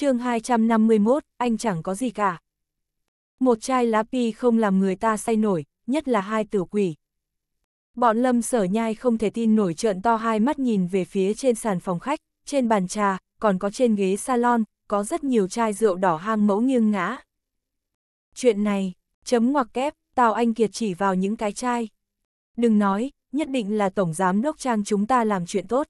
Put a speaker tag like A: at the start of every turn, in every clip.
A: chương 251, anh chẳng có gì cả. Một chai lá pi không làm người ta say nổi, nhất là hai tử quỷ. Bọn lâm sở nhai không thể tin nổi trợn to hai mắt nhìn về phía trên sàn phòng khách, trên bàn trà, còn có trên ghế salon, có rất nhiều chai rượu đỏ hang mẫu nghiêng ngã. Chuyện này, chấm ngoặc kép, Tào Anh Kiệt chỉ vào những cái chai. Đừng nói, nhất định là Tổng Giám Đốc Trang chúng ta làm chuyện tốt.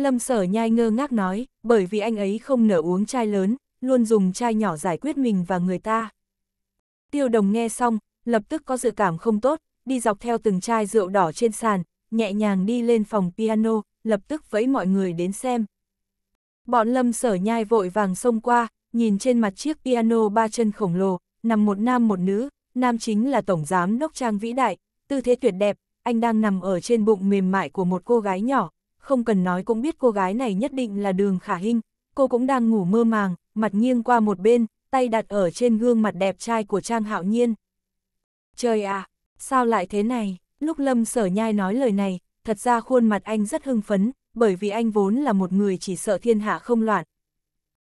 A: Lâm sở nhai ngơ ngác nói, bởi vì anh ấy không nở uống chai lớn, luôn dùng chai nhỏ giải quyết mình và người ta. Tiêu đồng nghe xong, lập tức có dự cảm không tốt, đi dọc theo từng chai rượu đỏ trên sàn, nhẹ nhàng đi lên phòng piano, lập tức vẫy mọi người đến xem. Bọn lâm sở nhai vội vàng xông qua, nhìn trên mặt chiếc piano ba chân khổng lồ, nằm một nam một nữ, nam chính là tổng giám đốc trang vĩ đại, tư thế tuyệt đẹp, anh đang nằm ở trên bụng mềm mại của một cô gái nhỏ, không cần nói cũng biết cô gái này nhất định là đường khả hinh, cô cũng đang ngủ mơ màng, mặt nghiêng qua một bên, tay đặt ở trên gương mặt đẹp trai của Trang Hạo Nhiên. Trời ạ, sao lại thế này, lúc Lâm Sở Nhai nói lời này, thật ra khuôn mặt anh rất hưng phấn, bởi vì anh vốn là một người chỉ sợ thiên hạ không loạn.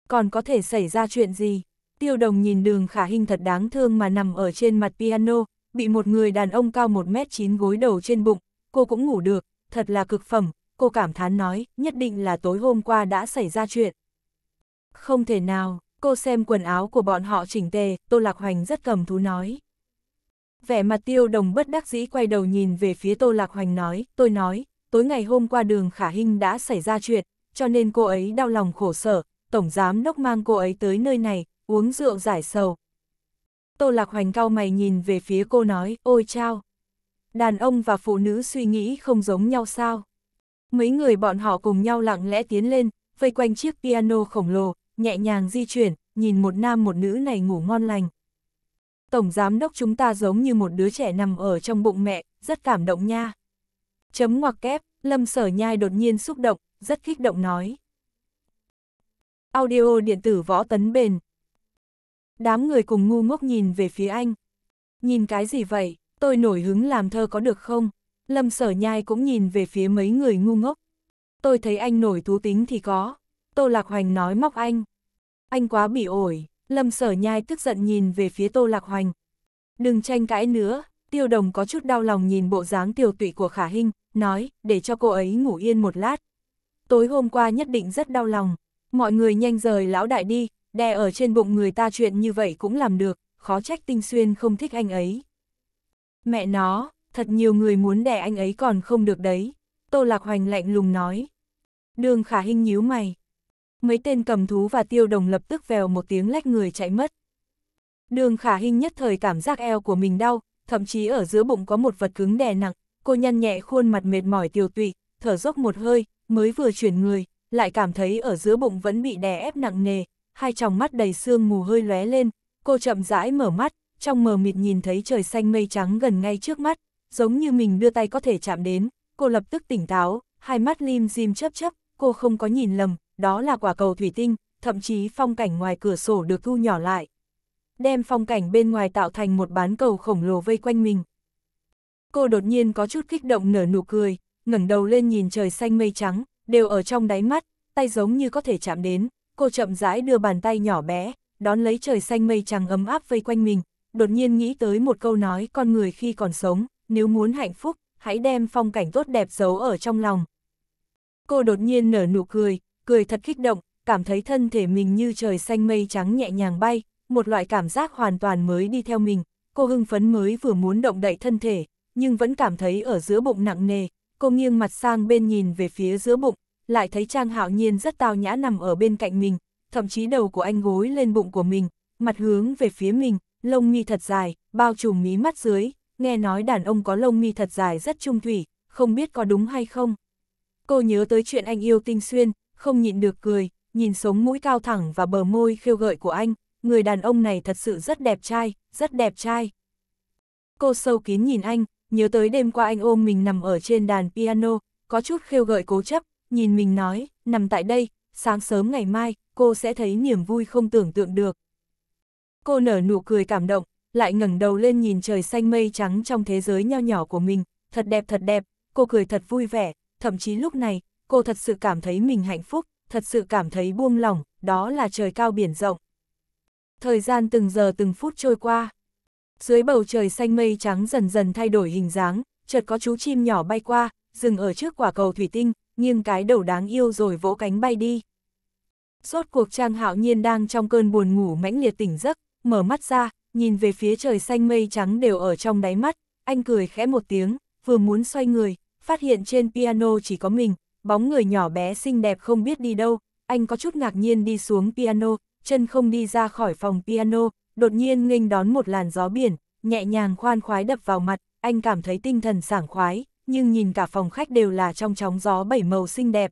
A: Còn có thể xảy ra chuyện gì? Tiêu đồng nhìn đường khả hình thật đáng thương mà nằm ở trên mặt piano, bị một người đàn ông cao 1m9 gối đầu trên bụng, cô cũng ngủ được, thật là cực phẩm, cô cảm thán nói, nhất định là tối hôm qua đã xảy ra chuyện. Không thể nào, cô xem quần áo của bọn họ chỉnh tề, Tô Lạc Hoành rất cầm thú nói. Vẻ mặt tiêu đồng bất đắc dĩ quay đầu nhìn về phía Tô Lạc Hoành nói, tôi nói, tối ngày hôm qua đường khả hinh đã xảy ra chuyện, cho nên cô ấy đau lòng khổ sở, tổng giám đốc mang cô ấy tới nơi này, uống rượu giải sầu. Tô Lạc Hoành cao mày nhìn về phía cô nói, ôi chao. Đàn ông và phụ nữ suy nghĩ không giống nhau sao? mấy người bọn họ cùng nhau lặng lẽ tiến lên, vây quanh chiếc piano khổng lồ, nhẹ nhàng di chuyển, nhìn một nam một nữ này ngủ ngon lành. Tổng giám đốc chúng ta giống như một đứa trẻ nằm ở trong bụng mẹ, rất cảm động nha. Chấm ngoặc kép, Lâm Sở Nhai đột nhiên xúc động, rất kích động nói. Audio điện tử võ tấn bền. Đám người cùng ngu ngốc nhìn về phía anh. Nhìn cái gì vậy, tôi nổi hứng làm thơ có được không? Lâm sở nhai cũng nhìn về phía mấy người ngu ngốc. Tôi thấy anh nổi thú tính thì có. Tô Lạc Hoành nói móc anh. Anh quá bị ổi, Lâm sở nhai tức giận nhìn về phía Tô Lạc Hoành. Đừng tranh cãi nữa, tiêu đồng có chút đau lòng nhìn bộ dáng tiểu tụy của Khả Hinh, nói, để cho cô ấy ngủ yên một lát. Tối hôm qua nhất định rất đau lòng, mọi người nhanh rời lão đại đi, đè ở trên bụng người ta chuyện như vậy cũng làm được, khó trách tinh xuyên không thích anh ấy. Mẹ nó, thật nhiều người muốn đè anh ấy còn không được đấy. Tô Lạc Hoành lạnh lùng nói. Đường khả hình nhíu mày. Mấy tên cầm thú và tiêu đồng lập tức vèo một tiếng lách người chạy mất. Đường khả hình nhất thời cảm giác eo của mình đau, thậm chí ở giữa bụng có một vật cứng đè nặng, cô nhăn nhẹ khuôn mặt mệt mỏi tiêu tụy, thở dốc một hơi, mới vừa chuyển người, lại cảm thấy ở giữa bụng vẫn bị đè ép nặng nề, hai tròng mắt đầy sương mù hơi lóe lên, cô chậm rãi mở mắt, trong mờ mịt nhìn thấy trời xanh mây trắng gần ngay trước mắt, giống như mình đưa tay có thể chạm đến, cô lập tức tỉnh táo, hai mắt lim dim chấp chấp, cô không có nhìn lầm, đó là quả cầu thủy tinh, thậm chí phong cảnh ngoài cửa sổ được thu nhỏ lại. Đem phong cảnh bên ngoài tạo thành một bán cầu khổng lồ vây quanh mình. Cô đột nhiên có chút kích động nở nụ cười, ngẩng đầu lên nhìn trời xanh mây trắng, đều ở trong đáy mắt, tay giống như có thể chạm đến, cô chậm rãi đưa bàn tay nhỏ bé, đón lấy trời xanh mây trắng ấm áp vây quanh mình, đột nhiên nghĩ tới một câu nói con người khi còn sống, nếu muốn hạnh phúc, hãy đem phong cảnh tốt đẹp giấu ở trong lòng. Cô đột nhiên nở nụ cười, cười thật kích động, cảm thấy thân thể mình như trời xanh mây trắng nhẹ nhàng bay, một loại cảm giác hoàn toàn mới đi theo mình. Cô hưng phấn mới vừa muốn động đậy thân thể, nhưng vẫn cảm thấy ở giữa bụng nặng nề. Cô nghiêng mặt sang bên nhìn về phía giữa bụng, lại thấy Trang Hạo Nhiên rất tao nhã nằm ở bên cạnh mình, thậm chí đầu của anh gối lên bụng của mình, mặt hướng về phía mình, lông mi thật dài, bao trùm mí mắt dưới, nghe nói đàn ông có lông mi thật dài rất trung thủy, không biết có đúng hay không. Cô nhớ tới chuyện anh yêu Tinh Xuyên, không nhịn được cười, nhìn sống mũi cao thẳng và bờ môi khiêu gợi của anh, người đàn ông này thật sự rất đẹp trai, rất đẹp trai. Cô sâu kín nhìn anh, nhớ tới đêm qua anh ôm mình nằm ở trên đàn piano, có chút khiêu gợi cố chấp, nhìn mình nói, nằm tại đây, sáng sớm ngày mai, cô sẽ thấy niềm vui không tưởng tượng được. Cô nở nụ cười cảm động, lại ngẩng đầu lên nhìn trời xanh mây trắng trong thế giới nho nhỏ của mình, thật đẹp thật đẹp, cô cười thật vui vẻ, thậm chí lúc này, cô thật sự cảm thấy mình hạnh phúc, thật sự cảm thấy buông lỏng, đó là trời cao biển rộng. Thời gian từng giờ từng phút trôi qua, dưới bầu trời xanh mây trắng dần dần thay đổi hình dáng, chợt có chú chim nhỏ bay qua, dừng ở trước quả cầu thủy tinh, nghiêng cái đầu đáng yêu rồi vỗ cánh bay đi. Rốt cuộc Trang Hạo Nhiên đang trong cơn buồn ngủ mãnh liệt tỉnh giấc, mở mắt ra, nhìn về phía trời xanh mây trắng đều ở trong đáy mắt, anh cười khẽ một tiếng, vừa muốn xoay người, phát hiện trên piano chỉ có mình, bóng người nhỏ bé xinh đẹp không biết đi đâu, anh có chút ngạc nhiên đi xuống piano, chân không đi ra khỏi phòng piano, đột nhiên nghênh đón một làn gió biển, nhẹ nhàng khoan khoái đập vào mặt, anh cảm thấy tinh thần sảng khoái, nhưng nhìn cả phòng khách đều là trong chóng gió bảy màu xinh đẹp.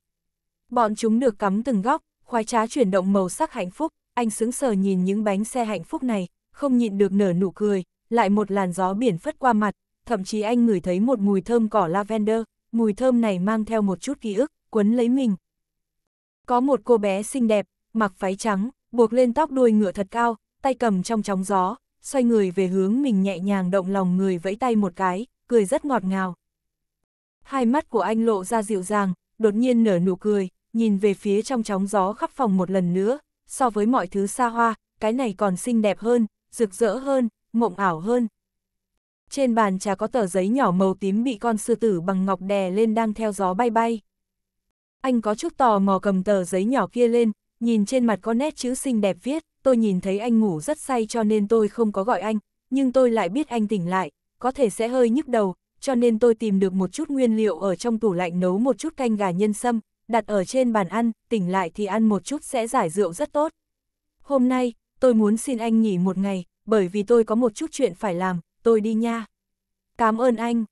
A: Bọn chúng được cắm từng góc, khoái trá chuyển động màu sắc hạnh phúc, anh sững sờ nhìn những bánh xe hạnh phúc này, không nhịn được nở nụ cười, lại một làn gió biển phất qua mặt, thậm chí anh ngửi thấy một mùi thơm cỏ lavender, mùi thơm này mang theo một chút ký ức, quấn lấy mình. Có một cô bé xinh đẹp, mặc váy trắng, buộc lên tóc đuôi ngựa thật cao, tay cầm trong chóng gió, xoay người về hướng mình nhẹ nhàng động lòng người vẫy tay một cái, cười rất ngọt ngào. Hai mắt của anh lộ ra dịu dàng, đột nhiên nở nụ cười, nhìn về phía trong chóng gió khắp phòng một lần nữa, so với mọi thứ xa hoa, cái này còn xinh đẹp hơn, rực rỡ hơn, mộng ảo hơn. Trên bàn trà có tờ giấy nhỏ màu tím bị con sư tử bằng ngọc đè lên đang theo gió bay bay. Anh có chút tò mò cầm tờ giấy nhỏ kia lên, nhìn trên mặt có nét chữ xinh đẹp viết, tôi nhìn thấy anh ngủ rất say cho nên tôi không có gọi anh, nhưng tôi lại biết anh tỉnh lại, có thể sẽ hơi nhức đầu, cho nên tôi tìm được một chút nguyên liệu ở trong tủ lạnh nấu một chút canh gà nhân sâm, đặt ở trên bàn ăn, tỉnh lại thì ăn một chút sẽ giải rượu rất tốt. Hôm nay, tôi muốn xin anh nghỉ một ngày, bởi vì tôi có một chút chuyện phải làm, tôi đi nha. Cảm ơn anh.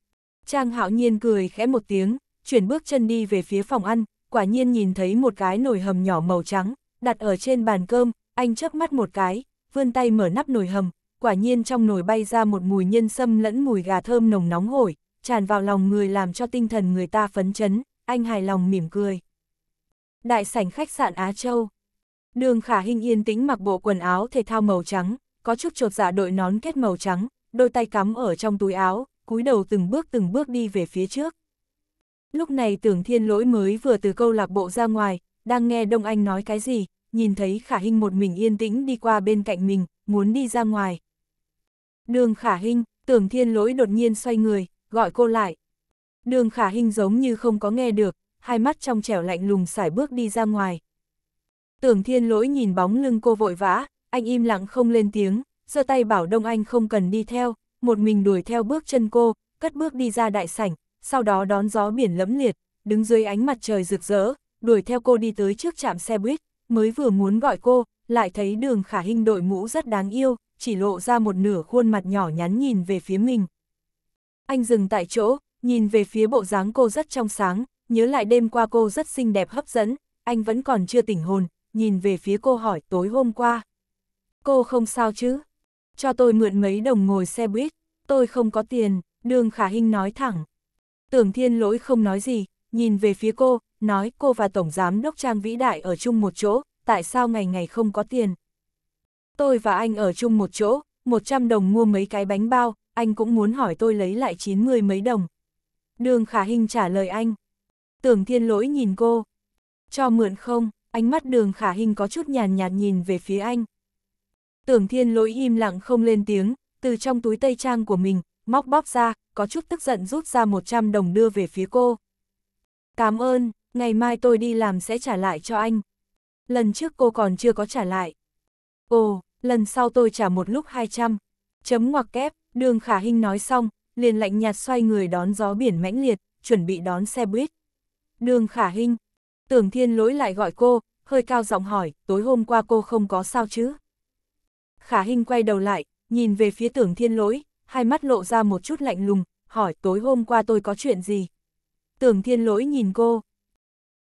A: Trang hạo nhiên cười khẽ một tiếng, chuyển bước chân đi về phía phòng ăn, quả nhiên nhìn thấy một cái nồi hầm nhỏ màu trắng, đặt ở trên bàn cơm, anh chớp mắt một cái, vươn tay mở nắp nồi hầm, quả nhiên trong nồi bay ra một mùi nhân sâm lẫn mùi gà thơm nồng nóng hổi, tràn vào lòng người làm cho tinh thần người ta phấn chấn, anh hài lòng mỉm cười. Đại sảnh khách sạn Á Châu Đường khả hình yên tĩnh mặc bộ quần áo thể thao màu trắng, có chút trột dạ đội nón kết màu trắng, đôi tay cắm ở trong túi áo, cúi đầu từng bước từng bước đi về phía trước. Lúc này tưởng thiên lỗi mới vừa từ câu lạc bộ ra ngoài, đang nghe Đông Anh nói cái gì, nhìn thấy khả hình một mình yên tĩnh đi qua bên cạnh mình, muốn đi ra ngoài. Đường khả hình, tưởng thiên lỗi đột nhiên xoay người, gọi cô lại. Đường khả hình giống như không có nghe được, hai mắt trong trẻo lạnh lùng xải bước đi ra ngoài. Tưởng thiên lỗi nhìn bóng lưng cô vội vã, anh im lặng không lên tiếng, giơ tay bảo Đông Anh không cần đi theo, một mình đuổi theo bước chân cô, cất bước đi ra đại sảnh, sau đó đón gió biển lẫm liệt, đứng dưới ánh mặt trời rực rỡ, đuổi theo cô đi tới trước trạm xe buýt, mới vừa muốn gọi cô, lại thấy đường khả hình đội mũ rất đáng yêu, chỉ lộ ra một nửa khuôn mặt nhỏ nhắn nhìn về phía mình. Anh dừng tại chỗ, nhìn về phía bộ dáng cô rất trong sáng, nhớ lại đêm qua cô rất xinh đẹp hấp dẫn, anh vẫn còn chưa tỉnh hồn, nhìn về phía cô hỏi tối hôm qua. Cô không sao chứ? Cho tôi mượn mấy đồng ngồi xe buýt, tôi không có tiền, đường khả hình nói thẳng. Tưởng thiên lỗi không nói gì, nhìn về phía cô, nói cô và Tổng Giám Đốc Trang Vĩ Đại ở chung một chỗ, tại sao ngày ngày không có tiền? Tôi và anh ở chung một chỗ, 100 đồng mua mấy cái bánh bao, anh cũng muốn hỏi tôi lấy lại 90 mấy đồng. Đường Khả hình trả lời anh. Tưởng Thiên Lỗi nhìn cô. Cho mượn không? ánh mắt đường khả hình có chút nhàn nhạt, nhìn về phía anh. Tưởng thiên lỗi im lặng không lên tiếng, từ trong túi tây trang của mình, móc bóp ra, có chút tức giận rút ra 100 đồng đưa về phía cô. Cảm ơn, ngày mai tôi đi làm sẽ trả lại cho anh. Lần trước cô còn chưa có trả lại. Ồ, lần sau tôi trả một lúc 200. Chấm ngoặc kép, đường khả hình nói xong, liền lạnh nhạt xoay người đón gió biển mãnh liệt, chuẩn bị đón xe buýt. Đường khả hình, Tưởng thiên lỗi lại gọi cô, hơi cao giọng hỏi, tối hôm qua cô không có sao chứ? Khả Hinh quay đầu lại, nhìn về phía tưởng thiên lỗi, hai mắt lộ ra một chút lạnh lùng, hỏi tối hôm qua tôi có chuyện gì? Tưởng thiên lỗi nhìn cô.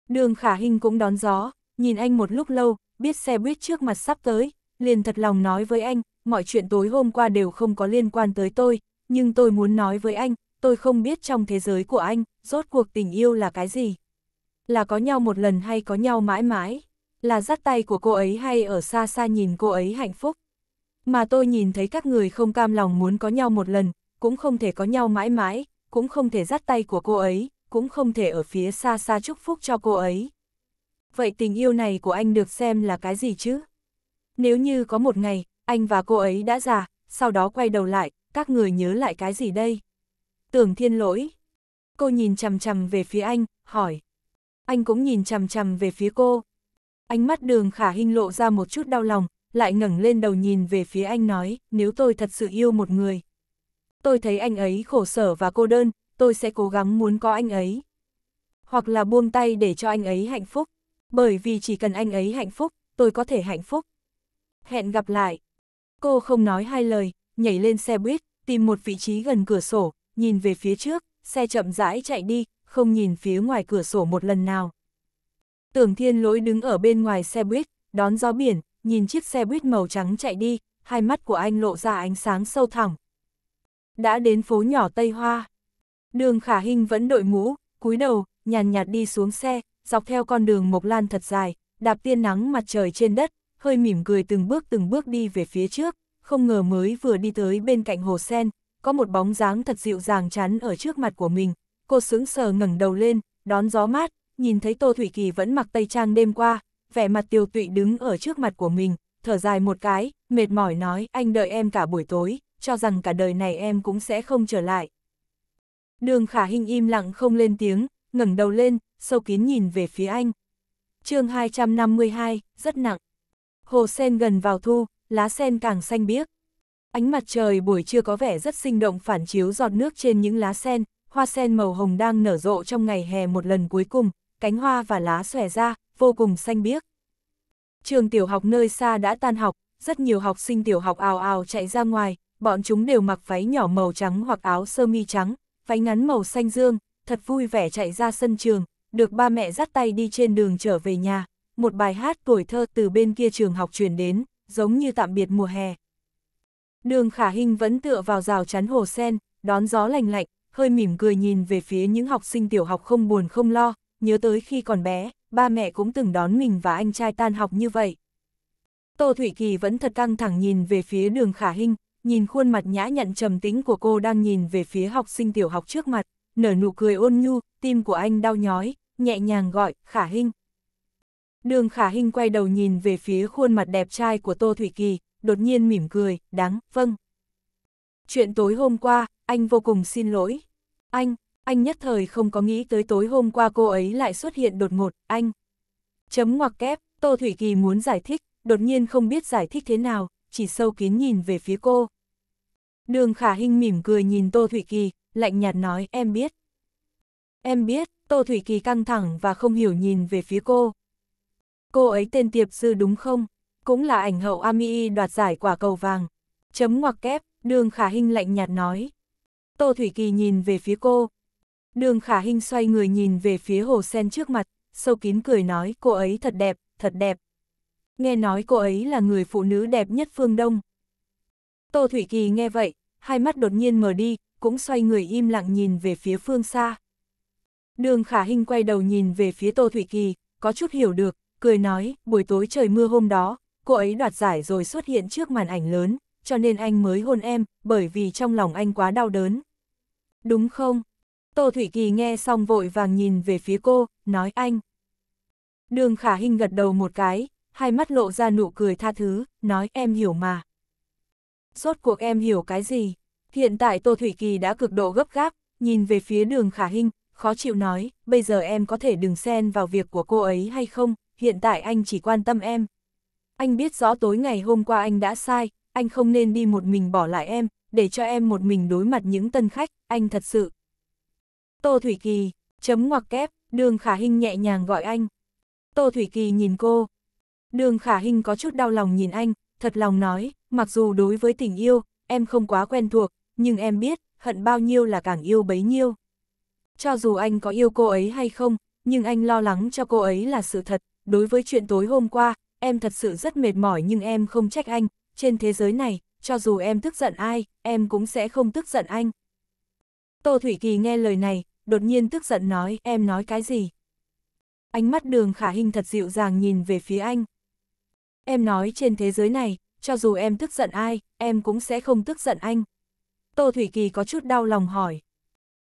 A: Đường Khả Hinh cũng đón gió, nhìn anh một lúc lâu, biết xe buýt trước mặt sắp tới, liền thật lòng nói với anh, mọi chuyện tối hôm qua đều không có liên quan tới tôi, nhưng tôi muốn nói với anh, tôi không biết trong thế giới của anh, rốt cuộc tình yêu là cái gì là có nhau một lần hay có nhau mãi mãi, là dắt tay của cô ấy hay ở xa xa nhìn cô ấy hạnh phúc. Mà tôi nhìn thấy các người không cam lòng muốn có nhau một lần, cũng không thể có nhau mãi mãi, cũng không thể dắt tay của cô ấy, cũng không thể ở phía xa xa chúc phúc cho cô ấy. Vậy tình yêu này của anh được xem là cái gì chứ? Nếu như có một ngày, anh và cô ấy đã già, sau đó quay đầu lại, các người nhớ lại cái gì đây? Tưởng thiên lỗi. Cô nhìn chằm chằm về phía anh, hỏi anh cũng nhìn chằm chằm về phía cô. Ánh mắt đường khả hình lộ ra một chút đau lòng, lại ngẩng lên đầu nhìn về phía anh nói, nếu tôi thật sự yêu một người. Tôi thấy anh ấy khổ sở và cô đơn, tôi sẽ cố gắng muốn có anh ấy. Hoặc là buông tay để cho anh ấy hạnh phúc, bởi vì chỉ cần anh ấy hạnh phúc, tôi có thể hạnh phúc. Hẹn gặp lại. Cô không nói hai lời, nhảy lên xe buýt, tìm một vị trí gần cửa sổ, nhìn về phía trước, xe chậm rãi chạy đi, không nhìn phía ngoài cửa sổ một lần nào. Tưởng thiên lỗi đứng ở bên ngoài xe buýt, đón gió biển, nhìn chiếc xe buýt màu trắng chạy đi, hai mắt của anh lộ ra ánh sáng sâu thẳm. Đã đến phố nhỏ Tây Hoa. Đường khả hình vẫn đội mũ, cúi đầu, nhàn nhạt đi xuống xe, dọc theo con đường mộc lan thật dài, đạp tiên nắng mặt trời trên đất, hơi mỉm cười từng bước từng bước đi về phía trước, không ngờ mới vừa đi tới bên cạnh hồ sen, có một bóng dáng thật dịu dàng chắn ở trước mặt của mình, cô sướng sờ ngẩng đầu lên, đón gió mát, nhìn thấy Tô Thủy Kỳ vẫn mặc tây trang đêm qua, vẻ mặt tiêu tụy đứng ở trước mặt của mình, thở dài một cái, mệt mỏi nói anh đợi em cả buổi tối, cho rằng cả đời này em cũng sẽ không trở lại. Đường khả hình im lặng không lên tiếng, ngẩng đầu lên, sâu kín nhìn về phía anh. chương 252, rất nặng. Hồ sen gần vào thu, lá sen càng xanh biếc. Ánh mặt trời buổi trưa có vẻ rất sinh động phản chiếu giọt nước trên những lá sen, hoa sen màu hồng đang nở rộ trong ngày hè một lần cuối cùng, cánh hoa và lá xòe ra, vô cùng xanh biếc. Trường tiểu học nơi xa đã tan học, rất nhiều học sinh tiểu học ào ào chạy ra ngoài, bọn chúng đều mặc váy nhỏ màu trắng hoặc áo sơ mi trắng, váy ngắn màu xanh dương, thật vui vẻ chạy ra sân trường, được ba mẹ dắt tay đi trên đường trở về nhà. Một bài hát tuổi thơ từ bên kia trường học truyền đến, giống như tạm biệt mùa hè. Đường Khả hình vẫn tựa vào rào chắn hồ sen, đón gió lành lạnh, hơi mỉm cười nhìn về phía những học sinh tiểu học không buồn không lo, nhớ tới khi còn bé, ba mẹ cũng từng đón mình và anh trai tan học như vậy. Tô Thủy Kỳ vẫn thật căng thẳng nhìn về phía đường khả hình, nhìn khuôn mặt nhã nhặn trầm tính của cô đang nhìn về phía học sinh tiểu học trước mặt, nở nụ cười ôn nhu, tim của anh đau nhói, nhẹ nhàng gọi, khả hình. Đường khả hình quay đầu nhìn về phía khuôn mặt đẹp trai của Tô Thủy Kỳ, đột nhiên mỉm cười, đáng, vâng. Chuyện tối hôm qua, anh vô cùng xin lỗi. Anh, anh nhất thời không có nghĩ tới tối hôm qua cô ấy lại xuất hiện đột ngột, anh. Chấm ngoặc kép, Tô Thủy Kỳ muốn giải thích, đột nhiên không biết giải thích thế nào, chỉ sâu kín nhìn về phía cô. Đường Khả Hinh mỉm cười nhìn Tô Thủy Kỳ, lạnh nhạt nói em biết. Em biết, Tô Thủy Kỳ căng thẳng và không hiểu nhìn về phía cô. Cô ấy tên Tiệp Dư đúng không? Cũng là ảnh hậu Ami đoạt giải quả cầu vàng. Chấm ngoặc kép, đường Khả Hinh lạnh nhạt nói. Tô Thủy Kỳ nhìn về phía cô. Đường khả Hinh xoay người nhìn về phía hồ sen trước mặt, sâu kín cười nói cô ấy thật đẹp, thật đẹp. Nghe nói cô ấy là người phụ nữ đẹp nhất phương Đông. Tô Thủy Kỳ nghe vậy, hai mắt đột nhiên mở đi, cũng xoay người im lặng nhìn về phía phương xa. Đường khả Hinh quay đầu nhìn về phía Tô Thủy Kỳ, có chút hiểu được, cười nói, buổi tối trời mưa hôm đó, cô ấy đoạt giải rồi xuất hiện trước màn ảnh lớn, cho nên anh mới hôn em, bởi vì trong lòng anh quá đau đớn. Đúng không? Tô Thủy Kỳ nghe xong vội vàng nhìn về phía cô, nói anh. Đường khả hình gật đầu một cái, hai mắt lộ ra nụ cười tha thứ, nói em hiểu mà. Rốt cuộc em hiểu cái gì? Hiện tại Tô Thủy Kỳ đã cực độ gấp gáp, nhìn về phía đường khả hình, khó chịu nói, bây giờ em có thể đừng xen vào việc của cô ấy hay không, hiện tại anh chỉ quan tâm em. Anh biết rõ tối ngày hôm qua anh đã sai, anh không nên đi một mình bỏ lại em, để cho em một mình đối mặt những tân khách, anh thật sự. Tô Thủy Kỳ, chấm ngoặc kép, đường khả hình nhẹ nhàng gọi anh. Tô Thủy Kỳ nhìn cô. Đường khả hình có chút đau lòng nhìn anh, thật lòng nói, mặc dù đối với tình yêu, em không quá quen thuộc, nhưng em biết, hận bao nhiêu là càng yêu bấy nhiêu. Cho dù anh có yêu cô ấy hay không, nhưng anh lo lắng cho cô ấy là sự thật. Đối với chuyện tối hôm qua, em thật sự rất mệt mỏi nhưng em không trách anh. Trên thế giới này, cho dù em tức giận ai, em cũng sẽ không tức giận anh. Tô Thủy Kỳ nghe lời này, đột nhiên tức giận nói, em nói cái gì? Ánh mắt đường khả hình thật dịu dàng nhìn về phía anh. Em nói trên thế giới này, cho dù em tức giận ai, em cũng sẽ không tức giận anh. Tô Thủy Kỳ có chút đau lòng hỏi.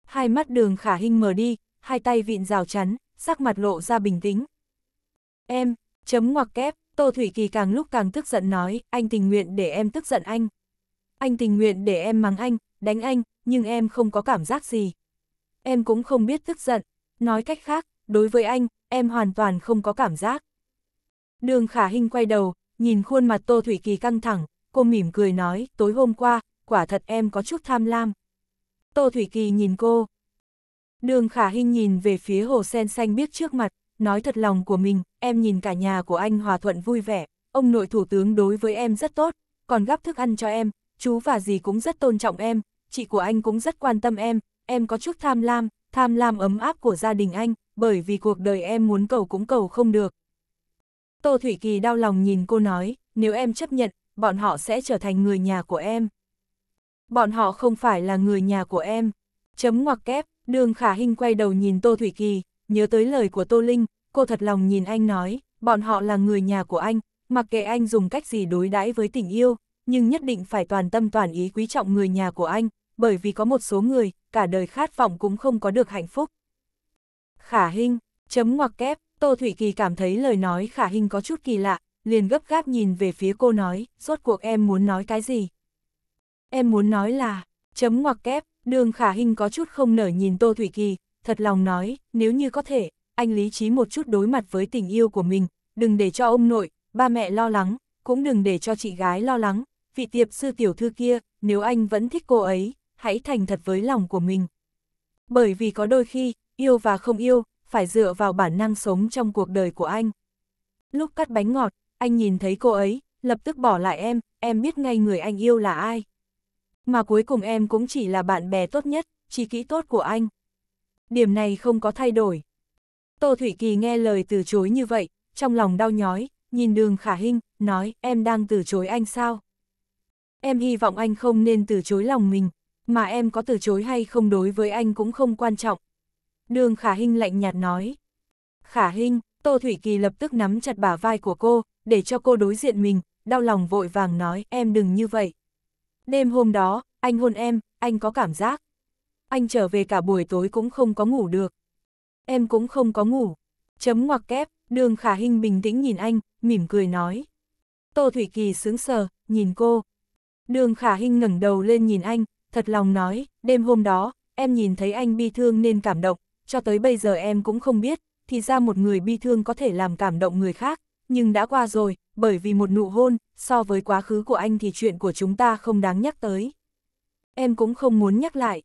A: Hai mắt đường khả hình mở đi, hai tay vịn rào chắn, sắc mặt lộ ra bình tĩnh. Em, chấm ngoặc kép, Tô Thủy Kỳ càng lúc càng tức giận nói, anh tình nguyện để em tức giận anh. Anh tình nguyện để em mắng anh, đánh anh, nhưng em không có cảm giác gì. Em cũng không biết tức giận. Nói cách khác, đối với anh, em hoàn toàn không có cảm giác. Đường Khả Hinh quay đầu, nhìn khuôn mặt Tô Thủy Kỳ căng thẳng, cô mỉm cười nói, tối hôm qua, quả thật em có chút tham lam. Tô Thủy Kỳ nhìn cô. Đường Khả Hinh nhìn về phía hồ sen xanh biết trước mặt, nói thật lòng của mình, em nhìn cả nhà của anh hòa thuận vui vẻ, ông nội thủ tướng đối với em rất tốt, còn gắp thức ăn cho em, chú và dì cũng rất tôn trọng em, chị của anh cũng rất quan tâm em, em có chút tham lam, tham lam ấm áp của gia đình anh, bởi vì cuộc đời em muốn cầu cũng cầu không được. Tô Thủy Kỳ đau lòng nhìn cô nói, nếu em chấp nhận, bọn họ sẽ trở thành người nhà của em. Bọn họ không phải là người nhà của em. Chấm ngoặc kép, đường khả hình quay đầu nhìn Tô Thủy Kỳ, nhớ tới lời của Tô Linh, cô thật lòng nhìn anh nói, bọn họ là người nhà của anh, mặc kệ anh dùng cách gì đối đãi với tình yêu, nhưng nhất định phải toàn tâm toàn ý quý trọng người nhà của anh, bởi vì có một số người, cả đời khát vọng cũng không có được hạnh phúc. Khả Hinh, chấm ngoặc kép, Tô Thủy Kỳ cảm thấy lời nói Khả Hinh có chút kỳ lạ, liền gấp gáp nhìn về phía cô nói, rốt cuộc em muốn nói cái gì? Em muốn nói là, chấm ngoặc kép, đường Khả Hinh có chút không nở nhìn Tô Thủy Kỳ, thật lòng nói, nếu như có thể, anh lý trí một chút đối mặt với tình yêu của mình, đừng để cho ông nội, ba mẹ lo lắng, cũng đừng để cho chị gái lo lắng, vị tiệp sư tiểu thư kia, nếu anh vẫn thích cô ấy, hãy thành thật với lòng của mình. Bởi vì có đôi khi, yêu và không yêu, phải dựa vào bản năng sống trong cuộc đời của anh. Lúc cắt bánh ngọt, anh nhìn thấy cô ấy, lập tức bỏ lại em, em biết ngay người anh yêu là ai. Mà cuối cùng em cũng chỉ là bạn bè tốt nhất, chỉ kỹ tốt của anh điểm này không có thay đổi. Tô Thủy Kỳ nghe lời từ chối như vậy, trong lòng đau nhói, nhìn đường khả hinh, nói em đang từ chối anh sao? Em hy vọng anh không nên từ chối lòng mình, mà em có từ chối hay không đối với anh cũng không quan trọng. Đường khả hinh lạnh nhạt nói. Khả hinh, Tô Thủy Kỳ lập tức nắm chặt bả vai của cô, để cho cô đối diện mình, đau lòng vội vàng nói em đừng như vậy. Đêm hôm đó, anh hôn em, anh có cảm giác anh trở về cả buổi tối cũng không có ngủ được. Em cũng không có ngủ. Chấm ngoặc kép, đường khả hình bình tĩnh nhìn anh, mỉm cười nói. Tô Thủy Kỳ sướng sờ, nhìn cô. Đường khả hình ngẩng đầu lên nhìn anh, thật lòng nói, đêm hôm đó, em nhìn thấy anh bi thương nên cảm động, cho tới bây giờ em cũng không biết, thì ra một người bi thương có thể làm cảm động người khác, nhưng đã qua rồi, bởi vì một nụ hôn, so với quá khứ của anh thì chuyện của chúng ta không đáng nhắc tới. Em cũng không muốn nhắc lại.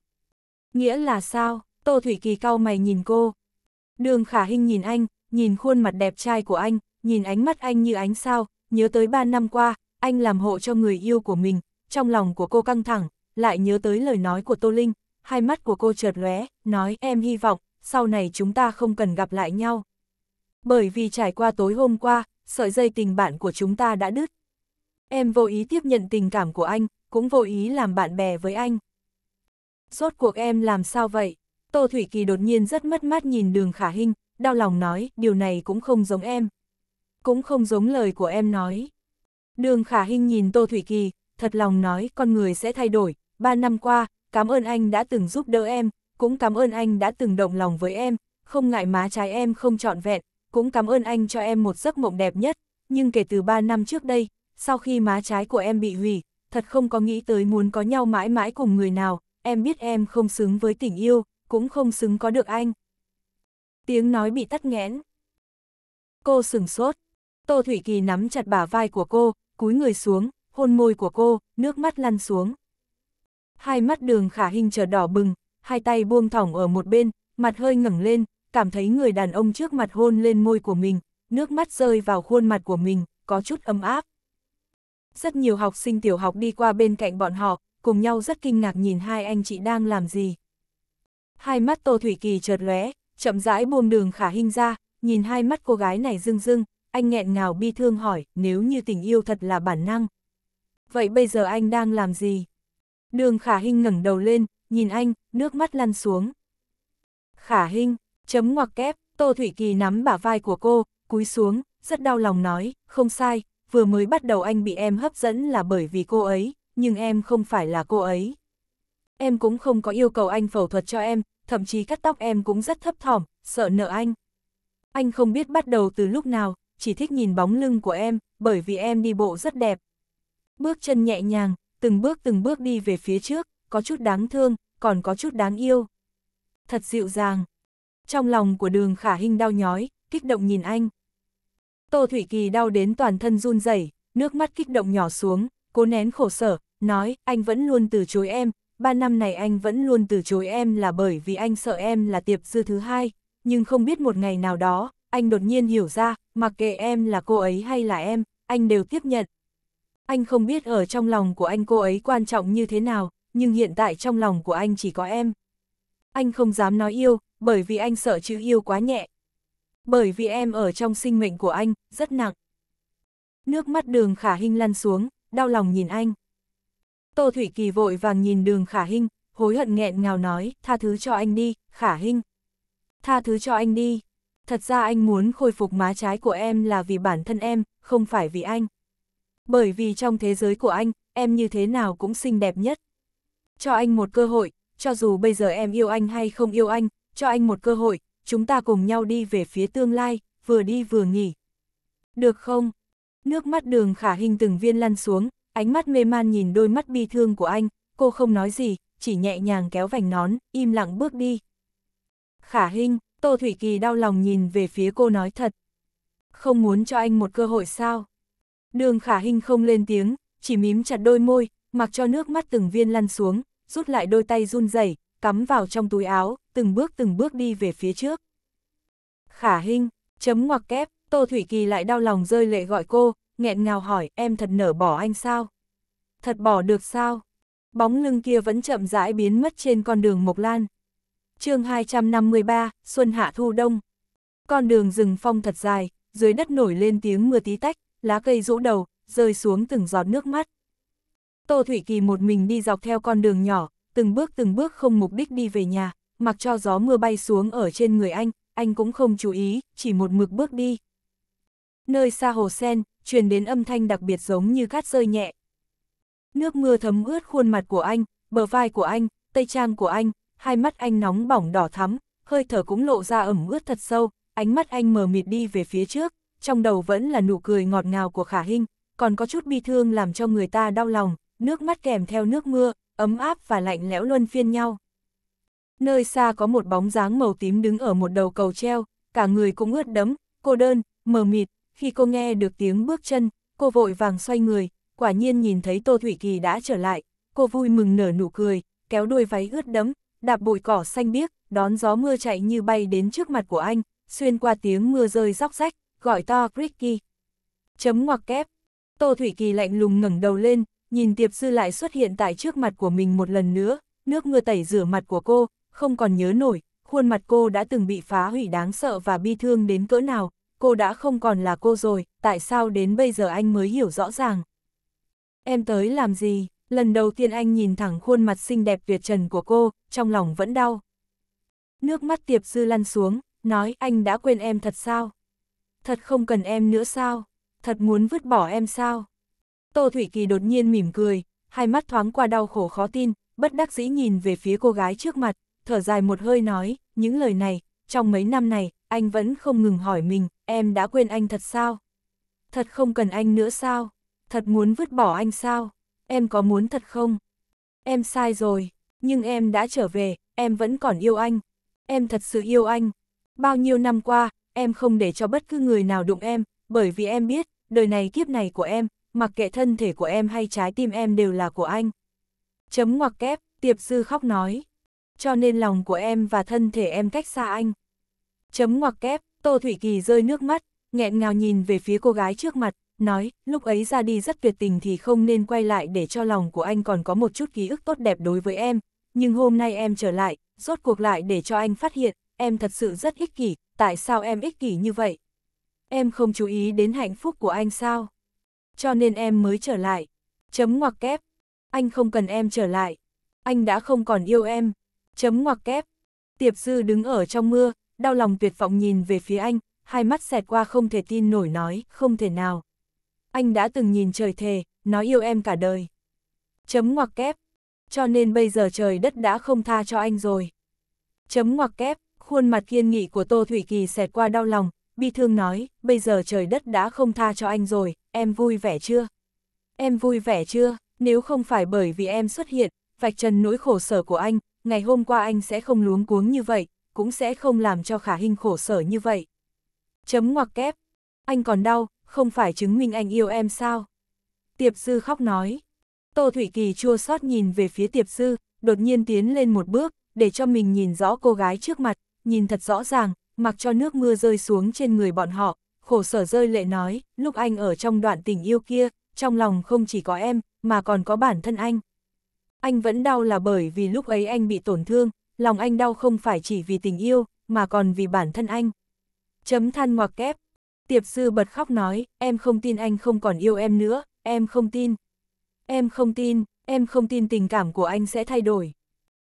A: Nghĩa là sao? Tô Thủy Kỳ cau mày nhìn cô. Đường khả Hinh nhìn anh, nhìn khuôn mặt đẹp trai của anh, nhìn ánh mắt anh như ánh sao, nhớ tới ba năm qua, anh làm hộ cho người yêu của mình, trong lòng của cô căng thẳng, lại nhớ tới lời nói của Tô Linh, hai mắt của cô chợt lóe, nói em hy vọng, sau này chúng ta không cần gặp lại nhau. Bởi vì trải qua tối hôm qua, sợi dây tình bạn của chúng ta đã đứt. Em vô ý tiếp nhận tình cảm của anh, cũng vô ý làm bạn bè với anh rốt cuộc em làm sao vậy? Tô Thủy Kỳ đột nhiên rất mất mát nhìn đường khả hình, đau lòng nói, điều này cũng không giống em. Cũng không giống lời của em nói. Đường khả hình nhìn Tô Thủy Kỳ, thật lòng nói con người sẽ thay đổi, ba năm qua, cảm ơn anh đã từng giúp đỡ em, cũng cảm ơn anh đã từng động lòng với em, không ngại má trái em không trọn vẹn, cũng cảm ơn anh cho em một giấc mộng đẹp nhất, nhưng kể từ ba năm trước đây, sau khi má trái của em bị hủy, thật không có nghĩ tới muốn có nhau mãi mãi cùng người nào, em biết em không xứng với tình yêu, cũng không xứng có được anh. Tiếng nói bị tắt nghẽn. Cô sừng sốt. Tô Thủy Kỳ nắm chặt bả vai của cô, cúi người xuống, hôn môi của cô, nước mắt lăn xuống. Hai mắt đường khả hình trở đỏ bừng, hai tay buông thỏng ở một bên, mặt hơi ngẩng lên, cảm thấy người đàn ông trước mặt hôn lên môi của mình, nước mắt rơi vào khuôn mặt của mình, có chút ấm áp. Rất nhiều học sinh tiểu học đi qua bên cạnh bọn họ, cùng nhau rất kinh ngạc nhìn hai anh chị đang làm gì. Hai mắt Tô Thủy Kỳ chợt lóe, chậm rãi buông đường khả hình ra, nhìn hai mắt cô gái này rưng rưng, anh nghẹn ngào bi thương hỏi, nếu như tình yêu thật là bản năng. Vậy bây giờ anh đang làm gì? Đường khả hình ngẩng đầu lên, nhìn anh, nước mắt lăn xuống. Khả hình, chấm ngoặc kép, Tô Thủy Kỳ nắm bả vai của cô, cúi xuống, rất đau lòng nói, không sai, vừa mới bắt đầu anh bị em hấp dẫn là bởi vì cô ấy, nhưng em không phải là cô ấy. Em cũng không có yêu cầu anh phẫu thuật cho em, thậm chí cắt tóc em cũng rất thấp thỏm, sợ nợ anh. Anh không biết bắt đầu từ lúc nào, chỉ thích nhìn bóng lưng của em, bởi vì em đi bộ rất đẹp. Bước chân nhẹ nhàng, từng bước từng bước đi về phía trước, có chút đáng thương, còn có chút đáng yêu. Thật dịu dàng. Trong lòng của đường khả hình đau nhói, kích động nhìn anh. Tô Thủy Kỳ đau đến toàn thân run rẩy, nước mắt kích động nhỏ xuống, cố nén khổ sở, nói, anh vẫn luôn từ chối em, ba năm này anh vẫn luôn từ chối em là bởi vì anh sợ em là tiệp dư thứ hai, nhưng không biết một ngày nào đó, anh đột nhiên hiểu ra, mặc kệ em là cô ấy hay là em, anh đều tiếp nhận. Anh không biết ở trong lòng của anh cô ấy quan trọng như thế nào, nhưng hiện tại trong lòng của anh chỉ có em. Anh không dám nói yêu, bởi vì anh sợ chữ yêu quá nhẹ. Bởi vì em ở trong sinh mệnh của anh, rất nặng. Nước mắt đường khả hình lăn xuống, đau lòng nhìn anh. Tô Thủy Kỳ vội vàng nhìn đường khả hinh, hối hận nghẹn ngào nói, tha thứ cho anh đi, khả hinh. Tha thứ cho anh đi. Thật ra anh muốn khôi phục má trái của em là vì bản thân em, không phải vì anh. Bởi vì trong thế giới của anh, em như thế nào cũng xinh đẹp nhất. Cho anh một cơ hội, cho dù bây giờ em yêu anh hay không yêu anh, cho anh một cơ hội, chúng ta cùng nhau đi về phía tương lai, vừa đi vừa nghỉ. Được không? Nước mắt đường khả hình từng viên lăn xuống, ánh mắt mê man nhìn đôi mắt bi thương của anh, cô không nói gì, chỉ nhẹ nhàng kéo vành nón, im lặng bước đi. Khả hình, Tô Thủy Kỳ đau lòng nhìn về phía cô nói thật. Không muốn cho anh một cơ hội sao? Đường khả hình không lên tiếng, chỉ mím chặt đôi môi, mặc cho nước mắt từng viên lăn xuống, rút lại đôi tay run rẩy, cắm vào trong túi áo, từng bước từng bước đi về phía trước. Khả hình, chấm ngoặc kép, Tô Thủy Kỳ lại đau lòng rơi lệ gọi cô, nghẹn ngào hỏi, em thật nở bỏ anh sao? Thật bỏ được sao? Bóng lưng kia vẫn chậm rãi biến mất trên con đường Mộc Lan. chương 253, Xuân Hạ Thu Đông. Con đường rừng phong thật dài, dưới đất nổi lên tiếng mưa tí tách, lá cây rũ đầu, rơi xuống từng giọt nước mắt. Tô Thủy Kỳ một mình đi dọc theo con đường nhỏ, từng bước từng bước không mục đích đi về nhà, mặc cho gió mưa bay xuống ở trên người anh, anh cũng không chú ý, chỉ một mực bước đi, Nơi xa hồ sen, truyền đến âm thanh đặc biệt giống như cát rơi nhẹ. Nước mưa thấm ướt khuôn mặt của anh, bờ vai của anh, tây trang của anh, hai mắt anh nóng bỏng đỏ thắm, hơi thở cũng lộ ra ẩm ướt thật sâu, ánh mắt anh mờ mịt đi về phía trước, trong đầu vẫn là nụ cười ngọt ngào của Khả hình còn có chút bi thương làm cho người ta đau lòng, nước mắt kèm theo nước mưa, ấm áp và lạnh lẽo luân phiên nhau. Nơi xa có một bóng dáng màu tím đứng ở một đầu cầu treo, cả người cũng ướt đẫm, cô đơn, mờ mịt, khi cô nghe được tiếng bước chân, cô vội vàng xoay người, quả nhiên nhìn thấy Tô Thủy Kỳ đã trở lại, cô vui mừng nở nụ cười, kéo đuôi váy ướt đẫm, đạp bụi cỏ xanh biếc, đón gió mưa chạy như bay đến trước mặt của anh, xuyên qua tiếng mưa rơi róc rách, gọi to Ricky. Chấm ngoặc kép. Tô Thủy Kỳ lạnh lùng ngẩng đầu lên, nhìn Tiệp Sư lại xuất hiện tại trước mặt của mình một lần nữa, nước mưa tẩy rửa mặt của cô, không còn nhớ nổi, khuôn mặt cô đã từng bị phá hủy đáng sợ và bi thương đến cỡ nào, cô đã không còn là cô rồi, tại sao đến bây giờ anh mới hiểu rõ ràng. Em tới làm gì? Lần đầu tiên anh nhìn thẳng khuôn mặt xinh đẹp việt trần của cô, trong lòng vẫn đau. Nước mắt tiệp dư lăn xuống, nói anh đã quên em thật sao? Thật không cần em nữa sao? Thật muốn vứt bỏ em sao? Tô Thủy Kỳ đột nhiên mỉm cười, hai mắt thoáng qua đau khổ khó tin, bất đắc dĩ nhìn về phía cô gái trước mặt, thở dài một hơi nói, những lời này, trong mấy năm này, anh vẫn không ngừng hỏi mình, em đã quên anh thật sao? Thật không cần anh nữa sao? Thật muốn vứt bỏ anh sao? Em có muốn thật không? Em sai rồi, nhưng em đã trở về, em vẫn còn yêu anh. Em thật sự yêu anh. Bao nhiêu năm qua, em không để cho bất cứ người nào đụng em, bởi vì em biết, đời này kiếp này của em, mặc kệ thân thể của em hay trái tim em đều là của anh. Chấm ngoặc kép, Tiệp Dư khóc nói. Cho nên lòng của em và thân thể em cách xa anh. Chấm ngoặc kép, Tô Thủy Kỳ rơi nước mắt, nghẹn ngào nhìn về phía cô gái trước mặt, nói, lúc ấy ra đi rất tuyệt tình thì không nên quay lại để cho lòng của anh còn có một chút ký ức tốt đẹp đối với em, nhưng hôm nay em trở lại, rốt cuộc lại để cho anh phát hiện, em thật sự rất ích kỷ, tại sao em ích kỷ như vậy? Em không chú ý đến hạnh phúc của anh sao? Cho nên em mới trở lại. Chấm ngoặc kép. Anh không cần em trở lại. Anh đã không còn yêu em. Chấm ngoặc kép. Tiệp sư đứng ở trong mưa, đau lòng tuyệt vọng nhìn về phía anh, hai mắt xẹt qua không thể tin nổi nói, không thể nào. Anh đã từng nhìn trời thề, nói yêu em cả đời. Chấm ngoặc kép. Cho nên bây giờ trời đất đã không tha cho anh rồi. Chấm ngoặc kép, khuôn mặt kiên nghị của Tô Thủy Kỳ xẹt qua đau lòng, bi thương nói, bây giờ trời đất đã không tha cho anh rồi, em vui vẻ chưa? Em vui vẻ chưa, nếu không phải bởi vì em xuất hiện, vạch trần nỗi khổ sở của anh, ngày hôm qua anh sẽ không luống cuống như vậy, cũng sẽ không làm cho khả hình khổ sở như vậy. Chấm ngoặc kép, anh còn đau, không phải chứng minh anh yêu em sao? Tiệp sư khóc nói. Tô Thủy Kỳ chua xót nhìn về phía Tiệp sư, đột nhiên tiến lên một bước, để cho mình nhìn rõ cô gái trước mặt, nhìn thật rõ ràng, mặc cho nước mưa rơi xuống trên người bọn họ, khổ sở rơi lệ nói, lúc anh ở trong đoạn tình yêu kia, trong lòng không chỉ có em, mà còn có bản thân anh. Anh vẫn đau là bởi vì lúc ấy anh bị tổn thương, lòng anh đau không phải chỉ vì tình yêu, mà còn vì bản thân anh. Chấm than ngoặc kép. Tiệp sư bật khóc nói, em không tin anh không còn yêu em nữa, em không tin. Em không tin, em không tin tình cảm của anh sẽ thay đổi.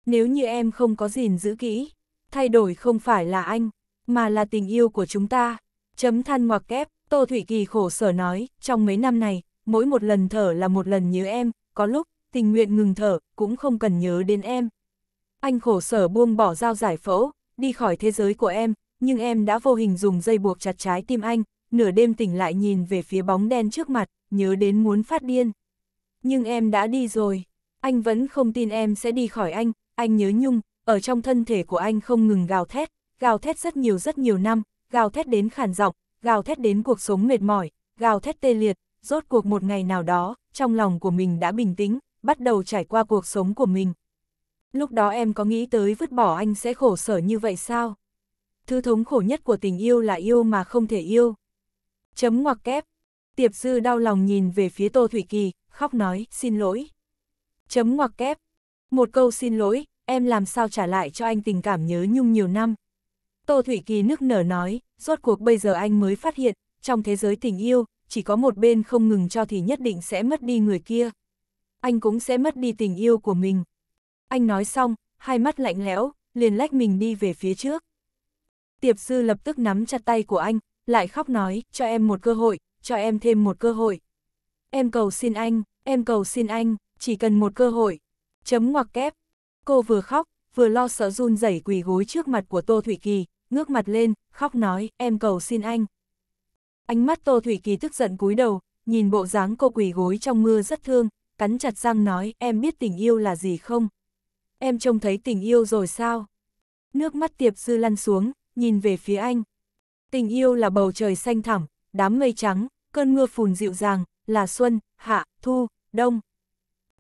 A: Nếu như em không có gìn giữ kỹ, thay đổi không phải là anh, mà là tình yêu của chúng ta. Chấm than ngoặc kép, Tô Thủy Kỳ khổ sở nói, trong mấy năm này, mỗi một lần thở là một lần nhớ em, có lúc, tình nguyện ngừng thở, cũng không cần nhớ đến em. Anh khổ sở buông bỏ dao giải phẫu, đi khỏi thế giới của em, nhưng em đã vô hình dùng dây buộc chặt trái tim anh, nửa đêm tỉnh lại nhìn về phía bóng đen trước mặt, nhớ đến muốn phát điên. Nhưng em đã đi rồi, anh vẫn không tin em sẽ đi khỏi anh, anh nhớ nhung, ở trong thân thể của anh không ngừng gào thét, gào thét rất nhiều rất nhiều năm, gào thét đến khản giọng, gào thét đến cuộc sống mệt mỏi, gào thét tê liệt, rốt cuộc một ngày nào đó, trong lòng của mình đã bình tĩnh, bắt đầu trải qua cuộc sống của mình, Lúc đó em có nghĩ tới vứt bỏ anh sẽ khổ sở như vậy sao? Thứ thống khổ nhất của tình yêu là yêu mà không thể yêu. Chấm ngoặc kép. Tiệp dư đau lòng nhìn về phía Tô Thủy Kỳ, khóc nói, xin lỗi. Chấm ngoặc kép. Một câu xin lỗi, em làm sao trả lại cho anh tình cảm nhớ nhung nhiều năm. Tô Thủy Kỳ nức nở nói, rốt cuộc bây giờ anh mới phát hiện, trong thế giới tình yêu, chỉ có một bên không ngừng cho thì nhất định sẽ mất đi người kia. Anh cũng sẽ mất đi tình yêu của mình. Anh nói xong, hai mắt lạnh lẽo, liền lách mình đi về phía trước. Tiệp sư lập tức nắm chặt tay của anh, lại khóc nói, cho em một cơ hội, cho em thêm một cơ hội. Em cầu xin anh, em cầu xin anh, chỉ cần một cơ hội. Chấm ngoặc kép. Cô vừa khóc, vừa lo sợ run rẩy quỳ gối trước mặt của Tô Thủy Kỳ, ngước mặt lên, khóc nói, em cầu xin anh. Ánh mắt Tô Thủy Kỳ tức giận cúi đầu, nhìn bộ dáng cô quỳ gối trong mưa rất thương, cắn chặt răng nói, em biết tình yêu là gì không? em trông thấy tình yêu rồi sao? Nước mắt tiệp dư lăn xuống, nhìn về phía anh. Tình yêu là bầu trời xanh thẳm, đám mây trắng, cơn mưa phùn dịu dàng, là xuân, hạ, thu, đông.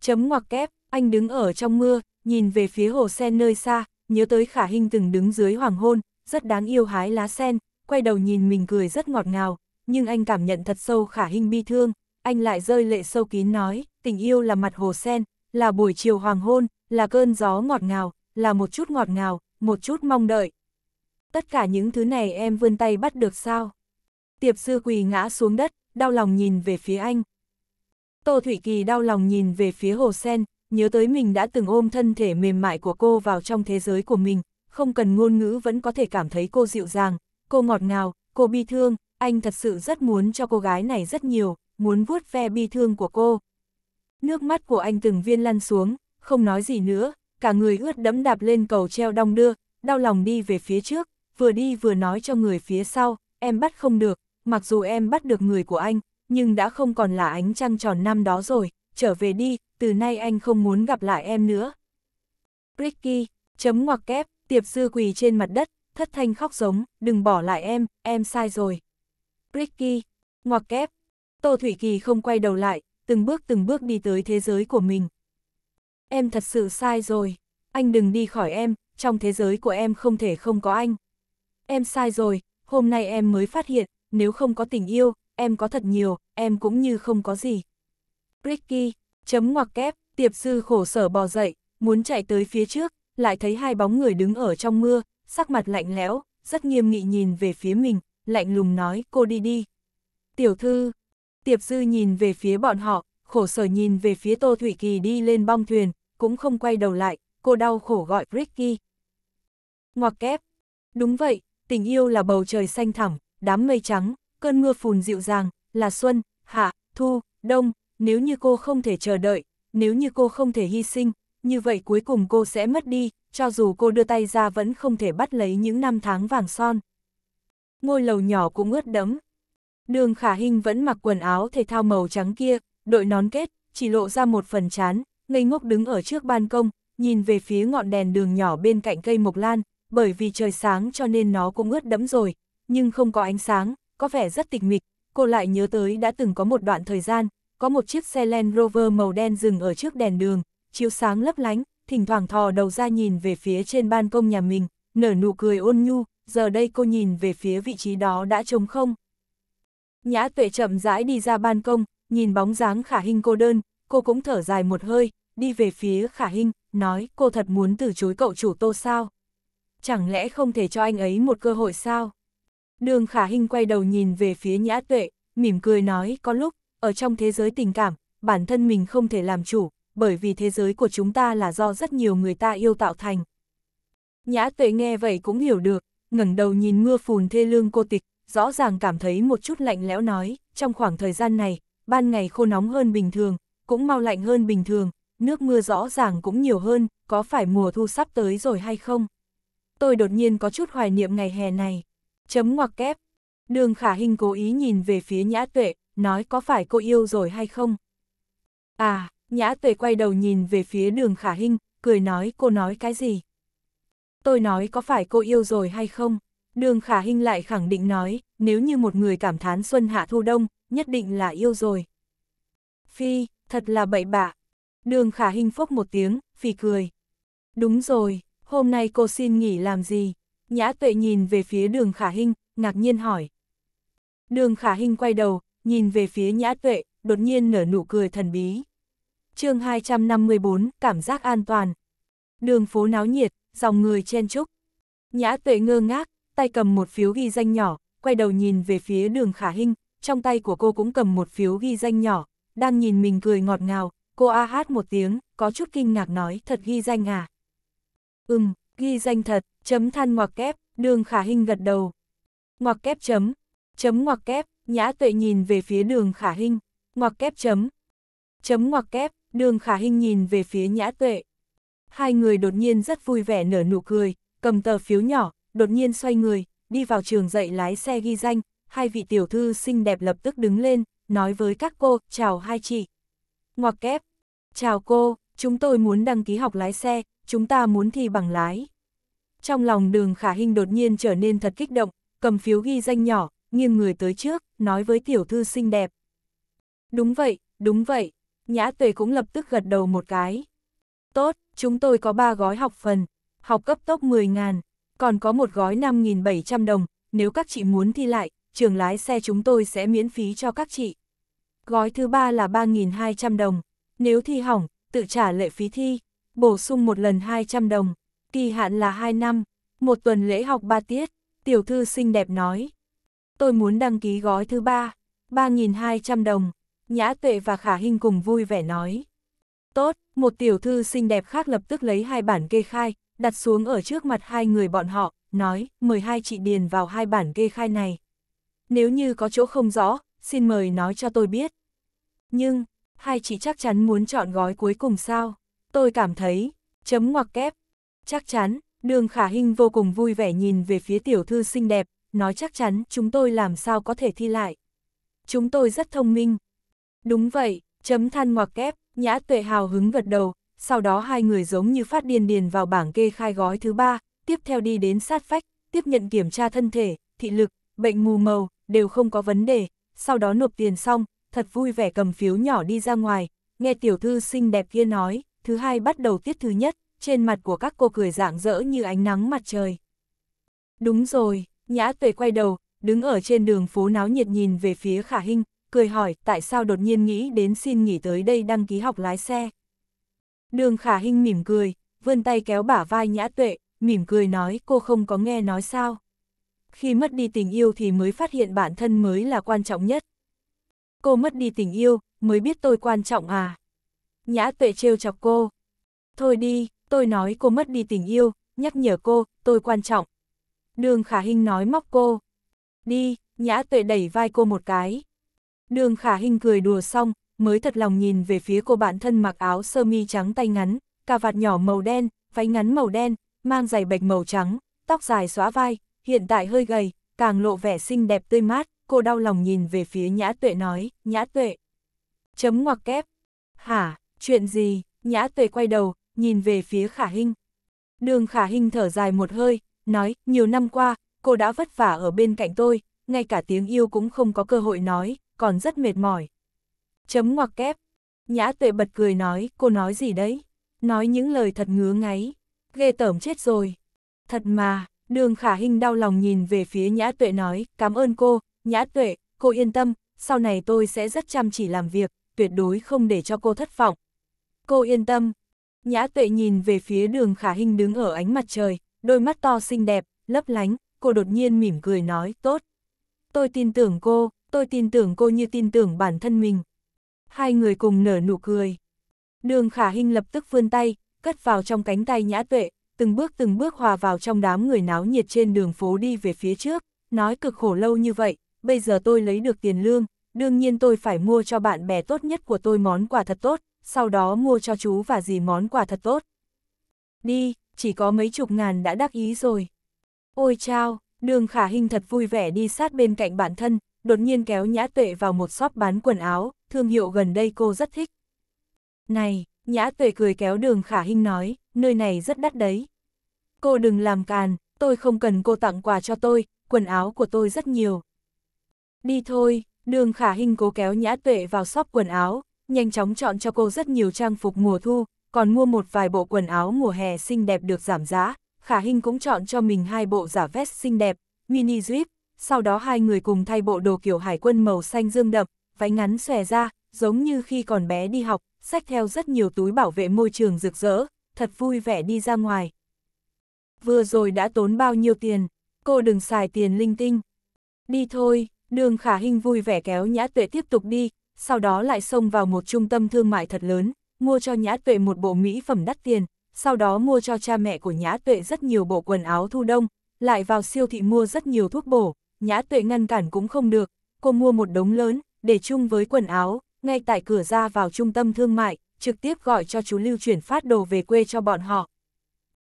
A: Chấm ngoặc kép, anh đứng ở trong mưa, nhìn về phía hồ sen nơi xa, nhớ tới khả hình từng đứng dưới hoàng hôn, rất đáng yêu hái lá sen, quay đầu nhìn mình cười rất ngọt ngào, nhưng anh cảm nhận thật sâu khả hình bi thương, anh lại rơi lệ sâu kín nói, tình yêu là mặt hồ sen, là buổi chiều hoàng hôn, là cơn gió ngọt ngào, là một chút ngọt ngào, một chút mong đợi. Tất cả những thứ này em vươn tay bắt được sao? Tiệp sư quỳ ngã xuống đất, đau lòng nhìn về phía anh. Tô Thủy Kỳ đau lòng nhìn về phía hồ sen, nhớ tới mình đã từng ôm thân thể mềm mại của cô vào trong thế giới của mình, không cần ngôn ngữ vẫn có thể cảm thấy cô dịu dàng, cô ngọt ngào, cô bi thương, anh thật sự rất muốn cho cô gái này rất nhiều, muốn vuốt ve bi thương của cô. Nước mắt của anh từng viên lăn xuống, không nói gì nữa, cả người ướt đẫm đạp lên cầu treo đong đưa, đau lòng đi về phía trước, vừa đi vừa nói cho người phía sau, em bắt không được, mặc dù em bắt được người của anh, nhưng đã không còn là ánh trăng tròn năm đó rồi, trở về đi, từ nay anh không muốn gặp lại em nữa. Ricky, chấm ngoặc kép, tiệp dư quỳ trên mặt đất, thất thanh khóc giống, đừng bỏ lại em, em sai rồi. Ricky, ngoặc kép, Tô Thủy Kỳ không quay đầu lại, từng bước từng bước đi tới thế giới của mình, Em thật sự sai rồi. Anh đừng đi khỏi em, trong thế giới của em không thể không có anh. Em sai rồi, hôm nay em mới phát hiện, nếu không có tình yêu, em có thật nhiều, em cũng như không có gì. Ricky, chấm ngoặc kép, tiệp sư khổ sở bò dậy, muốn chạy tới phía trước, lại thấy hai bóng người đứng ở trong mưa, sắc mặt lạnh lẽo, rất nghiêm nghị nhìn về phía mình, lạnh lùng nói cô đi đi. Tiểu thư, tiệp sư nhìn về phía bọn họ, khổ sở nhìn về phía Tô Thủy Kỳ đi lên bong thuyền, cũng không quay đầu lại, cô đau khổ gọi Ricky. Ngoặc kép. Đúng vậy, tình yêu là bầu trời xanh thẳm, đám mây trắng, cơn mưa phùn dịu dàng, là xuân, hạ, thu, đông, nếu như cô không thể chờ đợi, nếu như cô không thể hy sinh, như vậy cuối cùng cô sẽ mất đi, cho dù cô đưa tay ra vẫn không thể bắt lấy những năm tháng vàng son. Ngôi lầu nhỏ cũng ướt đẫm. Đường khả hình vẫn mặc quần áo thể thao màu trắng kia, đội nón kết, chỉ lộ ra một phần chán, ngây ngốc đứng ở trước ban công, nhìn về phía ngọn đèn đường nhỏ bên cạnh cây mộc lan, bởi vì trời sáng cho nên nó cũng ướt đẫm rồi, nhưng không có ánh sáng, có vẻ rất tịch mịch, cô lại nhớ tới đã từng có một đoạn thời gian, có một chiếc xe Land Rover màu đen dừng ở trước đèn đường, chiếu sáng lấp lánh, thỉnh thoảng thò đầu ra nhìn về phía trên ban công nhà mình, nở nụ cười ôn nhu, giờ đây cô nhìn về phía vị trí đó đã trống không. Nhã tuệ chậm rãi đi ra ban công, nhìn bóng dáng khả hình cô đơn, cô cũng thở dài một hơi, đi về phía khả hình, nói cô thật muốn từ chối cậu chủ tô sao? Chẳng lẽ không thể cho anh ấy một cơ hội sao? Đường khả hình quay đầu nhìn về phía nhã tuệ, mỉm cười nói có lúc, ở trong thế giới tình cảm, bản thân mình không thể làm chủ, bởi vì thế giới của chúng ta là do rất nhiều người ta yêu tạo thành. Nhã tuệ nghe vậy cũng hiểu được, ngẩng đầu nhìn mưa phùn thê lương cô tịch, rõ ràng cảm thấy một chút lạnh lẽo nói, trong khoảng thời gian này, ban ngày khô nóng hơn bình thường, cũng mau lạnh hơn bình thường, nước mưa rõ ràng cũng nhiều hơn, có phải mùa thu sắp tới rồi hay không? Tôi đột nhiên có chút hoài niệm ngày hè này. Chấm ngoặc kép. Đường khả hình cố ý nhìn về phía nhã tuệ, nói có phải cô yêu rồi hay không? À, nhã tuệ quay đầu nhìn về phía đường khả hình, cười nói cô nói cái gì? Tôi nói có phải cô yêu rồi hay không? Đường khả hình lại khẳng định nói, nếu như một người cảm thán xuân hạ thu đông, nhất định là yêu rồi. Phi, thật là bậy bạ, Đường khả hình phúc một tiếng, phì cười. Đúng rồi, hôm nay cô xin nghỉ làm gì? Nhã tuệ nhìn về phía đường khả hình, ngạc nhiên hỏi. Đường khả hình quay đầu, nhìn về phía nhã tuệ, đột nhiên nở nụ cười thần bí. chương 254, cảm giác an toàn. Đường phố náo nhiệt, dòng người chen chúc. Nhã tuệ ngơ ngác, tay cầm một phiếu ghi danh nhỏ, quay đầu nhìn về phía đường khả hình, trong tay của cô cũng cầm một phiếu ghi danh nhỏ, đang nhìn mình cười ngọt ngào, cô A hát một tiếng, có chút kinh ngạc nói, thật ghi danh à? Ừm, ghi danh thật, chấm than ngoặc kép, đường khả hình gật đầu. Ngoặc kép chấm, chấm ngoặc kép, nhã tuệ nhìn về phía đường khả hình, ngoặc kép chấm. Chấm ngoặc kép, đường khả hình nhìn về phía nhã tuệ. Hai người đột nhiên rất vui vẻ nở nụ cười, cầm tờ phiếu nhỏ, đột nhiên xoay người, đi vào trường dạy lái xe ghi danh, hai vị tiểu thư xinh đẹp lập tức đứng lên, nói với các cô, chào hai chị. Ngoặc kép, Chào cô, chúng tôi muốn đăng ký học lái xe, chúng ta muốn thi bằng lái. Trong lòng đường khả hình đột nhiên trở nên thật kích động, cầm phiếu ghi danh nhỏ, nghiêng người tới trước, nói với tiểu thư xinh đẹp. Đúng vậy, đúng vậy, nhã tuệ cũng lập tức gật đầu một cái. Tốt, chúng tôi có 3 gói học phần, học cấp tốc 10.000, còn có một gói 5.700 đồng, nếu các chị muốn thi lại, trường lái xe chúng tôi sẽ miễn phí cho các chị. Gói thứ ba là 3.200 đồng. Nếu thi hỏng, tự trả lệ phí thi, bổ sung một lần 200 đồng, kỳ hạn là 2 năm, một tuần lễ học 3 tiết, tiểu thư xinh đẹp nói. Tôi muốn đăng ký gói thứ 3, 3.200 đồng, Nhã Tuệ và Khả hình cùng vui vẻ nói. Tốt, một tiểu thư xinh đẹp khác lập tức lấy hai bản kê khai, đặt xuống ở trước mặt hai người bọn họ, nói, mời hai chị điền vào hai bản kê khai này. Nếu như có chỗ không rõ, xin mời nói cho tôi biết. Nhưng, hai chị chắc chắn muốn chọn gói cuối cùng sao? Tôi cảm thấy, chấm ngoặc kép. Chắc chắn, đường khả hình vô cùng vui vẻ nhìn về phía tiểu thư xinh đẹp, nói chắc chắn chúng tôi làm sao có thể thi lại. Chúng tôi rất thông minh. Đúng vậy, chấm than ngoặc kép, nhã tuệ hào hứng gật đầu, sau đó hai người giống như phát điên điền vào bảng kê khai gói thứ ba, tiếp theo đi đến sát phách, tiếp nhận kiểm tra thân thể, thị lực, bệnh mù màu, đều không có vấn đề, sau đó nộp tiền xong, thật vui vẻ cầm phiếu nhỏ đi ra ngoài, nghe tiểu thư xinh đẹp kia nói, thứ hai bắt đầu tiết thứ nhất, trên mặt của các cô cười rạng rỡ như ánh nắng mặt trời. Đúng rồi, nhã tuệ quay đầu, đứng ở trên đường phố náo nhiệt nhìn về phía khả hình, cười hỏi tại sao đột nhiên nghĩ đến xin nghỉ tới đây đăng ký học lái xe. Đường khả hình mỉm cười, vươn tay kéo bả vai nhã tuệ, mỉm cười nói cô không có nghe nói sao. Khi mất đi tình yêu thì mới phát hiện bản thân mới là quan trọng nhất. Cô mất đi tình yêu, mới biết tôi quan trọng à. Nhã tuệ trêu chọc cô. Thôi đi, tôi nói cô mất đi tình yêu, nhắc nhở cô, tôi quan trọng. Đường khả hình nói móc cô. Đi, nhã tuệ đẩy vai cô một cái. Đường khả hình cười đùa xong, mới thật lòng nhìn về phía cô bạn thân mặc áo sơ mi trắng tay ngắn, cà vạt nhỏ màu đen, váy ngắn màu đen, mang giày bạch màu trắng, tóc dài xóa vai, hiện tại hơi gầy, càng lộ vẻ xinh đẹp tươi mát, cô đau lòng nhìn về phía Nhã Tuệ nói, Nhã Tuệ. Chấm ngoặc kép. Hả, chuyện gì? Nhã Tuệ quay đầu, nhìn về phía Khả Hinh. Đường Khả Hinh thở dài một hơi, nói, nhiều năm qua, cô đã vất vả ở bên cạnh tôi, ngay cả tiếng yêu cũng không có cơ hội nói, còn rất mệt mỏi. Chấm ngoặc kép. Nhã Tuệ bật cười nói, cô nói gì đấy? Nói những lời thật ngứa ngáy. Ghê tởm chết rồi. Thật mà, đường Khả Hinh đau lòng nhìn về phía Nhã Tuệ nói, cảm ơn cô, Nhã tuệ, cô yên tâm, sau này tôi sẽ rất chăm chỉ làm việc, tuyệt đối không để cho cô thất vọng. Cô yên tâm. Nhã tuệ nhìn về phía đường khả hình đứng ở ánh mặt trời, đôi mắt to xinh đẹp, lấp lánh, cô đột nhiên mỉm cười nói, tốt. Tôi tin tưởng cô, tôi tin tưởng cô như tin tưởng bản thân mình. Hai người cùng nở nụ cười. Đường khả hình lập tức vươn tay, cất vào trong cánh tay nhã tuệ, từng bước từng bước hòa vào trong đám người náo nhiệt trên đường phố đi về phía trước, nói cực khổ lâu như vậy, bây giờ tôi lấy được tiền lương, đương nhiên tôi phải mua cho bạn bè tốt nhất của tôi món quà thật tốt, sau đó mua cho chú và dì món quà thật tốt. Đi, chỉ có mấy chục ngàn đã đắc ý rồi. Ôi chao, đường khả hình thật vui vẻ đi sát bên cạnh bản thân, đột nhiên kéo nhã tuệ vào một shop bán quần áo, thương hiệu gần đây cô rất thích. Này, nhã tuệ cười kéo đường khả hình nói, nơi này rất đắt đấy. Cô đừng làm càn, tôi không cần cô tặng quà cho tôi, quần áo của tôi rất nhiều, Đi thôi, đường khả hình cố kéo nhã tuệ vào shop quần áo, nhanh chóng chọn cho cô rất nhiều trang phục mùa thu, còn mua một vài bộ quần áo mùa hè xinh đẹp được giảm giá. Khả Hinh cũng chọn cho mình hai bộ giả vest xinh đẹp, mini zip, sau đó hai người cùng thay bộ đồ kiểu hải quân màu xanh dương đậm, váy ngắn xòe ra, giống như khi còn bé đi học, sách theo rất nhiều túi bảo vệ môi trường rực rỡ, thật vui vẻ đi ra ngoài. Vừa rồi đã tốn bao nhiêu tiền, cô đừng xài tiền linh tinh. Đi thôi, Đường khả hình vui vẻ kéo nhã tuệ tiếp tục đi, sau đó lại xông vào một trung tâm thương mại thật lớn, mua cho nhã tuệ một bộ mỹ phẩm đắt tiền, sau đó mua cho cha mẹ của nhã tuệ rất nhiều bộ quần áo thu đông, lại vào siêu thị mua rất nhiều thuốc bổ, nhã tuệ ngăn cản cũng không được, cô mua một đống lớn, để chung với quần áo, ngay tại cửa ra vào trung tâm thương mại, trực tiếp gọi cho chú Lưu chuyển phát đồ về quê cho bọn họ.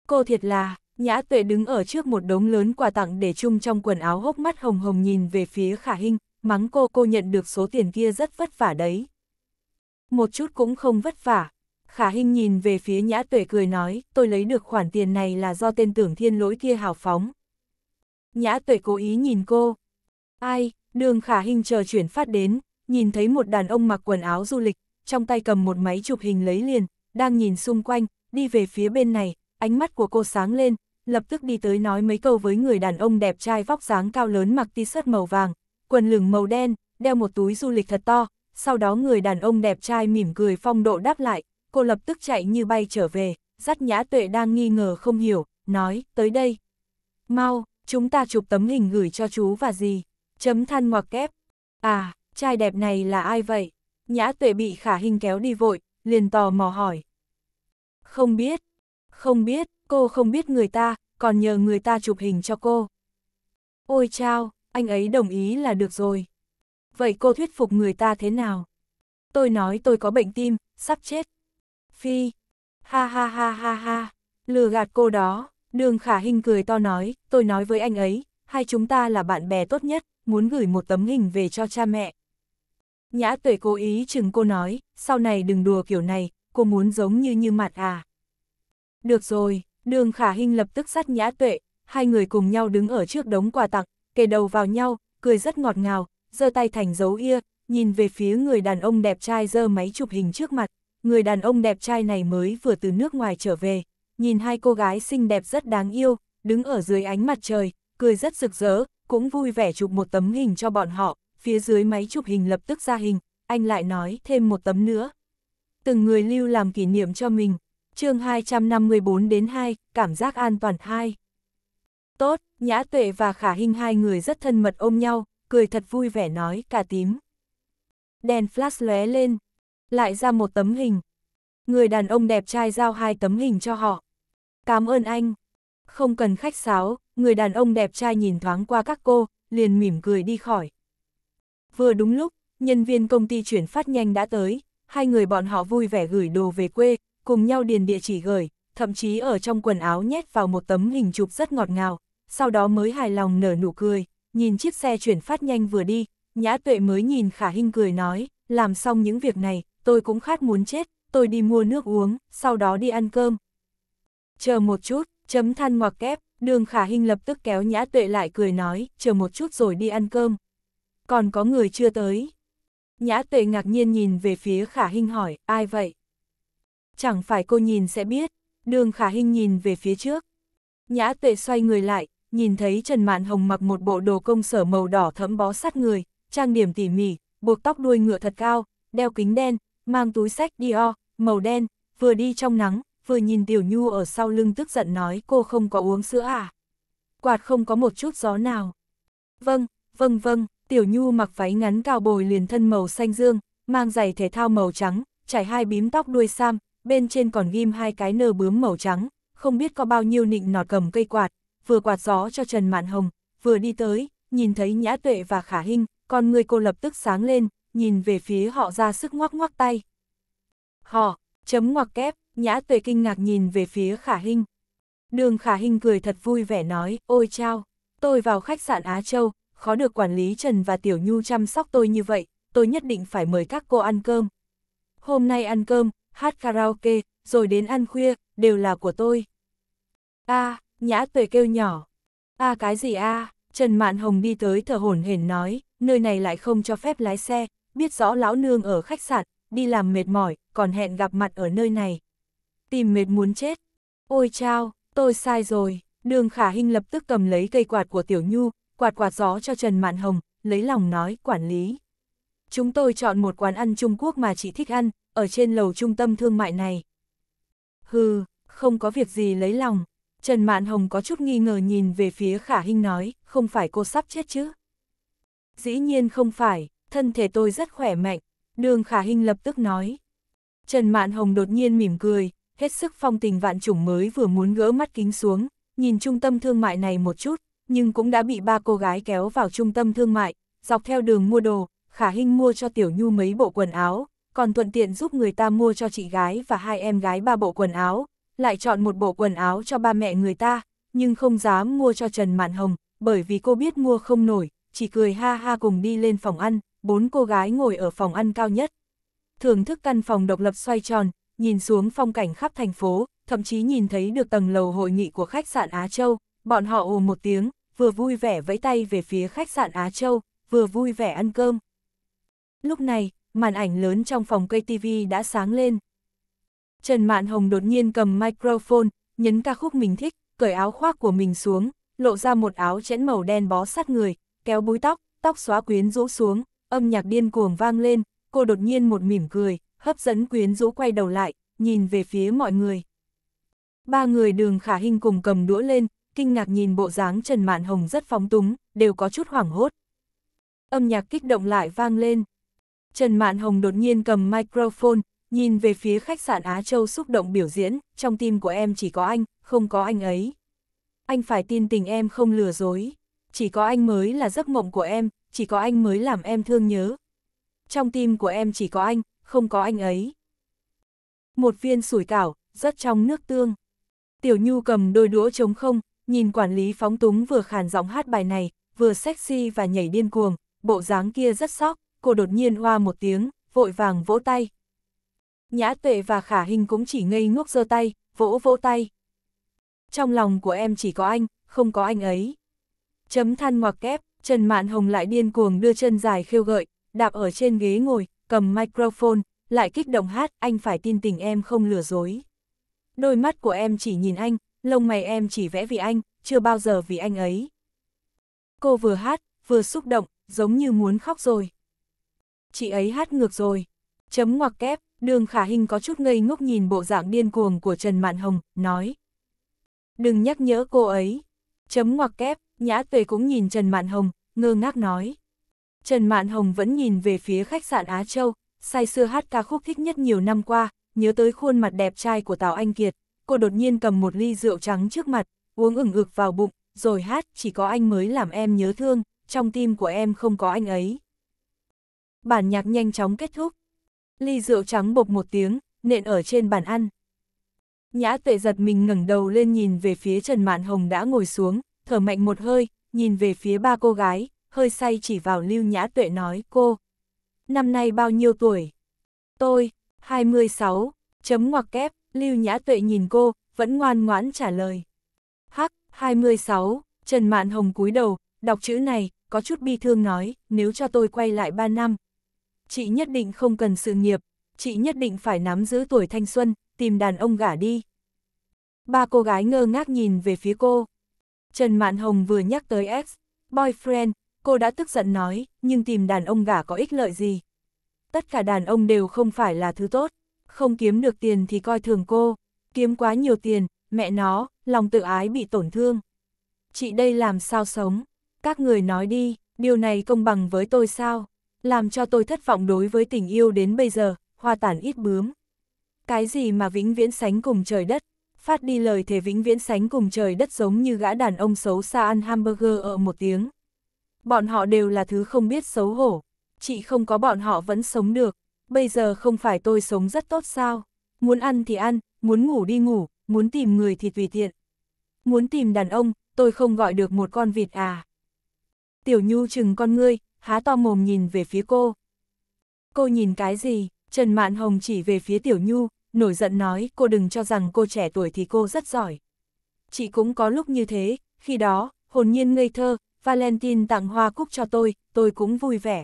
A: Cô thiệt là, Nhã tuệ đứng ở trước một đống lớn quà tặng để chung trong quần áo hốc mắt hồng hồng nhìn về phía khả hình, mắng cô cô nhận được số tiền kia rất vất vả đấy. Một chút cũng không vất vả. Khả hình nhìn về phía nhã tuệ cười nói, tôi lấy được khoản tiền này là do tên tưởng thiên lỗi kia hào phóng. Nhã tuệ cố ý nhìn cô. Ai, đường khả hình chờ chuyển phát đến, nhìn thấy một đàn ông mặc quần áo du lịch, trong tay cầm một máy chụp hình lấy liền, đang nhìn xung quanh, đi về phía bên này, ánh mắt của cô sáng lên, lập tức đi tới nói mấy câu với người đàn ông đẹp trai vóc dáng cao lớn mặc t-shirt màu vàng, quần lửng màu đen, đeo một túi du lịch thật to, sau đó người đàn ông đẹp trai mỉm cười phong độ đáp lại, cô lập tức chạy như bay trở về, dắt nhã tuệ đang nghi ngờ không hiểu, nói, tới đây. Mau, chúng ta chụp tấm hình gửi cho chú và gì chấm than ngoặc kép. À, trai đẹp này là ai vậy? Nhã tuệ bị khả hình kéo đi vội, liền tò mò hỏi. Không biết, không biết, cô không biết người ta, còn nhờ người ta chụp hình cho cô. Ôi chao, anh ấy đồng ý là được rồi. Vậy cô thuyết phục người ta thế nào? Tôi nói tôi có bệnh tim, sắp chết. Phi, ha ha ha ha ha, lừa gạt cô đó, đường khả hình cười to nói, tôi nói với anh ấy, hai chúng ta là bạn bè tốt nhất, muốn gửi một tấm hình về cho cha mẹ. Nhã tuệ cố ý chừng cô nói, sau này đừng đùa kiểu này, cô muốn giống như như mặt à. Được rồi, đường khả hình lập tức sát nhã tuệ, hai người cùng nhau đứng ở trước đống quà tặng, kề đầu vào nhau, cười rất ngọt ngào, giơ tay thành dấu ia, nhìn về phía người đàn ông đẹp trai giơ máy chụp hình trước mặt. Người đàn ông đẹp trai này mới vừa từ nước ngoài trở về, nhìn hai cô gái xinh đẹp rất đáng yêu, đứng ở dưới ánh mặt trời, cười rất rực rỡ, cũng vui vẻ chụp một tấm hình cho bọn họ, phía dưới máy chụp hình lập tức ra hình, anh lại nói thêm một tấm nữa. Từng người lưu làm kỷ niệm cho mình, chương 254 đến 2, cảm giác an toàn 2. Tốt, Nhã Tuệ và Khả Hinh hai người rất thân mật ôm nhau, cười thật vui vẻ nói cả tím. Đèn flash lóe lên, lại ra một tấm hình. Người đàn ông đẹp trai giao hai tấm hình cho họ. Cảm ơn anh. Không cần khách sáo, người đàn ông đẹp trai nhìn thoáng qua các cô, liền mỉm cười đi khỏi. Vừa đúng lúc, nhân viên công ty chuyển phát nhanh đã tới, hai người bọn họ vui vẻ gửi đồ về quê, cùng nhau điền địa chỉ gửi, thậm chí ở trong quần áo nhét vào một tấm hình chụp rất ngọt ngào, sau đó mới hài lòng nở nụ cười, nhìn chiếc xe chuyển phát nhanh vừa đi, Nhã Tuệ mới nhìn Khả Hinh cười nói, làm xong những việc này, tôi cũng khát muốn chết, tôi đi mua nước uống, sau đó đi ăn cơm. Chờ một chút, chấm than ngoặc kép, đường Khả Hinh lập tức kéo Nhã Tuệ lại cười nói, chờ một chút rồi đi ăn cơm. Còn có người chưa tới. Nhã Tuệ ngạc nhiên nhìn về phía Khả Hinh hỏi, ai vậy? Chẳng phải cô nhìn sẽ biết, đường khả hình nhìn về phía trước. Nhã tuệ xoay người lại, nhìn thấy Trần Mạn Hồng mặc một bộ đồ công sở màu đỏ thấm bó sát người, trang điểm tỉ mỉ, buộc tóc đuôi ngựa thật cao, đeo kính đen, mang túi sách Dior, màu đen, vừa đi trong nắng, vừa nhìn Tiểu Nhu ở sau lưng tức giận nói cô không có uống sữa à. Quạt không có một chút gió nào. Vâng, vâng vâng, Tiểu Nhu mặc váy ngắn cao bồi liền thân màu xanh dương, mang giày thể thao màu trắng, trải hai bím tóc đuôi sam, bên trên còn ghim hai cái nơ bướm màu trắng, không biết có bao nhiêu nịnh nọt cầm cây quạt, vừa quạt gió cho Trần Mạn Hồng, vừa đi tới, nhìn thấy Nhã Tuệ và Khả Hinh, con người cô lập tức sáng lên, nhìn về phía họ ra sức ngoắc ngoắc tay. Họ, chấm ngoặc kép, Nhã Tuệ kinh ngạc nhìn về phía Khả Hinh. Đường Khả Hinh cười thật vui vẻ nói, ôi chao, tôi vào khách sạn Á Châu, khó được quản lý Trần và Tiểu Nhu chăm sóc tôi như vậy, tôi nhất định phải mời các cô ăn cơm. Hôm nay ăn cơm, hát karaoke, rồi đến ăn khuya, đều là của tôi. A, à, nhã tuệ kêu nhỏ. A à, cái gì a? À? Trần Mạn Hồng đi tới thở hổn hển nói, nơi này lại không cho phép lái xe, biết rõ lão nương ở khách sạn, đi làm mệt mỏi, còn hẹn gặp mặt ở nơi này. Tìm mệt muốn chết. Ôi chao, tôi sai rồi. Đường Khả Hinh lập tức cầm lấy cây quạt của Tiểu Nhu, quạt quạt gió cho Trần Mạn Hồng, lấy lòng nói, quản lý. Chúng tôi chọn một quán ăn Trung Quốc mà chị thích ăn, ở trên lầu trung tâm thương mại này. Hừ, không có việc gì lấy lòng. Trần Mạn Hồng có chút nghi ngờ nhìn về phía Khả Hinh nói, không phải cô sắp chết chứ? Dĩ nhiên không phải, thân thể tôi rất khỏe mạnh, đường Khả Hinh lập tức nói. Trần Mạn Hồng đột nhiên mỉm cười, hết sức phong tình vạn chủng mới vừa muốn gỡ mắt kính xuống, nhìn trung tâm thương mại này một chút, nhưng cũng đã bị ba cô gái kéo vào trung tâm thương mại, dọc theo đường mua đồ, Khả Hinh mua cho Tiểu Nhu mấy bộ quần áo, còn thuận tiện giúp người ta mua cho chị gái và hai em gái ba bộ quần áo, lại chọn một bộ quần áo cho ba mẹ người ta, nhưng không dám mua cho Trần Mạn Hồng, bởi vì cô biết mua không nổi, chỉ cười ha ha cùng đi lên phòng ăn, bốn cô gái ngồi ở phòng ăn cao nhất. Thưởng thức căn phòng độc lập xoay tròn, nhìn xuống phong cảnh khắp thành phố, thậm chí nhìn thấy được tầng lầu hội nghị của khách sạn Á Châu, bọn họ ồ một tiếng, vừa vui vẻ vẫy tay về phía khách sạn Á Châu, vừa vui vẻ ăn cơm. Lúc này, màn ảnh lớn trong phòng cây TV đã sáng lên. Trần Mạn Hồng đột nhiên cầm microphone, nhấn ca khúc mình thích, cởi áo khoác của mình xuống, lộ ra một áo chẽn màu đen bó sát người, kéo búi tóc, tóc xóa quyến rũ xuống, âm nhạc điên cuồng vang lên, cô đột nhiên một mỉm cười, hấp dẫn quyến rũ quay đầu lại, nhìn về phía mọi người. Ba người đường khả hình cùng cầm đũa lên, kinh ngạc nhìn bộ dáng Trần Mạn Hồng rất phóng túng, đều có chút hoảng hốt. Âm nhạc kích động lại vang lên. Trần Mạn Hồng đột nhiên cầm microphone, nhìn về phía khách sạn Á Châu xúc động biểu diễn, trong tim của em chỉ có anh, không có anh ấy. Anh phải tin tình em không lừa dối, chỉ có anh mới là giấc mộng của em, chỉ có anh mới làm em thương nhớ. Trong tim của em chỉ có anh, không có anh ấy. Một viên sủi cảo, rất trong nước tương. Tiểu Nhu cầm đôi đũa trống không, nhìn quản lý phóng túng vừa khàn giọng hát bài này, vừa sexy và nhảy điên cuồng, bộ dáng kia rất sóc, cô đột nhiên hoa một tiếng, vội vàng vỗ tay. Nhã tuệ và khả hình cũng chỉ ngây ngốc giơ tay, vỗ vỗ tay. Trong lòng của em chỉ có anh, không có anh ấy. Chấm than ngoặc kép, Trần Mạn Hồng lại điên cuồng đưa chân dài khêu gợi, đạp ở trên ghế ngồi, cầm microphone, lại kích động hát, anh phải tin tình em không lừa dối. Đôi mắt của em chỉ nhìn anh, lông mày em chỉ vẽ vì anh, chưa bao giờ vì anh ấy. Cô vừa hát, vừa xúc động, giống như muốn khóc rồi chị ấy hát ngược rồi. Chấm ngoặc kép, đường khả hình có chút ngây ngốc nhìn bộ dạng điên cuồng của Trần Mạn Hồng, nói. Đừng nhắc nhớ cô ấy. Chấm ngoặc kép, nhã tuệ cũng nhìn Trần Mạn Hồng, ngơ ngác nói. Trần Mạn Hồng vẫn nhìn về phía khách sạn Á Châu, say sưa hát ca khúc thích nhất nhiều năm qua, nhớ tới khuôn mặt đẹp trai của Tào Anh Kiệt, cô đột nhiên cầm một ly rượu trắng trước mặt, uống ửng ực vào bụng, rồi hát chỉ có anh mới làm em nhớ thương, trong tim của em không có anh ấy. Bản nhạc nhanh chóng kết thúc. Ly rượu trắng bột một tiếng, nện ở trên bàn ăn. Nhã tuệ giật mình ngẩng đầu lên nhìn về phía Trần Mạn Hồng đã ngồi xuống, thở mạnh một hơi, nhìn về phía ba cô gái, hơi say chỉ vào Lưu Nhã tuệ nói cô. Năm nay bao nhiêu tuổi? Tôi, 26, chấm ngoặc kép, Lưu Nhã tuệ nhìn cô, vẫn ngoan ngoãn trả lời. Hắc, 26, Trần Mạn Hồng cúi đầu, đọc chữ này, có chút bi thương nói, nếu cho tôi quay lại 3 năm, chị nhất định không cần sự nghiệp, chị nhất định phải nắm giữ tuổi thanh xuân, tìm đàn ông gả đi. Ba cô gái ngơ ngác nhìn về phía cô. Trần Mạn Hồng vừa nhắc tới ex, boyfriend, cô đã tức giận nói, nhưng tìm đàn ông gả có ích lợi gì. Tất cả đàn ông đều không phải là thứ tốt, không kiếm được tiền thì coi thường cô, kiếm quá nhiều tiền, mẹ nó, lòng tự ái bị tổn thương. Chị đây làm sao sống? Các người nói đi, điều này công bằng với tôi sao? Làm cho tôi thất vọng đối với tình yêu đến bây giờ, hoa tản ít bướm. Cái gì mà vĩnh viễn sánh cùng trời đất, phát đi lời thể vĩnh viễn sánh cùng trời đất giống như gã đàn ông xấu xa ăn hamburger ở một tiếng. Bọn họ đều là thứ không biết xấu hổ, chị không có bọn họ vẫn sống được, bây giờ không phải tôi sống rất tốt sao, muốn ăn thì ăn, muốn ngủ đi ngủ, muốn tìm người thì tùy tiện. Muốn tìm đàn ông, tôi không gọi được một con vịt à. Tiểu Nhu chừng con ngươi, há to mồm nhìn về phía cô. Cô nhìn cái gì? Trần Mạn Hồng chỉ về phía Tiểu Nhu, nổi giận nói cô đừng cho rằng cô trẻ tuổi thì cô rất giỏi. Chị cũng có lúc như thế, khi đó, hồn nhiên ngây thơ, Valentine tặng hoa cúc cho tôi, tôi cũng vui vẻ.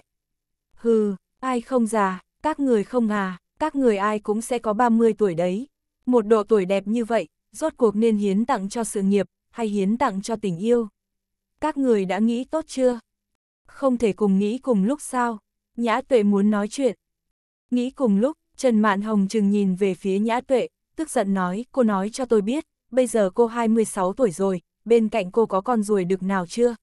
A: Hừ, ai không già, các người không à, các người ai cũng sẽ có 30 tuổi đấy. Một độ tuổi đẹp như vậy, rốt cuộc nên hiến tặng cho sự nghiệp, hay hiến tặng cho tình yêu. Các người đã nghĩ tốt chưa? Không thể cùng nghĩ cùng lúc sao? Nhã tuệ muốn nói chuyện. Nghĩ cùng lúc, Trần Mạn Hồng chừng nhìn về phía nhã tuệ, tức giận nói, cô nói cho tôi biết, bây giờ cô 26 tuổi rồi, bên cạnh cô có con ruồi được nào chưa?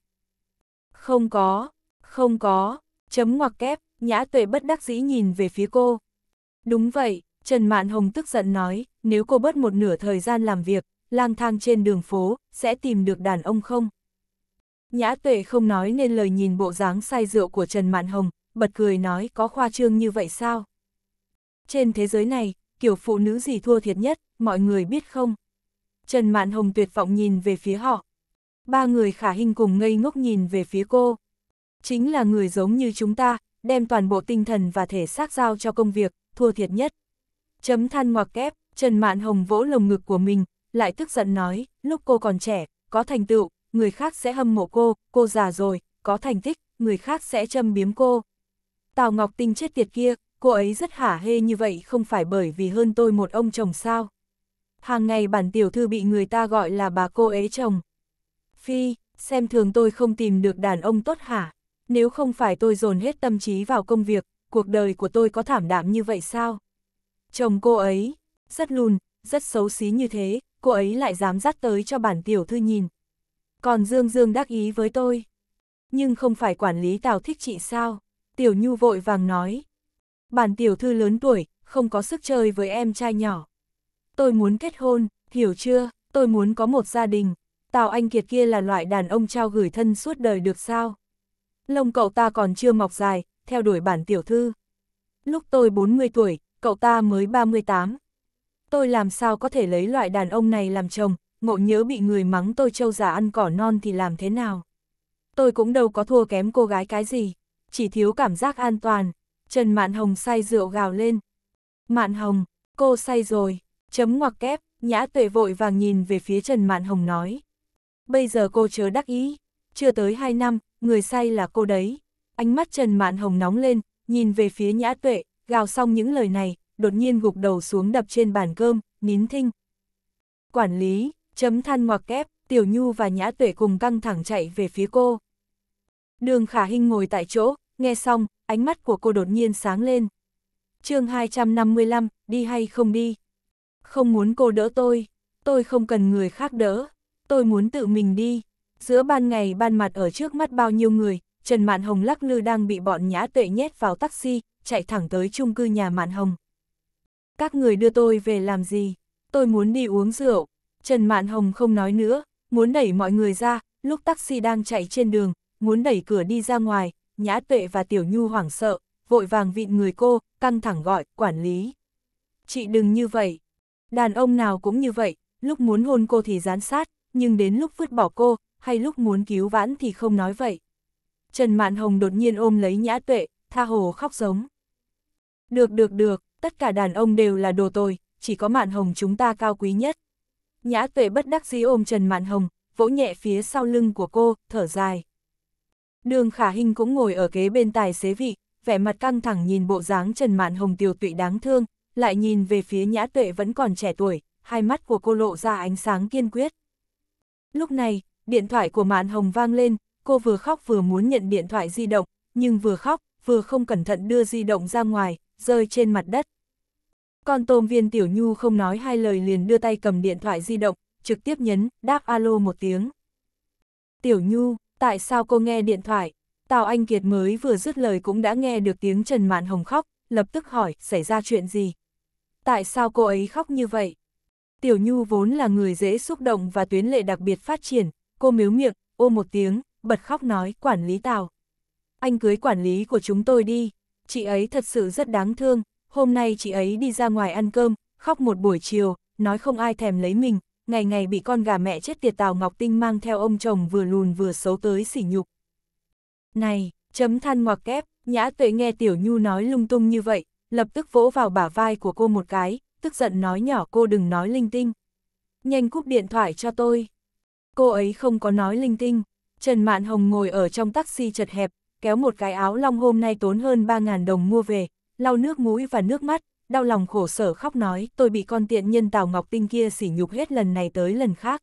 A: Không có, không có, chấm ngoặc kép, nhã tuệ bất đắc dĩ nhìn về phía cô. Đúng vậy, Trần Mạn Hồng tức giận nói, nếu cô bớt một nửa thời gian làm việc, lang thang trên đường phố, sẽ tìm được đàn ông không? Nhã tuệ không nói nên lời nhìn bộ dáng say rượu của Trần Mạn Hồng, bật cười nói có khoa trương như vậy sao? Trên thế giới này, kiểu phụ nữ gì thua thiệt nhất, mọi người biết không? Trần Mạn Hồng tuyệt vọng nhìn về phía họ. Ba người khả hình cùng ngây ngốc nhìn về phía cô. Chính là người giống như chúng ta, đem toàn bộ tinh thần và thể xác giao cho công việc, thua thiệt nhất. Chấm than ngoặc kép, Trần Mạn Hồng vỗ lồng ngực của mình, lại tức giận nói, lúc cô còn trẻ, có thành tựu, người khác sẽ hâm mộ cô, cô già rồi, có thành tích, người khác sẽ châm biếm cô. Tào Ngọc Tinh chết tiệt kia, cô ấy rất hả hê như vậy không phải bởi vì hơn tôi một ông chồng sao. Hàng ngày bản tiểu thư bị người ta gọi là bà cô ấy chồng. Phi, xem thường tôi không tìm được đàn ông tốt hả? Nếu không phải tôi dồn hết tâm trí vào công việc, cuộc đời của tôi có thảm đạm như vậy sao? Chồng cô ấy, rất lùn, rất xấu xí như thế, cô ấy lại dám dắt tới cho bản tiểu thư nhìn, còn Dương Dương đắc ý với tôi. Nhưng không phải quản lý Tào thích chị sao? Tiểu Nhu vội vàng nói. Bản tiểu thư lớn tuổi, không có sức chơi với em trai nhỏ. Tôi muốn kết hôn, hiểu chưa? Tôi muốn có một gia đình. Tào Anh Kiệt kia là loại đàn ông trao gửi thân suốt đời được sao? Lông cậu ta còn chưa mọc dài, theo đuổi bản tiểu thư. Lúc tôi 40 tuổi, cậu ta mới 38. Tôi làm sao có thể lấy loại đàn ông này làm chồng, ngộ nhớ bị người mắng tôi trâu già ăn cỏ non thì làm thế nào. Tôi cũng đâu có thua kém cô gái cái gì, chỉ thiếu cảm giác an toàn. Trần Mạn Hồng say rượu gào lên. Mạn Hồng, cô say rồi, chấm ngoặc kép, nhã tuệ vội vàng nhìn về phía Trần Mạn Hồng nói. Bây giờ cô chớ đắc ý, chưa tới hai năm, người say là cô đấy. Ánh mắt Trần Mạn Hồng nóng lên, nhìn về phía nhã tuệ, gào xong những lời này, đột nhiên gục đầu xuống đập trên bàn cơm, nín thinh. Quản lý, Chấm than ngoặc kép, Tiểu Nhu và Nhã Tuệ cùng căng thẳng chạy về phía cô. Đường Khả Hinh ngồi tại chỗ, nghe xong, ánh mắt của cô đột nhiên sáng lên. chương 255, đi hay không đi? Không muốn cô đỡ tôi, tôi không cần người khác đỡ, tôi muốn tự mình đi. Giữa ban ngày ban mặt ở trước mắt bao nhiêu người, Trần Mạn Hồng lắc lư đang bị bọn Nhã Tuệ nhét vào taxi, chạy thẳng tới chung cư nhà Mạn Hồng. Các người đưa tôi về làm gì? Tôi muốn đi uống rượu. Trần Mạn Hồng không nói nữa, muốn đẩy mọi người ra, lúc taxi đang chạy trên đường, muốn đẩy cửa đi ra ngoài, Nhã Tuệ và Tiểu Nhu hoảng sợ, vội vàng vịn người cô, căng thẳng gọi, quản lý. Chị đừng như vậy. Đàn ông nào cũng như vậy, lúc muốn hôn cô thì gián sát, nhưng đến lúc vứt bỏ cô, hay lúc muốn cứu vãn thì không nói vậy. Trần Mạn Hồng đột nhiên ôm lấy Nhã Tuệ, tha hồ khóc giống. Được được được, tất cả đàn ông đều là đồ tồi, chỉ có Mạn Hồng chúng ta cao quý nhất. Nhã tuệ bất đắc dĩ ôm Trần Mạn Hồng, vỗ nhẹ phía sau lưng của cô, thở dài. Đường khả hình cũng ngồi ở kế bên tài xế vị, vẻ mặt căng thẳng nhìn bộ dáng Trần Mạn Hồng tiều tụy đáng thương, lại nhìn về phía nhã tuệ vẫn còn trẻ tuổi, hai mắt của cô lộ ra ánh sáng kiên quyết. Lúc này, điện thoại của Mạn Hồng vang lên, cô vừa khóc vừa muốn nhận điện thoại di động, nhưng vừa khóc, vừa không cẩn thận đưa di động ra ngoài, rơi trên mặt đất. Con tôm viên Tiểu Nhu không nói hai lời liền đưa tay cầm điện thoại di động, trực tiếp nhấn, đáp alo một tiếng. Tiểu Nhu, tại sao cô nghe điện thoại? Tào Anh Kiệt mới vừa dứt lời cũng đã nghe được tiếng Trần Mạn Hồng khóc, lập tức hỏi, xảy ra chuyện gì? Tại sao cô ấy khóc như vậy? Tiểu Nhu vốn là người dễ xúc động và tuyến lệ đặc biệt phát triển, cô miếu miệng, ô một tiếng, bật khóc nói, quản lý Tào. Anh cưới quản lý của chúng tôi đi, chị ấy thật sự rất đáng thương, hôm nay chị ấy đi ra ngoài ăn cơm, khóc một buổi chiều, nói không ai thèm lấy mình, ngày ngày bị con gà mẹ chết tiệt Tào Ngọc Tinh mang theo ông chồng vừa lùn vừa xấu tới sỉ nhục. Này, chấm than ngoặc kép, nhã tuệ nghe Tiểu Nhu nói lung tung như vậy, lập tức vỗ vào bả vai của cô một cái, tức giận nói nhỏ cô đừng nói linh tinh. Nhanh cúp điện thoại cho tôi. Cô ấy không có nói linh tinh. Trần Mạn Hồng ngồi ở trong taxi chật hẹp, kéo một cái áo long hôm nay tốn hơn 3.000 đồng mua về, lau nước mũi và nước mắt, đau lòng khổ sở khóc nói, tôi bị con tiện nhân Tào Ngọc Tinh kia sỉ nhục hết lần này tới lần khác.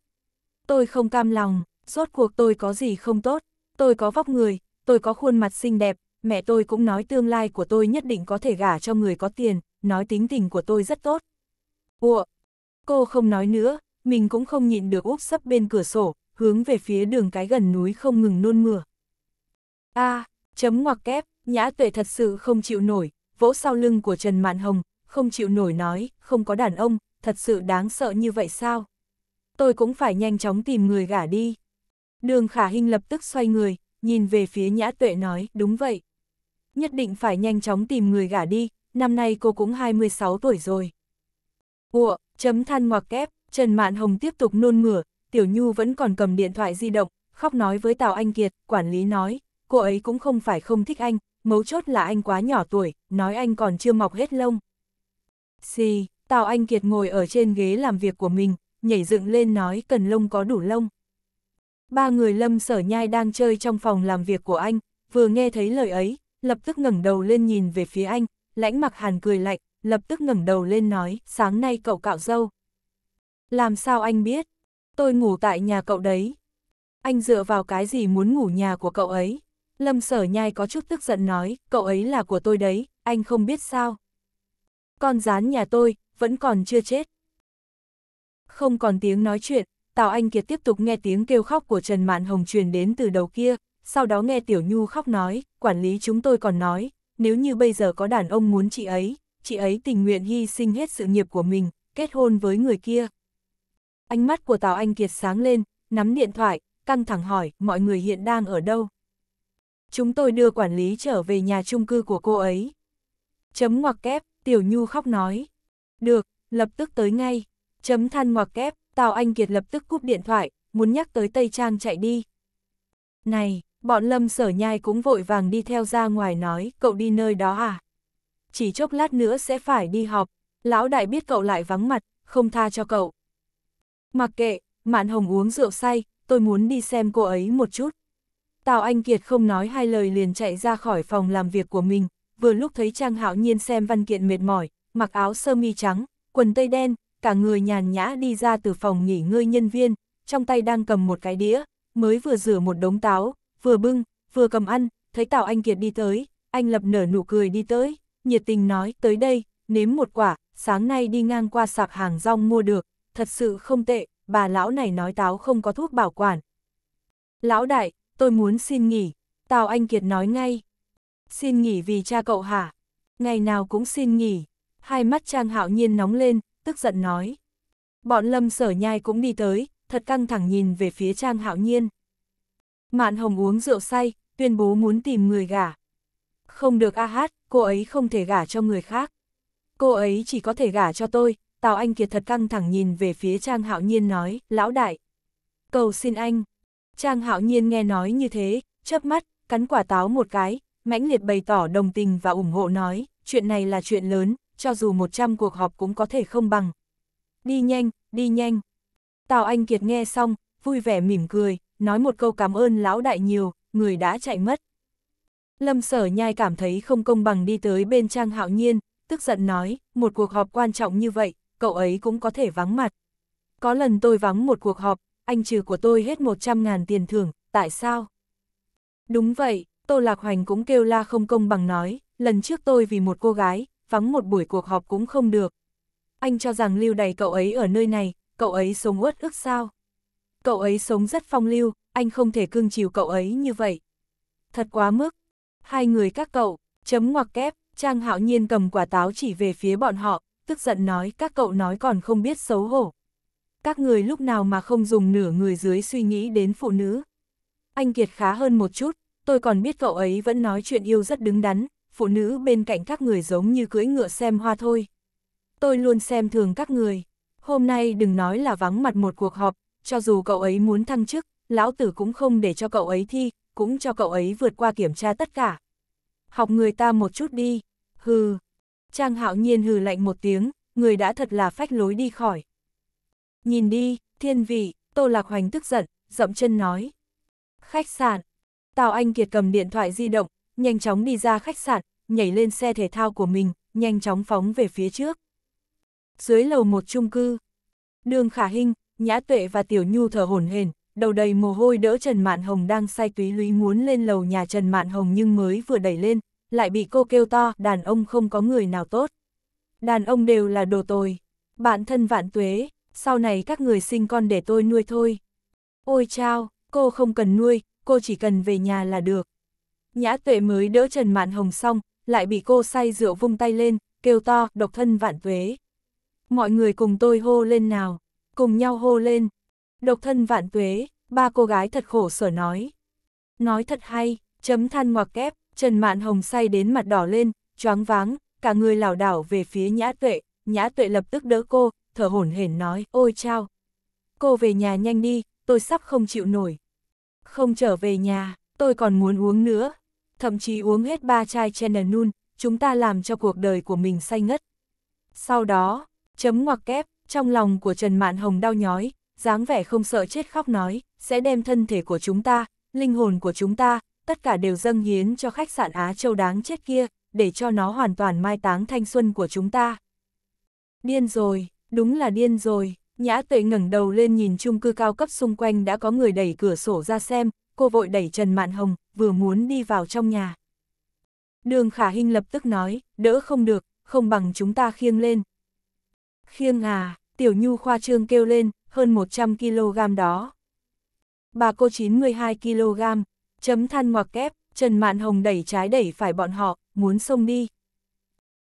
A: Tôi không cam lòng, rốt cuộc tôi có gì không tốt, tôi có vóc người, tôi có khuôn mặt xinh đẹp, mẹ tôi cũng nói tương lai của tôi nhất định có thể gả cho người có tiền, nói tính tình của tôi rất tốt. Ủa, cô không nói nữa, mình cũng không nhịn được úp sấp bên cửa sổ, hướng về phía đường cái gần núi không ngừng nôn mửa. A, chấm ngoặc kép, nhã tuệ thật sự không chịu nổi, vỗ sau lưng của Trần Mạn Hồng, không chịu nổi nói, không có đàn ông, thật sự đáng sợ như vậy sao? Tôi cũng phải nhanh chóng tìm người gả đi. Đường Khả Hinh lập tức xoay người, nhìn về phía Nhã Tuệ nói, đúng vậy. Nhất định phải nhanh chóng tìm người gả đi, năm nay cô cũng 26 tuổi rồi. Ủa, chấm than ngoặc kép, Trần Mạn Hồng tiếp tục nôn mửa, Tiểu Nhu vẫn còn cầm điện thoại di động, khóc nói với Tào Anh Kiệt, quản lý nói, cô ấy cũng không phải không thích anh, mấu chốt là anh quá nhỏ tuổi, nói anh còn chưa mọc hết lông. Xì, Tào Anh Kiệt ngồi ở trên ghế làm việc của mình, nhảy dựng lên nói cần lông có đủ lông. Ba người lâm sở nhai đang chơi trong phòng làm việc của anh, vừa nghe thấy lời ấy, lập tức ngẩng đầu lên nhìn về phía anh, lãnh mặc hàn cười lạnh, lập tức ngẩng đầu lên nói, sáng nay cậu cạo dâu. Làm sao anh biết? Tôi ngủ tại nhà cậu đấy. Anh dựa vào cái gì muốn ngủ nhà của cậu ấy? Lâm sở nhai có chút tức giận nói, cậu ấy là của tôi đấy, anh không biết sao. Con rán nhà tôi, vẫn còn chưa chết. Không còn tiếng nói chuyện, Tào Anh Kiệt tiếp tục nghe tiếng kêu khóc của Trần Mạn Hồng truyền đến từ đầu kia, sau đó nghe Tiểu Nhu khóc nói, quản lý chúng tôi còn nói, nếu như bây giờ có đàn ông muốn chị ấy, chị ấy tình nguyện hy sinh hết sự nghiệp của mình, kết hôn với người kia. Ánh mắt của Tào Anh Kiệt sáng lên, nắm điện thoại, căng thẳng hỏi, mọi người hiện đang ở đâu? chúng tôi đưa quản lý trở về nhà chung cư của cô ấy. Chấm ngoặc kép, Tiểu Nhu khóc nói. Được, lập tức tới ngay. Chấm than ngoặc kép, Tào Anh Kiệt lập tức cúp điện thoại, muốn nhắc tới Tây Trang chạy đi. Này, bọn Lâm Sở Nhai cũng vội vàng đi theo ra ngoài nói, cậu đi nơi đó à? Chỉ chốc lát nữa sẽ phải đi họp, lão đại biết cậu lại vắng mặt, không tha cho cậu. Mặc kệ, Mạn Hồng uống rượu say, tôi muốn đi xem cô ấy một chút. Tào Anh Kiệt không nói hai lời liền chạy ra khỏi phòng làm việc của mình, vừa lúc thấy Trang Hạo Nhiên xem văn kiện mệt mỏi, mặc áo sơ mi trắng, quần tây đen, cả người nhàn nhã đi ra từ phòng nghỉ ngơi nhân viên, trong tay đang cầm một cái đĩa, mới vừa rửa một đống táo, vừa bưng, vừa cầm ăn, thấy Tào Anh Kiệt đi tới, anh lập nở nụ cười đi tới, nhiệt tình nói tới đây, nếm một quả, sáng nay đi ngang qua sạp hàng rong mua được, thật sự không tệ, bà lão này nói táo không có thuốc bảo quản. Lão đại, tôi muốn xin nghỉ. Tào Anh Kiệt nói ngay. Xin nghỉ vì cha cậu hả? Ngày nào cũng xin nghỉ. Hai mắt Trang Hạo Nhiên nóng lên, tức giận nói. Bọn Lâm Sở Nhai cũng đi tới, thật căng thẳng nhìn về phía Trang Hạo Nhiên. Mạn Hồng uống rượu say, tuyên bố muốn tìm người gả. Không được a hát, cô ấy không thể gả cho người khác. Cô ấy chỉ có thể gả cho tôi, Tào Anh Kiệt thật căng thẳng nhìn về phía Trang Hạo Nhiên nói, lão đại. Cầu xin anh, Trang hạo nhiên nghe nói như thế, chớp mắt, cắn quả táo một cái, mãnh liệt bày tỏ đồng tình và ủng hộ nói, chuyện này là chuyện lớn, cho dù 100 cuộc họp cũng có thể không bằng. Đi nhanh, đi nhanh. Tào Anh Kiệt nghe xong, vui vẻ mỉm cười, nói một câu cảm ơn lão đại nhiều, người đã chạy mất. Lâm sở nhai cảm thấy không công bằng đi tới bên Trang Hạo Nhiên, tức giận nói, một cuộc họp quan trọng như vậy, cậu ấy cũng có thể vắng mặt. Có lần tôi vắng một cuộc họp, anh trừ của tôi hết 100.000 tiền thưởng, tại sao? Đúng vậy, Tô Lạc Hoành cũng kêu la không công bằng nói, lần trước tôi vì một cô gái, vắng một buổi cuộc họp cũng không được. Anh cho rằng lưu đầy cậu ấy ở nơi này, cậu ấy sống uất ức sao? Cậu ấy sống rất phong lưu, anh không thể cưng chiều cậu ấy như vậy. Thật quá mức. Hai người các cậu, chấm ngoặc kép, Trang Hạo Nhiên cầm quả táo chỉ về phía bọn họ, tức giận nói các cậu nói còn không biết xấu hổ các người lúc nào mà không dùng nửa người dưới suy nghĩ đến phụ nữ. Anh Kiệt khá hơn một chút, tôi còn biết cậu ấy vẫn nói chuyện yêu rất đứng đắn, phụ nữ bên cạnh các người giống như cưỡi ngựa xem hoa thôi. Tôi luôn xem thường các người. Hôm nay đừng nói là vắng mặt một cuộc họp, cho dù cậu ấy muốn thăng chức, lão tử cũng không để cho cậu ấy thi, cũng cho cậu ấy vượt qua kiểm tra tất cả. Học người ta một chút đi, hừ. Trang hạo nhiên hừ lạnh một tiếng, người đã thật là phách lối đi khỏi. Nhìn đi, thiên vị, Tô Lạc Hoành tức giận, dậm chân nói. Khách sạn. Tào Anh Kiệt cầm điện thoại di động, nhanh chóng đi ra khách sạn, nhảy lên xe thể thao của mình, nhanh chóng phóng về phía trước. Dưới lầu một chung cư, đường khả hình, nhã tuệ và tiểu nhu thở hổn hển, đầu đầy mồ hôi đỡ Trần Mạn Hồng đang say túy lúy muốn lên lầu nhà Trần Mạn Hồng nhưng mới vừa đẩy lên, lại bị cô kêu to, đàn ông không có người nào tốt. Đàn ông đều là đồ tồi, bạn thân vạn tuế, sau này các người sinh con để tôi nuôi thôi. Ôi chao, cô không cần nuôi, cô chỉ cần về nhà là được. Nhã tuệ mới đỡ Trần Mạn Hồng xong, lại bị cô say rượu vung tay lên, kêu to, độc thân vạn tuế. Mọi người cùng tôi hô lên nào, cùng nhau hô lên. Độc thân vạn tuế, ba cô gái thật khổ sở nói. Nói thật hay, chấm than ngoặc kép, Trần Mạn Hồng say đến mặt đỏ lên, choáng váng, cả người lảo đảo về phía Nhã Tuệ, Nhã Tuệ lập tức đỡ cô, thở hổn hển nói, ôi chao. Cô về nhà nhanh đi, tôi sắp không chịu nổi. Không trở về nhà, tôi còn muốn uống nữa. Thậm chí uống hết ba chai Chenanun, chúng ta làm cho cuộc đời của mình say ngất. Sau đó, chấm ngoặc kép, trong lòng của Trần Mạn Hồng đau nhói, dáng vẻ không sợ chết khóc nói, sẽ đem thân thể của chúng ta, linh hồn của chúng ta, tất cả đều dâng hiến cho khách sạn Á Châu đáng chết kia, để cho nó hoàn toàn mai táng thanh xuân của chúng ta. Điên rồi, Đúng là điên rồi, nhã tuệ ngẩng đầu lên nhìn chung cư cao cấp xung quanh đã có người đẩy cửa sổ ra xem, cô vội đẩy Trần Mạn Hồng, vừa muốn đi vào trong nhà. Đường khả Hinh lập tức nói, đỡ không được, không bằng chúng ta khiêng lên. Khiêng à, tiểu nhu khoa trương kêu lên, hơn 100kg đó. Bà cô 92kg, chấm than ngoặc kép, Trần Mạn Hồng đẩy trái đẩy phải bọn họ, muốn xông đi.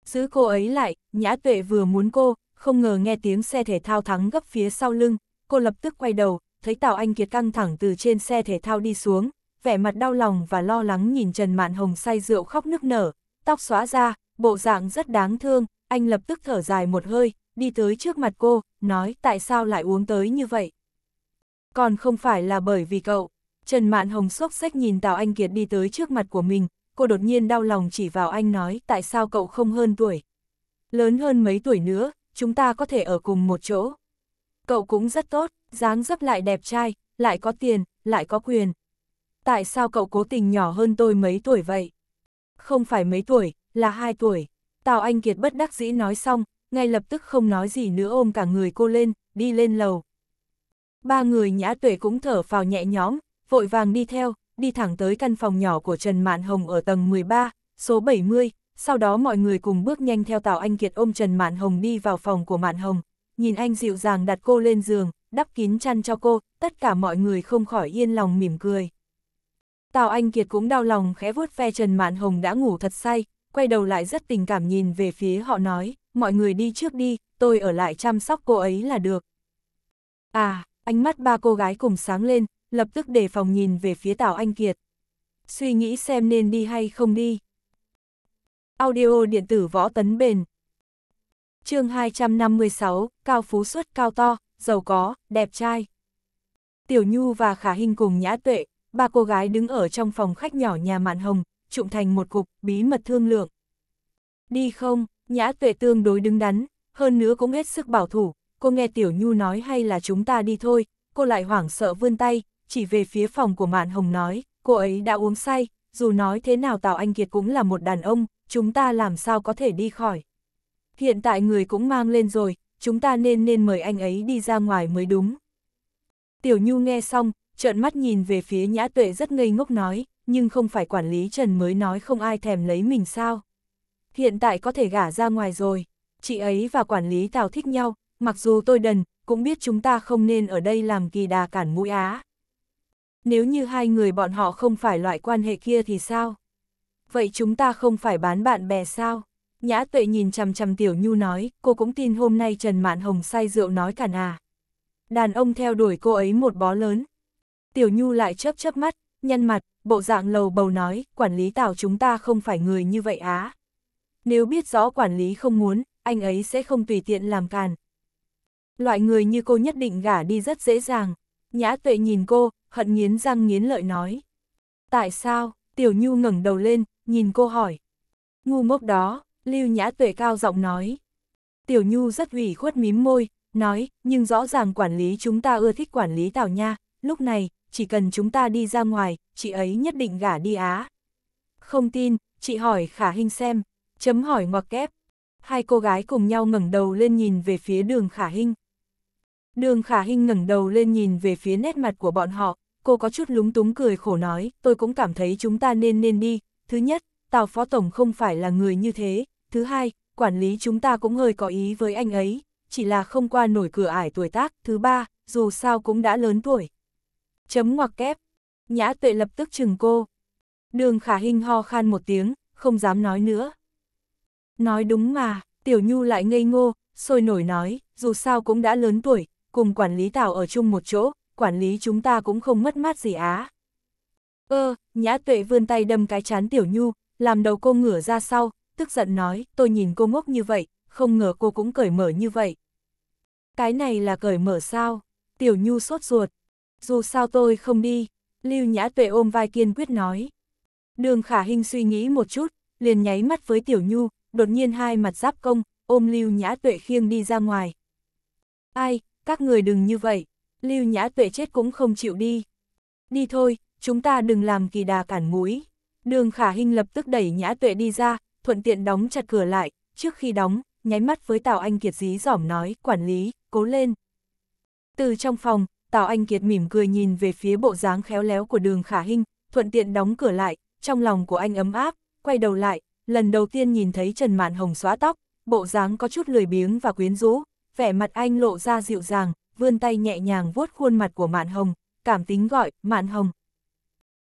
A: Giữ cô ấy lại, Nhã Tuệ vừa muốn cô, không ngờ nghe tiếng xe thể thao thắng gấp phía sau lưng, cô lập tức quay đầu, thấy Tào Anh Kiệt căng thẳng từ trên xe thể thao đi xuống, vẻ mặt đau lòng và lo lắng nhìn Trần Mạn Hồng say rượu khóc nức nở, tóc xóa ra, bộ dạng rất đáng thương, anh lập tức thở dài một hơi, đi tới trước mặt cô, nói tại sao lại uống tới như vậy. Còn không phải là bởi vì cậu, Trần Mạn Hồng sốc sách nhìn Tào Anh Kiệt đi tới trước mặt của mình, cô đột nhiên đau lòng chỉ vào anh nói tại sao cậu không hơn tuổi. Lớn hơn mấy tuổi nữa, chúng ta có thể ở cùng một chỗ. Cậu cũng rất tốt, dáng dấp lại đẹp trai, lại có tiền, lại có quyền. Tại sao cậu cố tình nhỏ hơn tôi mấy tuổi vậy? Không phải mấy tuổi, là hai tuổi. Tào Anh Kiệt bất đắc dĩ nói xong, ngay lập tức không nói gì nữa ôm cả người cô lên, đi lên lầu. Ba người nhã tuệ cũng thở vào nhẹ nhõm, vội vàng đi theo, đi thẳng tới căn phòng nhỏ của Trần Mạn Hồng ở tầng 13, số 70, sau đó mọi người cùng bước nhanh theo Tào Anh Kiệt ôm Trần Mạn Hồng đi vào phòng của Mạn Hồng, nhìn anh dịu dàng đặt cô lên giường, đắp kín chăn cho cô, tất cả mọi người không khỏi yên lòng mỉm cười. Tào Anh Kiệt cũng đau lòng khẽ vuốt ve Trần Mạn Hồng đã ngủ thật say, quay đầu lại rất tình cảm nhìn về phía họ nói, mọi người đi trước đi, tôi ở lại chăm sóc cô ấy là được. À, ánh mắt ba cô gái cùng sáng lên, lập tức đề phòng nhìn về phía Tào Anh Kiệt. Suy nghĩ xem nên đi hay không đi. Audio điện tử võ tấn bền. chương 256, Cao Phú Xuất Cao To, giàu có, đẹp trai. Tiểu Nhu và Khả Hinh cùng Nhã Tuệ, ba cô gái đứng ở trong phòng khách nhỏ nhà Mạn Hồng, trụng thành một cục, bí mật thương lượng. Đi không, Nhã Tuệ tương đối đứng đắn, hơn nữa cũng hết sức bảo thủ, cô nghe Tiểu Nhu nói hay là chúng ta đi thôi, cô lại hoảng sợ vươn tay, chỉ về phía phòng của Mạn Hồng nói, cô ấy đã uống say, dù nói thế nào Tào Anh Kiệt cũng là một đàn ông, chúng ta làm sao có thể đi khỏi. Hiện tại người cũng mang lên rồi, chúng ta nên nên mời anh ấy đi ra ngoài mới đúng. Tiểu Nhu nghe xong, trợn mắt nhìn về phía Nhã Tuệ rất ngây ngốc nói, nhưng không phải quản lý Trần mới nói không ai thèm lấy mình sao. Hiện tại có thể gả ra ngoài rồi, chị ấy và quản lý Tào thích nhau, mặc dù tôi đần, cũng biết chúng ta không nên ở đây làm kỳ đà cản mũi á. Nếu như hai người bọn họ không phải loại quan hệ kia thì sao? vậy chúng ta không phải bán bạn bè sao? Nhã tuệ nhìn chằm chằm Tiểu Nhu nói, cô cũng tin hôm nay Trần Mạn Hồng say rượu nói cả à. Đàn ông theo đuổi cô ấy một bó lớn. Tiểu Nhu lại chớp chớp mắt, nhăn mặt, bộ dạng lầu bầu nói, quản lý tảo chúng ta không phải người như vậy á. Nếu biết rõ quản lý không muốn, anh ấy sẽ không tùy tiện làm càn. Loại người như cô nhất định gả đi rất dễ dàng. Nhã tuệ nhìn cô, hận nghiến răng nghiến lợi nói. Tại sao, Tiểu Nhu ngẩng đầu lên, nhìn cô hỏi. Ngu ngốc đó, Lưu Nhã Tuệ cao giọng nói. Tiểu Nhu rất ủy khuất mím môi, nói, nhưng rõ ràng quản lý chúng ta ưa thích quản lý Tào Nha, lúc này, chỉ cần chúng ta đi ra ngoài, chị ấy nhất định gả đi Á. Không tin, chị hỏi khả hình xem, chấm hỏi ngoặc kép. Hai cô gái cùng nhau ngẩng đầu lên nhìn về phía đường khả hình. Đường khả hình ngẩng đầu lên nhìn về phía nét mặt của bọn họ, cô có chút lúng túng cười khổ nói, tôi cũng cảm thấy chúng ta nên nên đi, Thứ nhất, Tào Phó Tổng không phải là người như thế. Thứ hai, quản lý chúng ta cũng hơi có ý với anh ấy, chỉ là không qua nổi cửa ải tuổi tác. Thứ ba, dù sao cũng đã lớn tuổi. Chấm ngoặc kép. Nhã tuệ lập tức chừng cô. Đường khả hình ho khan một tiếng, không dám nói nữa. Nói đúng mà, Tiểu Nhu lại ngây ngô, sôi nổi nói, dù sao cũng đã lớn tuổi, cùng quản lý Tào ở chung một chỗ, quản lý chúng ta cũng không mất mát gì á. Ơ, nhã tuệ vươn tay đâm cái chán tiểu nhu, làm đầu cô ngửa ra sau, tức giận nói, tôi nhìn cô ngốc như vậy, không ngờ cô cũng cởi mở như vậy. Cái này là cởi mở sao? Tiểu nhu sốt ruột. Dù sao tôi không đi, lưu nhã tuệ ôm vai kiên quyết nói. Đường khả hình suy nghĩ một chút, liền nháy mắt với tiểu nhu, đột nhiên hai mặt giáp công, ôm lưu nhã tuệ khiêng đi ra ngoài. Ai, các người đừng như vậy, lưu nhã tuệ chết cũng không chịu đi. Đi thôi, chúng ta đừng làm kỳ đà cản mũi. Đường khả hình lập tức đẩy nhã tuệ đi ra, thuận tiện đóng chặt cửa lại, trước khi đóng, nháy mắt với Tào Anh Kiệt dí dỏm nói, quản lý, cố lên. Từ trong phòng, Tào Anh Kiệt mỉm cười nhìn về phía bộ dáng khéo léo của đường khả hình, thuận tiện đóng cửa lại, trong lòng của anh ấm áp, quay đầu lại, lần đầu tiên nhìn thấy Trần Mạn Hồng xóa tóc, bộ dáng có chút lười biếng và quyến rũ, vẻ mặt anh lộ ra dịu dàng, vươn tay nhẹ nhàng vuốt khuôn mặt của Mạn Hồng, cảm tính gọi, Mạn Hồng.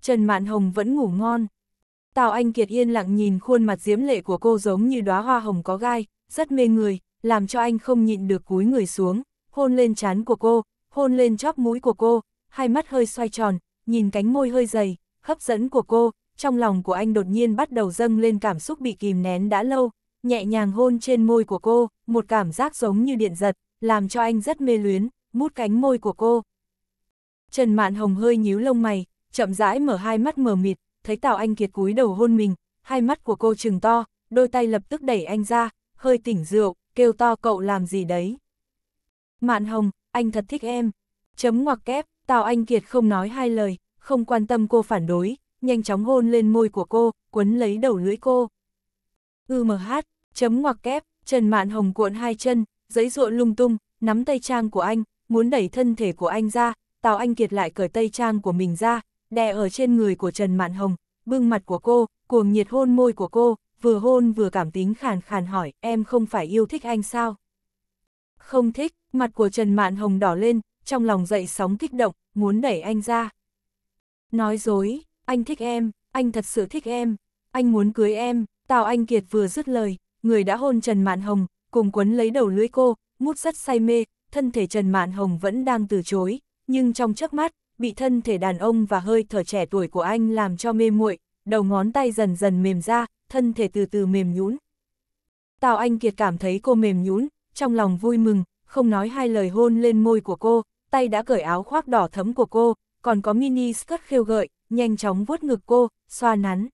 A: Trần Mạn Hồng vẫn ngủ ngon. Tào Anh Kiệt yên lặng nhìn khuôn mặt diễm lệ của cô giống như đóa hoa hồng có gai, rất mê người, làm cho anh không nhịn được cúi người xuống, hôn lên trán của cô, hôn lên chóp mũi của cô, hai mắt hơi xoay tròn, nhìn cánh môi hơi dày, hấp dẫn của cô, trong lòng của anh đột nhiên bắt đầu dâng lên cảm xúc bị kìm nén đã lâu, nhẹ nhàng hôn trên môi của cô, một cảm giác giống như điện giật, làm cho anh rất mê luyến, mút cánh môi của cô. Trần Mạn Hồng hơi nhíu lông mày, chậm rãi mở hai mắt mờ mịt, thấy Tào Anh Kiệt cúi đầu hôn mình, hai mắt của cô trừng to, đôi tay lập tức đẩy anh ra, hơi tỉnh rượu, kêu to cậu làm gì đấy. Mạn Hồng, anh thật thích em. Chấm ngoặc kép, Tào Anh Kiệt không nói hai lời, không quan tâm cô phản đối, nhanh chóng hôn lên môi của cô, quấn lấy đầu lưỡi cô. Ư mờ hát, chấm ngoặc kép, Trần Mạn Hồng cuộn hai chân, giấy ruộn lung tung, nắm tay trang của anh, muốn đẩy thân thể của anh ra, Tào Anh Kiệt lại cởi tay trang của mình ra, đè ở trên người của Trần Mạn Hồng, bưng mặt của cô, cuồng nhiệt hôn môi của cô, vừa hôn vừa cảm tính khàn khàn hỏi, em không phải yêu thích anh sao? Không thích, mặt của Trần Mạn Hồng đỏ lên, trong lòng dậy sóng kích động, muốn đẩy anh ra. Nói dối, anh thích em, anh thật sự thích em, anh muốn cưới em, Tào Anh Kiệt vừa dứt lời, người đã hôn Trần Mạn Hồng, cùng quấn lấy đầu lưới cô, mút rất say mê, thân thể Trần Mạn Hồng vẫn đang từ chối, nhưng trong chớp mắt, bị thân thể đàn ông và hơi thở trẻ tuổi của anh làm cho mê muội, đầu ngón tay dần dần mềm ra, thân thể từ từ mềm nhũn. Tào Anh Kiệt cảm thấy cô mềm nhũn, trong lòng vui mừng, không nói hai lời hôn lên môi của cô, tay đã cởi áo khoác đỏ thấm của cô, còn có mini skirt khêu gợi, nhanh chóng vuốt ngực cô, xoa nắn.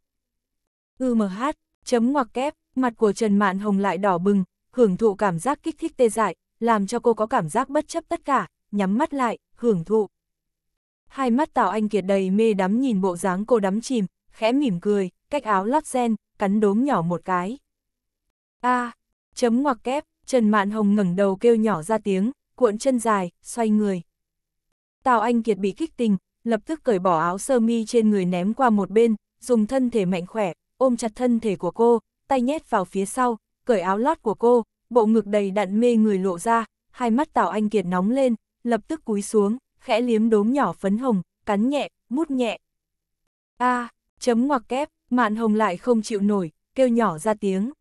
A: Ư mờ hát, chấm ngoặc kép, mặt của Trần Mạn Hồng lại đỏ bừng, hưởng thụ cảm giác kích thích tê dại, làm cho cô có cảm giác bất chấp tất cả, nhắm mắt lại, hưởng thụ. Hai mắt Tào Anh Kiệt đầy mê đắm nhìn bộ dáng cô đắm chìm, khẽ mỉm cười, cách áo lót sen, cắn đốm nhỏ một cái. A, à, chấm ngoặc kép, Trần Mạn Hồng ngẩng đầu kêu nhỏ ra tiếng, cuộn chân dài, xoay người. Tào Anh Kiệt bị kích tình, lập tức cởi bỏ áo sơ mi trên người ném qua một bên, dùng thân thể mạnh khỏe, ôm chặt thân thể của cô, tay nhét vào phía sau, cởi áo lót của cô, bộ ngực đầy đặn mê người lộ ra, hai mắt Tào Anh Kiệt nóng lên, lập tức cúi xuống, khẽ liếm đốm nhỏ phấn hồng, cắn nhẹ, mút nhẹ. A, à, chấm ngoặc kép, mạn hồng lại không chịu nổi, kêu nhỏ ra tiếng.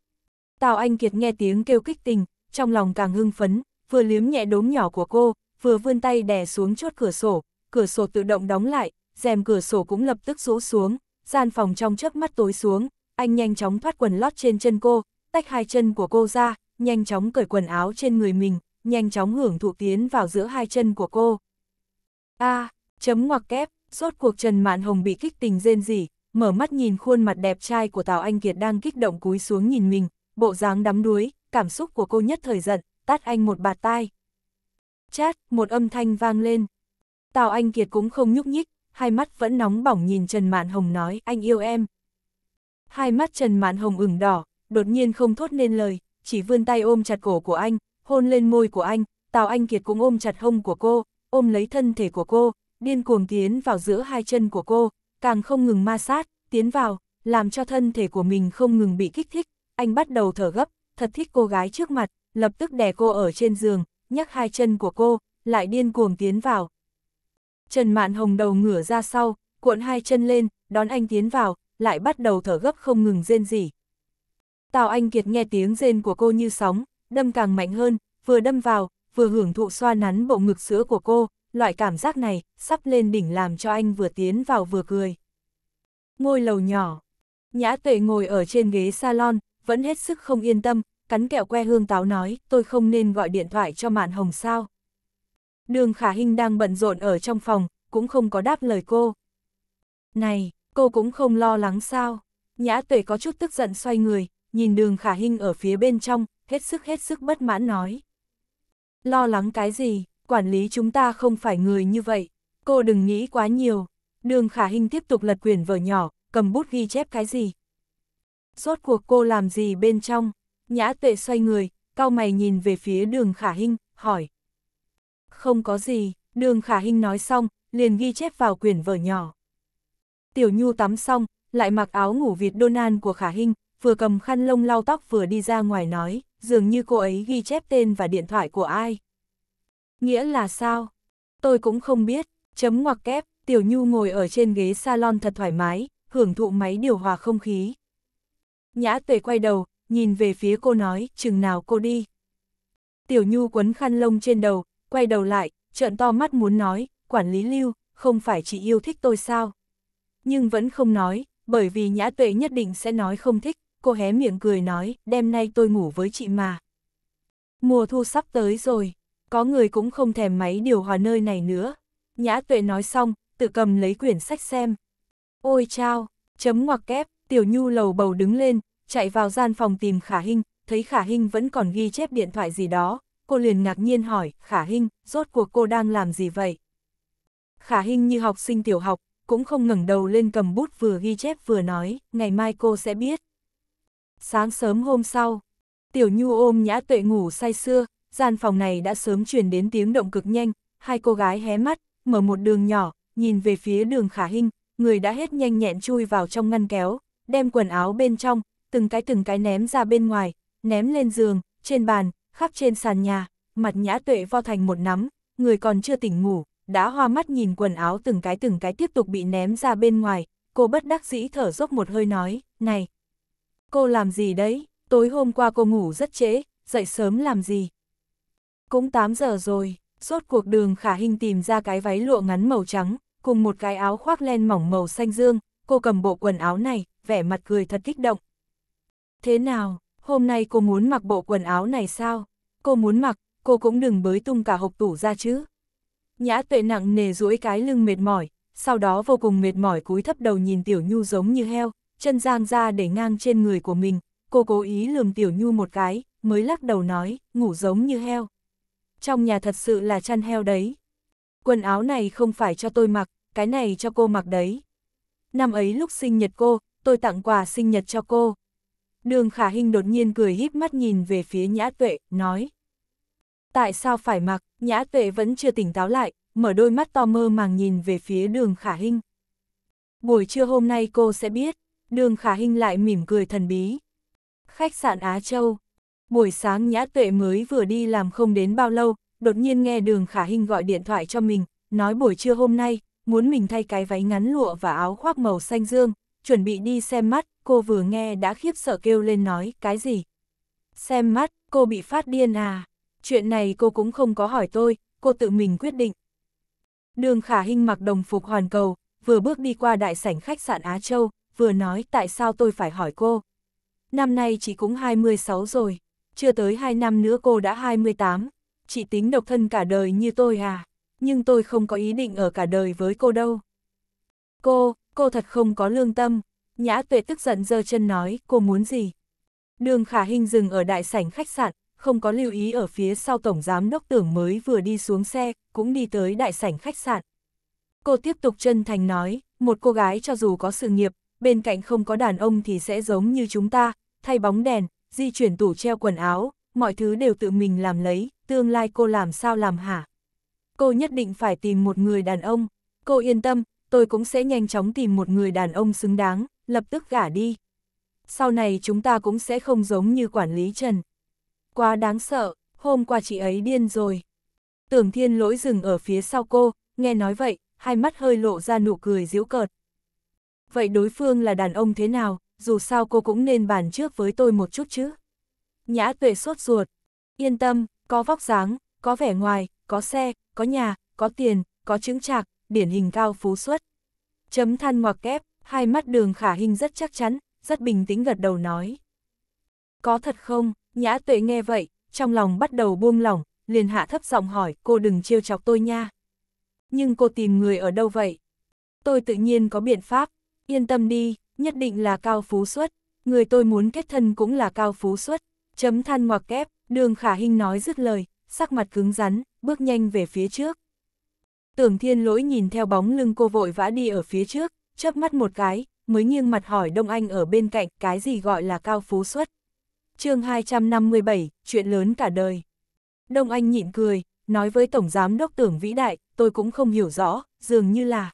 A: Tào Anh Kiệt nghe tiếng kêu kích tình, trong lòng càng hưng phấn, vừa liếm nhẹ đốm nhỏ của cô, vừa vươn tay đè xuống chốt cửa sổ, cửa sổ tự động đóng lại, rèm cửa sổ cũng lập tức rũ xuống, gian phòng trong chớp mắt tối xuống, anh nhanh chóng thoát quần lót trên chân cô, tách hai chân của cô ra, nhanh chóng cởi quần áo trên người mình, nhanh chóng hưởng thụ tiến vào giữa hai chân của cô a à, chấm ngoặc kép, rốt cuộc Trần Mạn Hồng bị kích tình rên rỉ, mở mắt nhìn khuôn mặt đẹp trai của Tào Anh Kiệt đang kích động cúi xuống nhìn mình, bộ dáng đắm đuối, cảm xúc của cô nhất thời giận, tát anh một bạt tai. Chát, một âm thanh vang lên. Tào Anh Kiệt cũng không nhúc nhích, hai mắt vẫn nóng bỏng nhìn Trần Mạn Hồng nói, anh yêu em. Hai mắt Trần Mạn Hồng ửng đỏ, đột nhiên không thốt nên lời, chỉ vươn tay ôm chặt cổ của anh, hôn lên môi của anh, Tào Anh Kiệt cũng ôm chặt hông của cô, ôm lấy thân thể của cô, điên cuồng tiến vào giữa hai chân của cô, càng không ngừng ma sát, tiến vào, làm cho thân thể của mình không ngừng bị kích thích, anh bắt đầu thở gấp, thật thích cô gái trước mặt, lập tức đè cô ở trên giường, nhắc hai chân của cô, lại điên cuồng tiến vào. Trần Mạn Hồng đầu ngửa ra sau, cuộn hai chân lên, đón anh tiến vào, lại bắt đầu thở gấp không ngừng rên rỉ. Tào Anh Kiệt nghe tiếng rên của cô như sóng, đâm càng mạnh hơn, vừa đâm vào, vừa hưởng thụ xoa nắn bộ ngực sữa của cô, loại cảm giác này, sắp lên đỉnh làm cho anh vừa tiến vào vừa cười. Ngôi lầu nhỏ, nhã tuệ ngồi ở trên ghế salon, vẫn hết sức không yên tâm, cắn kẹo que hương táo nói, tôi không nên gọi điện thoại cho mạn hồng sao. Đường khả hình đang bận rộn ở trong phòng, cũng không có đáp lời cô. Này, cô cũng không lo lắng sao. Nhã tuệ có chút tức giận xoay người, nhìn đường khả hình ở phía bên trong, hết sức hết sức bất mãn nói. Lo lắng cái gì, quản lý chúng ta không phải người như vậy, cô đừng nghĩ quá nhiều. Đường khả hình tiếp tục lật quyển vở nhỏ, cầm bút ghi chép cái gì. Rốt cuộc cô làm gì bên trong, nhã tuệ xoay người, cao mày nhìn về phía đường khả hình, hỏi. Không có gì, đường khả hình nói xong, liền ghi chép vào quyển vở nhỏ. Tiểu Nhu tắm xong, lại mặc áo ngủ Việt Donan của khả hình, vừa cầm khăn lông lau tóc vừa đi ra ngoài nói dường như cô ấy ghi chép tên và điện thoại của ai. Nghĩa là sao? Tôi cũng không biết, chấm ngoặc kép, Tiểu Nhu ngồi ở trên ghế salon thật thoải mái, hưởng thụ máy điều hòa không khí. Nhã tuệ quay đầu, nhìn về phía cô nói, chừng nào cô đi. Tiểu Nhu quấn khăn lông trên đầu, quay đầu lại, trợn to mắt muốn nói, quản lý lưu, không phải chỉ yêu thích tôi sao? Nhưng vẫn không nói, bởi vì nhã tuệ nhất định sẽ nói không thích cô hé miệng cười nói, đêm nay tôi ngủ với chị mà. Mùa thu sắp tới rồi, có người cũng không thèm máy điều hòa nơi này nữa. Nhã tuệ nói xong, tự cầm lấy quyển sách xem. Ôi chao, chấm ngoặc kép, tiểu nhu lầu bầu đứng lên, chạy vào gian phòng tìm khả hinh, thấy khả hinh vẫn còn ghi chép điện thoại gì đó. Cô liền ngạc nhiên hỏi, khả hinh, rốt cuộc cô đang làm gì vậy? Khả hinh như học sinh tiểu học, cũng không ngẩng đầu lên cầm bút vừa ghi chép vừa nói, ngày mai cô sẽ biết. Sáng sớm hôm sau, Tiểu Nhu ôm nhã tuệ ngủ say sưa, gian phòng này đã sớm chuyển đến tiếng động cực nhanh, hai cô gái hé mắt, mở một đường nhỏ, nhìn về phía đường khả hình, người đã hết nhanh nhẹn chui vào trong ngăn kéo, đem quần áo bên trong, từng cái từng cái ném ra bên ngoài, ném lên giường, trên bàn, khắp trên sàn nhà, mặt nhã tuệ vo thành một nắm, người còn chưa tỉnh ngủ, đã hoa mắt nhìn quần áo từng cái từng cái tiếp tục bị ném ra bên ngoài, cô bất đắc dĩ thở dốc một hơi nói, này, Cô làm gì đấy? Tối hôm qua cô ngủ rất trễ, dậy sớm làm gì? Cũng 8 giờ rồi, rốt cuộc đường khả hình tìm ra cái váy lụa ngắn màu trắng, cùng một cái áo khoác len mỏng màu xanh dương, cô cầm bộ quần áo này, vẻ mặt cười thật kích động. Thế nào, hôm nay cô muốn mặc bộ quần áo này sao? Cô muốn mặc, cô cũng đừng bới tung cả hộp tủ ra chứ. Nhã tuệ nặng nề duỗi cái lưng mệt mỏi, sau đó vô cùng mệt mỏi cúi thấp đầu nhìn tiểu nhu giống như heo, chân giang ra để ngang trên người của mình, cô cố ý lườm Tiểu Nhu một cái, mới lắc đầu nói, ngủ giống như heo. Trong nhà thật sự là chăn heo đấy. Quần áo này không phải cho tôi mặc, cái này cho cô mặc đấy. Năm ấy lúc sinh nhật cô, tôi tặng quà sinh nhật cho cô. Đường Khả hình đột nhiên cười híp mắt nhìn về phía Nhã Tuệ, nói. Tại sao phải mặc, Nhã Tuệ vẫn chưa tỉnh táo lại, mở đôi mắt to mơ màng nhìn về phía đường Khả hình. Buổi trưa hôm nay cô sẽ biết. Đường Khả Hinh lại mỉm cười thần bí. Khách sạn Á Châu. Buổi sáng Nhã Tuệ mới vừa đi làm không đến bao lâu, đột nhiên nghe Đường Khả Hinh gọi điện thoại cho mình, nói buổi trưa hôm nay, muốn mình thay cái váy ngắn lụa và áo khoác màu xanh dương, chuẩn bị đi xem mắt, cô vừa nghe đã khiếp sợ kêu lên nói, cái gì? Xem mắt, cô bị phát điên à? Chuyện này cô cũng không có hỏi tôi, cô tự mình quyết định. Đường Khả Hinh mặc đồng phục hoàn cầu, vừa bước đi qua đại sảnh khách sạn Á Châu, vừa nói tại sao tôi phải hỏi cô. Năm nay chị cũng 26 rồi, chưa tới 2 năm nữa cô đã 28, chị tính độc thân cả đời như tôi à, nhưng tôi không có ý định ở cả đời với cô đâu. Cô, cô thật không có lương tâm, nhã tuệ tức giận giơ chân nói cô muốn gì. Đường khả hình dừng ở đại sảnh khách sạn, không có lưu ý ở phía sau tổng giám đốc tưởng mới vừa đi xuống xe, cũng đi tới đại sảnh khách sạn. Cô tiếp tục chân thành nói, một cô gái cho dù có sự nghiệp, bên cạnh không có đàn ông thì sẽ giống như chúng ta, thay bóng đèn, di chuyển tủ treo quần áo, mọi thứ đều tự mình làm lấy, tương lai cô làm sao làm hả? Cô nhất định phải tìm một người đàn ông, cô yên tâm, tôi cũng sẽ nhanh chóng tìm một người đàn ông xứng đáng, lập tức gả đi. Sau này chúng ta cũng sẽ không giống như quản lý Trần. Quá đáng sợ, hôm qua chị ấy điên rồi. Tưởng thiên lỗi dừng ở phía sau cô, nghe nói vậy, hai mắt hơi lộ ra nụ cười giễu cợt, vậy đối phương là đàn ông thế nào, dù sao cô cũng nên bàn trước với tôi một chút chứ. Nhã tuệ sốt ruột, yên tâm, có vóc dáng, có vẻ ngoài, có xe, có nhà, có tiền, có chứng trạc, điển hình cao phú xuất. Chấm than ngoặc kép, hai mắt đường khả hình rất chắc chắn, rất bình tĩnh gật đầu nói. Có thật không, nhã tuệ nghe vậy, trong lòng bắt đầu buông lỏng, liền hạ thấp giọng hỏi cô đừng trêu chọc tôi nha. Nhưng cô tìm người ở đâu vậy? Tôi tự nhiên có biện pháp, Yên tâm đi, nhất định là cao phú xuất, người tôi muốn kết thân cũng là cao phú xuất. Chấm than ngoặc kép, đường khả hình nói dứt lời, sắc mặt cứng rắn, bước nhanh về phía trước. Tưởng thiên lỗi nhìn theo bóng lưng cô vội vã đi ở phía trước, chớp mắt một cái, mới nghiêng mặt hỏi Đông Anh ở bên cạnh cái gì gọi là cao phú xuất. chương 257, chuyện lớn cả đời. Đông Anh nhịn cười, nói với Tổng Giám Đốc Tưởng Vĩ Đại, tôi cũng không hiểu rõ, dường như là,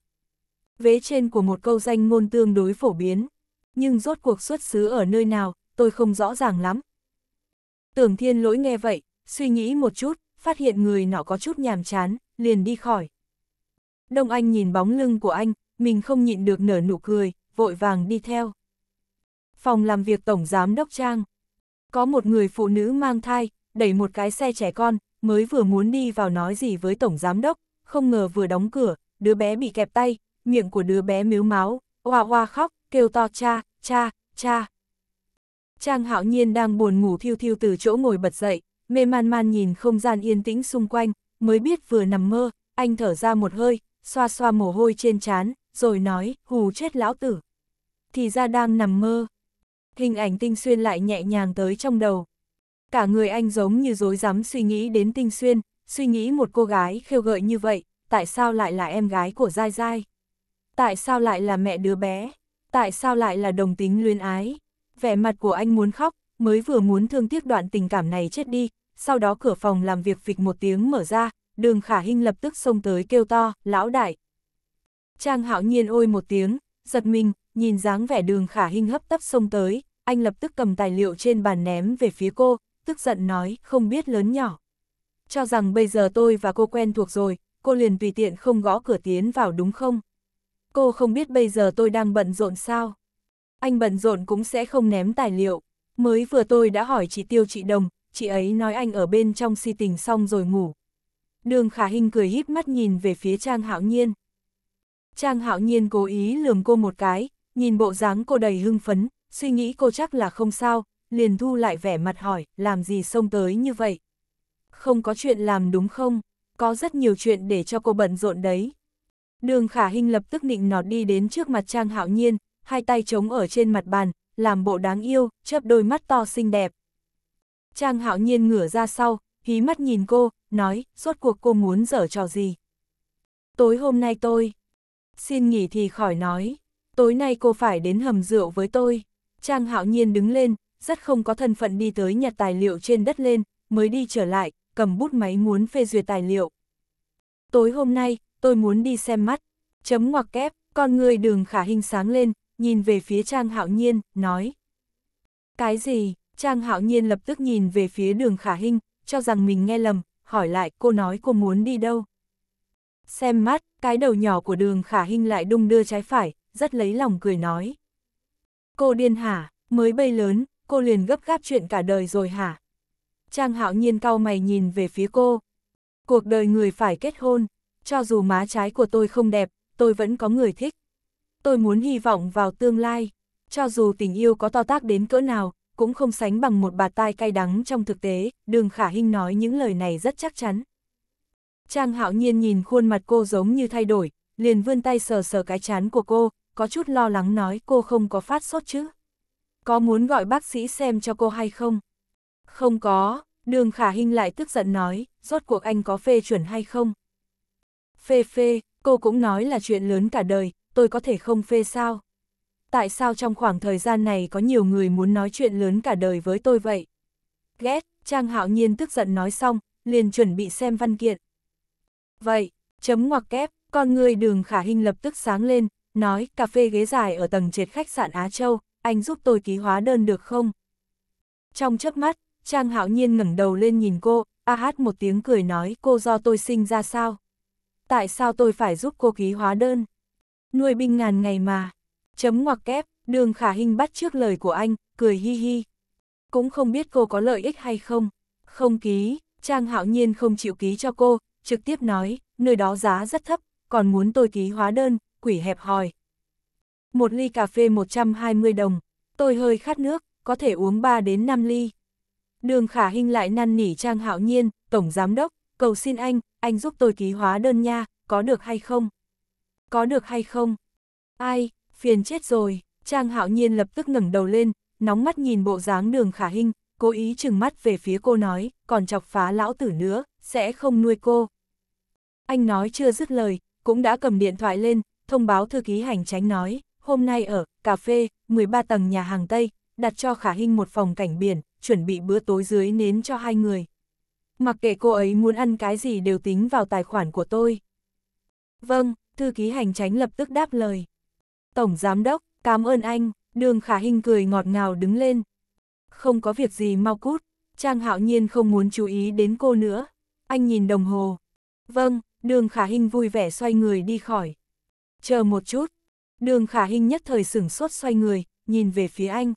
A: vế trên của một câu danh ngôn tương đối phổ biến. Nhưng rốt cuộc xuất xứ ở nơi nào, tôi không rõ ràng lắm. Tưởng thiên lỗi nghe vậy, suy nghĩ một chút, phát hiện người nọ có chút nhàm chán, liền đi khỏi. Đông Anh nhìn bóng lưng của anh, mình không nhịn được nở nụ cười, vội vàng đi theo. Phòng làm việc Tổng Giám Đốc Trang. Có một người phụ nữ mang thai, đẩy một cái xe trẻ con, mới vừa muốn đi vào nói gì với Tổng Giám Đốc, không ngờ vừa đóng cửa, đứa bé bị kẹp tay, miệng của đứa bé miếu máu, hoa hoa khóc, kêu to cha, cha, cha. Trang hạo nhiên đang buồn ngủ thiêu thiêu từ chỗ ngồi bật dậy, mê man man nhìn không gian yên tĩnh xung quanh, mới biết vừa nằm mơ, anh thở ra một hơi, xoa xoa mồ hôi trên trán, rồi nói, hù chết lão tử. Thì ra đang nằm mơ. Hình ảnh tinh xuyên lại nhẹ nhàng tới trong đầu. Cả người anh giống như dối rắm suy nghĩ đến tinh xuyên, suy nghĩ một cô gái khêu gợi như vậy, tại sao lại là em gái của Giai Giai. Tại sao lại là mẹ đứa bé? Tại sao lại là đồng tính luyến ái? Vẻ mặt của anh muốn khóc, mới vừa muốn thương tiếc đoạn tình cảm này chết đi, sau đó cửa phòng làm việc vịch một tiếng mở ra, đường khả hinh lập tức xông tới kêu to, lão đại. Trang hạo nhiên ôi một tiếng, giật mình, nhìn dáng vẻ đường khả hinh hấp tấp xông tới, anh lập tức cầm tài liệu trên bàn ném về phía cô, tức giận nói, không biết lớn nhỏ. Cho rằng bây giờ tôi và cô quen thuộc rồi, cô liền tùy tiện không gõ cửa tiến vào đúng không? cô không biết bây giờ tôi đang bận rộn sao? Anh bận rộn cũng sẽ không ném tài liệu. Mới vừa tôi đã hỏi chị Tiêu chị Đồng, chị ấy nói anh ở bên trong si tình xong rồi ngủ. Đường Khả Hinh cười híp mắt nhìn về phía Trang Hạo Nhiên. Trang Hạo Nhiên cố ý lườm cô một cái, nhìn bộ dáng cô đầy hưng phấn, suy nghĩ cô chắc là không sao, liền thu lại vẻ mặt hỏi, làm gì xông tới như vậy? Không có chuyện làm đúng không? Có rất nhiều chuyện để cho cô bận rộn đấy. Đường khả hình lập tức nịnh nọt đi đến trước mặt Trang Hạo Nhiên, hai tay chống ở trên mặt bàn, làm bộ đáng yêu, chớp đôi mắt to xinh đẹp. Trang Hạo Nhiên ngửa ra sau, hí mắt nhìn cô, nói, rốt cuộc cô muốn dở trò gì. Tối hôm nay tôi, xin nghỉ thì khỏi nói, tối nay cô phải đến hầm rượu với tôi. Trang Hạo Nhiên đứng lên, rất không có thân phận đi tới nhặt tài liệu trên đất lên, mới đi trở lại, cầm bút máy muốn phê duyệt tài liệu. Tối hôm nay, tôi muốn đi xem mắt. Chấm ngoặc kép, con người đường khả hình sáng lên, nhìn về phía Trang Hạo Nhiên, nói. Cái gì? Trang Hạo Nhiên lập tức nhìn về phía đường khả hình, cho rằng mình nghe lầm, hỏi lại cô nói cô muốn đi đâu. Xem mắt, cái đầu nhỏ của đường khả hình lại đung đưa trái phải, rất lấy lòng cười nói. Cô điên hả, mới bay lớn, cô liền gấp gáp chuyện cả đời rồi hả? Trang hạo nhiên cau mày nhìn về phía cô. Cuộc đời người phải kết hôn, cho dù má trái của tôi không đẹp, tôi vẫn có người thích. Tôi muốn hy vọng vào tương lai, cho dù tình yêu có to tác đến cỡ nào, cũng không sánh bằng một bà tai cay đắng trong thực tế, đường khả hinh nói những lời này rất chắc chắn. Trang hạo nhiên nhìn khuôn mặt cô giống như thay đổi, liền vươn tay sờ sờ cái chán của cô, có chút lo lắng nói cô không có phát sốt chứ. Có muốn gọi bác sĩ xem cho cô hay không? Không có, đường khả hinh lại tức giận nói, rốt cuộc anh có phê chuẩn hay không? Phê phê, cô cũng nói là chuyện lớn cả đời, tôi có thể không phê sao? Tại sao trong khoảng thời gian này có nhiều người muốn nói chuyện lớn cả đời với tôi vậy? Ghét, Trang Hạo Nhiên tức giận nói xong, liền chuẩn bị xem văn kiện. Vậy, chấm ngoặc kép, con người đường khả hình lập tức sáng lên, nói cà phê ghế dài ở tầng trệt khách sạn Á Châu, anh giúp tôi ký hóa đơn được không? Trong chớp mắt, Trang Hạo Nhiên ngẩng đầu lên nhìn cô, a hát một tiếng cười nói cô do tôi sinh ra sao? tại sao tôi phải giúp cô ký hóa đơn? Nuôi binh ngàn ngày mà. Chấm ngoặc kép, đường khả hình bắt trước lời của anh, cười hi hi. Cũng không biết cô có lợi ích hay không. Không ký, Trang hạo nhiên không chịu ký cho cô, trực tiếp nói, nơi đó giá rất thấp, còn muốn tôi ký hóa đơn, quỷ hẹp hòi. Một ly cà phê 120 đồng, tôi hơi khát nước, có thể uống 3 đến 5 ly. Đường khả hình lại năn nỉ Trang hạo nhiên, tổng giám đốc, cầu xin anh, anh giúp tôi ký hóa đơn nha, có được hay không? Có được hay không? Ai, phiền chết rồi, Trang Hạo Nhiên lập tức ngẩng đầu lên, nóng mắt nhìn bộ dáng đường khả hình, cố ý chừng mắt về phía cô nói, còn chọc phá lão tử nữa, sẽ không nuôi cô. Anh nói chưa dứt lời, cũng đã cầm điện thoại lên, thông báo thư ký hành tránh nói, hôm nay ở, cà phê, 13 tầng nhà hàng Tây, đặt cho khả hình một phòng cảnh biển, chuẩn bị bữa tối dưới nến cho hai người. Mặc kệ cô ấy muốn ăn cái gì đều tính vào tài khoản của tôi. Vâng, thư ký hành tránh lập tức đáp lời. Tổng giám đốc, cảm ơn anh, đường khả hình cười ngọt ngào đứng lên. Không có việc gì mau cút, Trang hạo nhiên không muốn chú ý đến cô nữa. Anh nhìn đồng hồ. Vâng, đường khả hình vui vẻ xoay người đi khỏi. Chờ một chút. Đường khả hình nhất thời sửng sốt xoay người, nhìn về phía anh.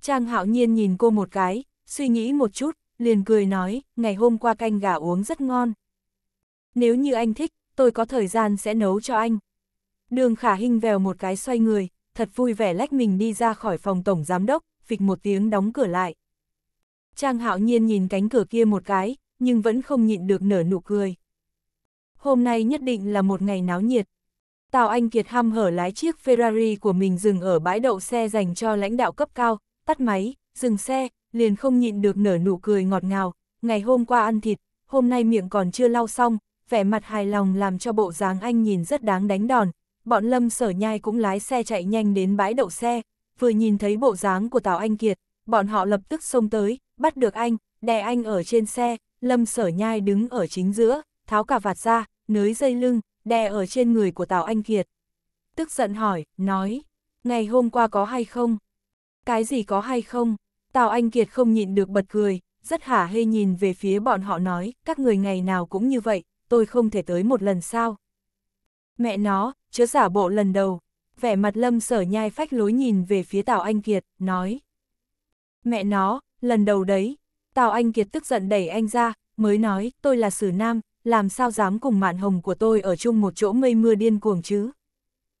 A: Trang hạo nhiên nhìn cô một cái, suy nghĩ một chút, liền cười nói, ngày hôm qua canh gà uống rất ngon. Nếu như anh thích, tôi có thời gian sẽ nấu cho anh. Đường khả hình vèo một cái xoay người, thật vui vẻ lách mình đi ra khỏi phòng tổng giám đốc, phịch một tiếng đóng cửa lại. Trang hạo nhiên nhìn cánh cửa kia một cái, nhưng vẫn không nhịn được nở nụ cười. Hôm nay nhất định là một ngày náo nhiệt. Tào Anh Kiệt hăm hở lái chiếc Ferrari của mình dừng ở bãi đậu xe dành cho lãnh đạo cấp cao, tắt máy, dừng xe, liền không nhịn được nở nụ cười ngọt ngào, ngày hôm qua ăn thịt, hôm nay miệng còn chưa lau xong, vẻ mặt hài lòng làm cho bộ dáng anh nhìn rất đáng đánh đòn, bọn lâm sở nhai cũng lái xe chạy nhanh đến bãi đậu xe, vừa nhìn thấy bộ dáng của Tào Anh Kiệt, bọn họ lập tức xông tới, bắt được anh, đè anh ở trên xe, lâm sở nhai đứng ở chính giữa, tháo cả vạt ra, nới dây lưng, đè ở trên người của Tào Anh Kiệt. Tức giận hỏi, nói, ngày hôm qua có hay không? Cái gì có hay không? Tào Anh Kiệt không nhịn được bật cười, rất hả hê nhìn về phía bọn họ nói, các người ngày nào cũng như vậy, tôi không thể tới một lần sao. Mẹ nó, chớ giả bộ lần đầu, vẻ mặt lâm sở nhai phách lối nhìn về phía Tào Anh Kiệt, nói. Mẹ nó, lần đầu đấy, Tào Anh Kiệt tức giận đẩy anh ra, mới nói, tôi là Sử Nam, làm sao dám cùng mạn hồng của tôi ở chung một chỗ mây mưa điên cuồng chứ.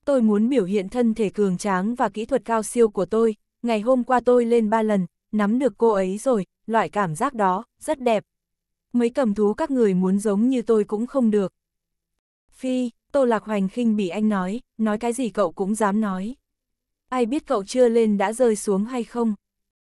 A: Tôi muốn biểu hiện thân thể cường tráng và kỹ thuật cao siêu của tôi, ngày hôm qua tôi lên ba lần, nắm được cô ấy rồi, loại cảm giác đó, rất đẹp. Mấy cầm thú các người muốn giống như tôi cũng không được. Phi, Tô Lạc Hoành khinh bị anh nói, nói cái gì cậu cũng dám nói. Ai biết cậu chưa lên đã rơi xuống hay không?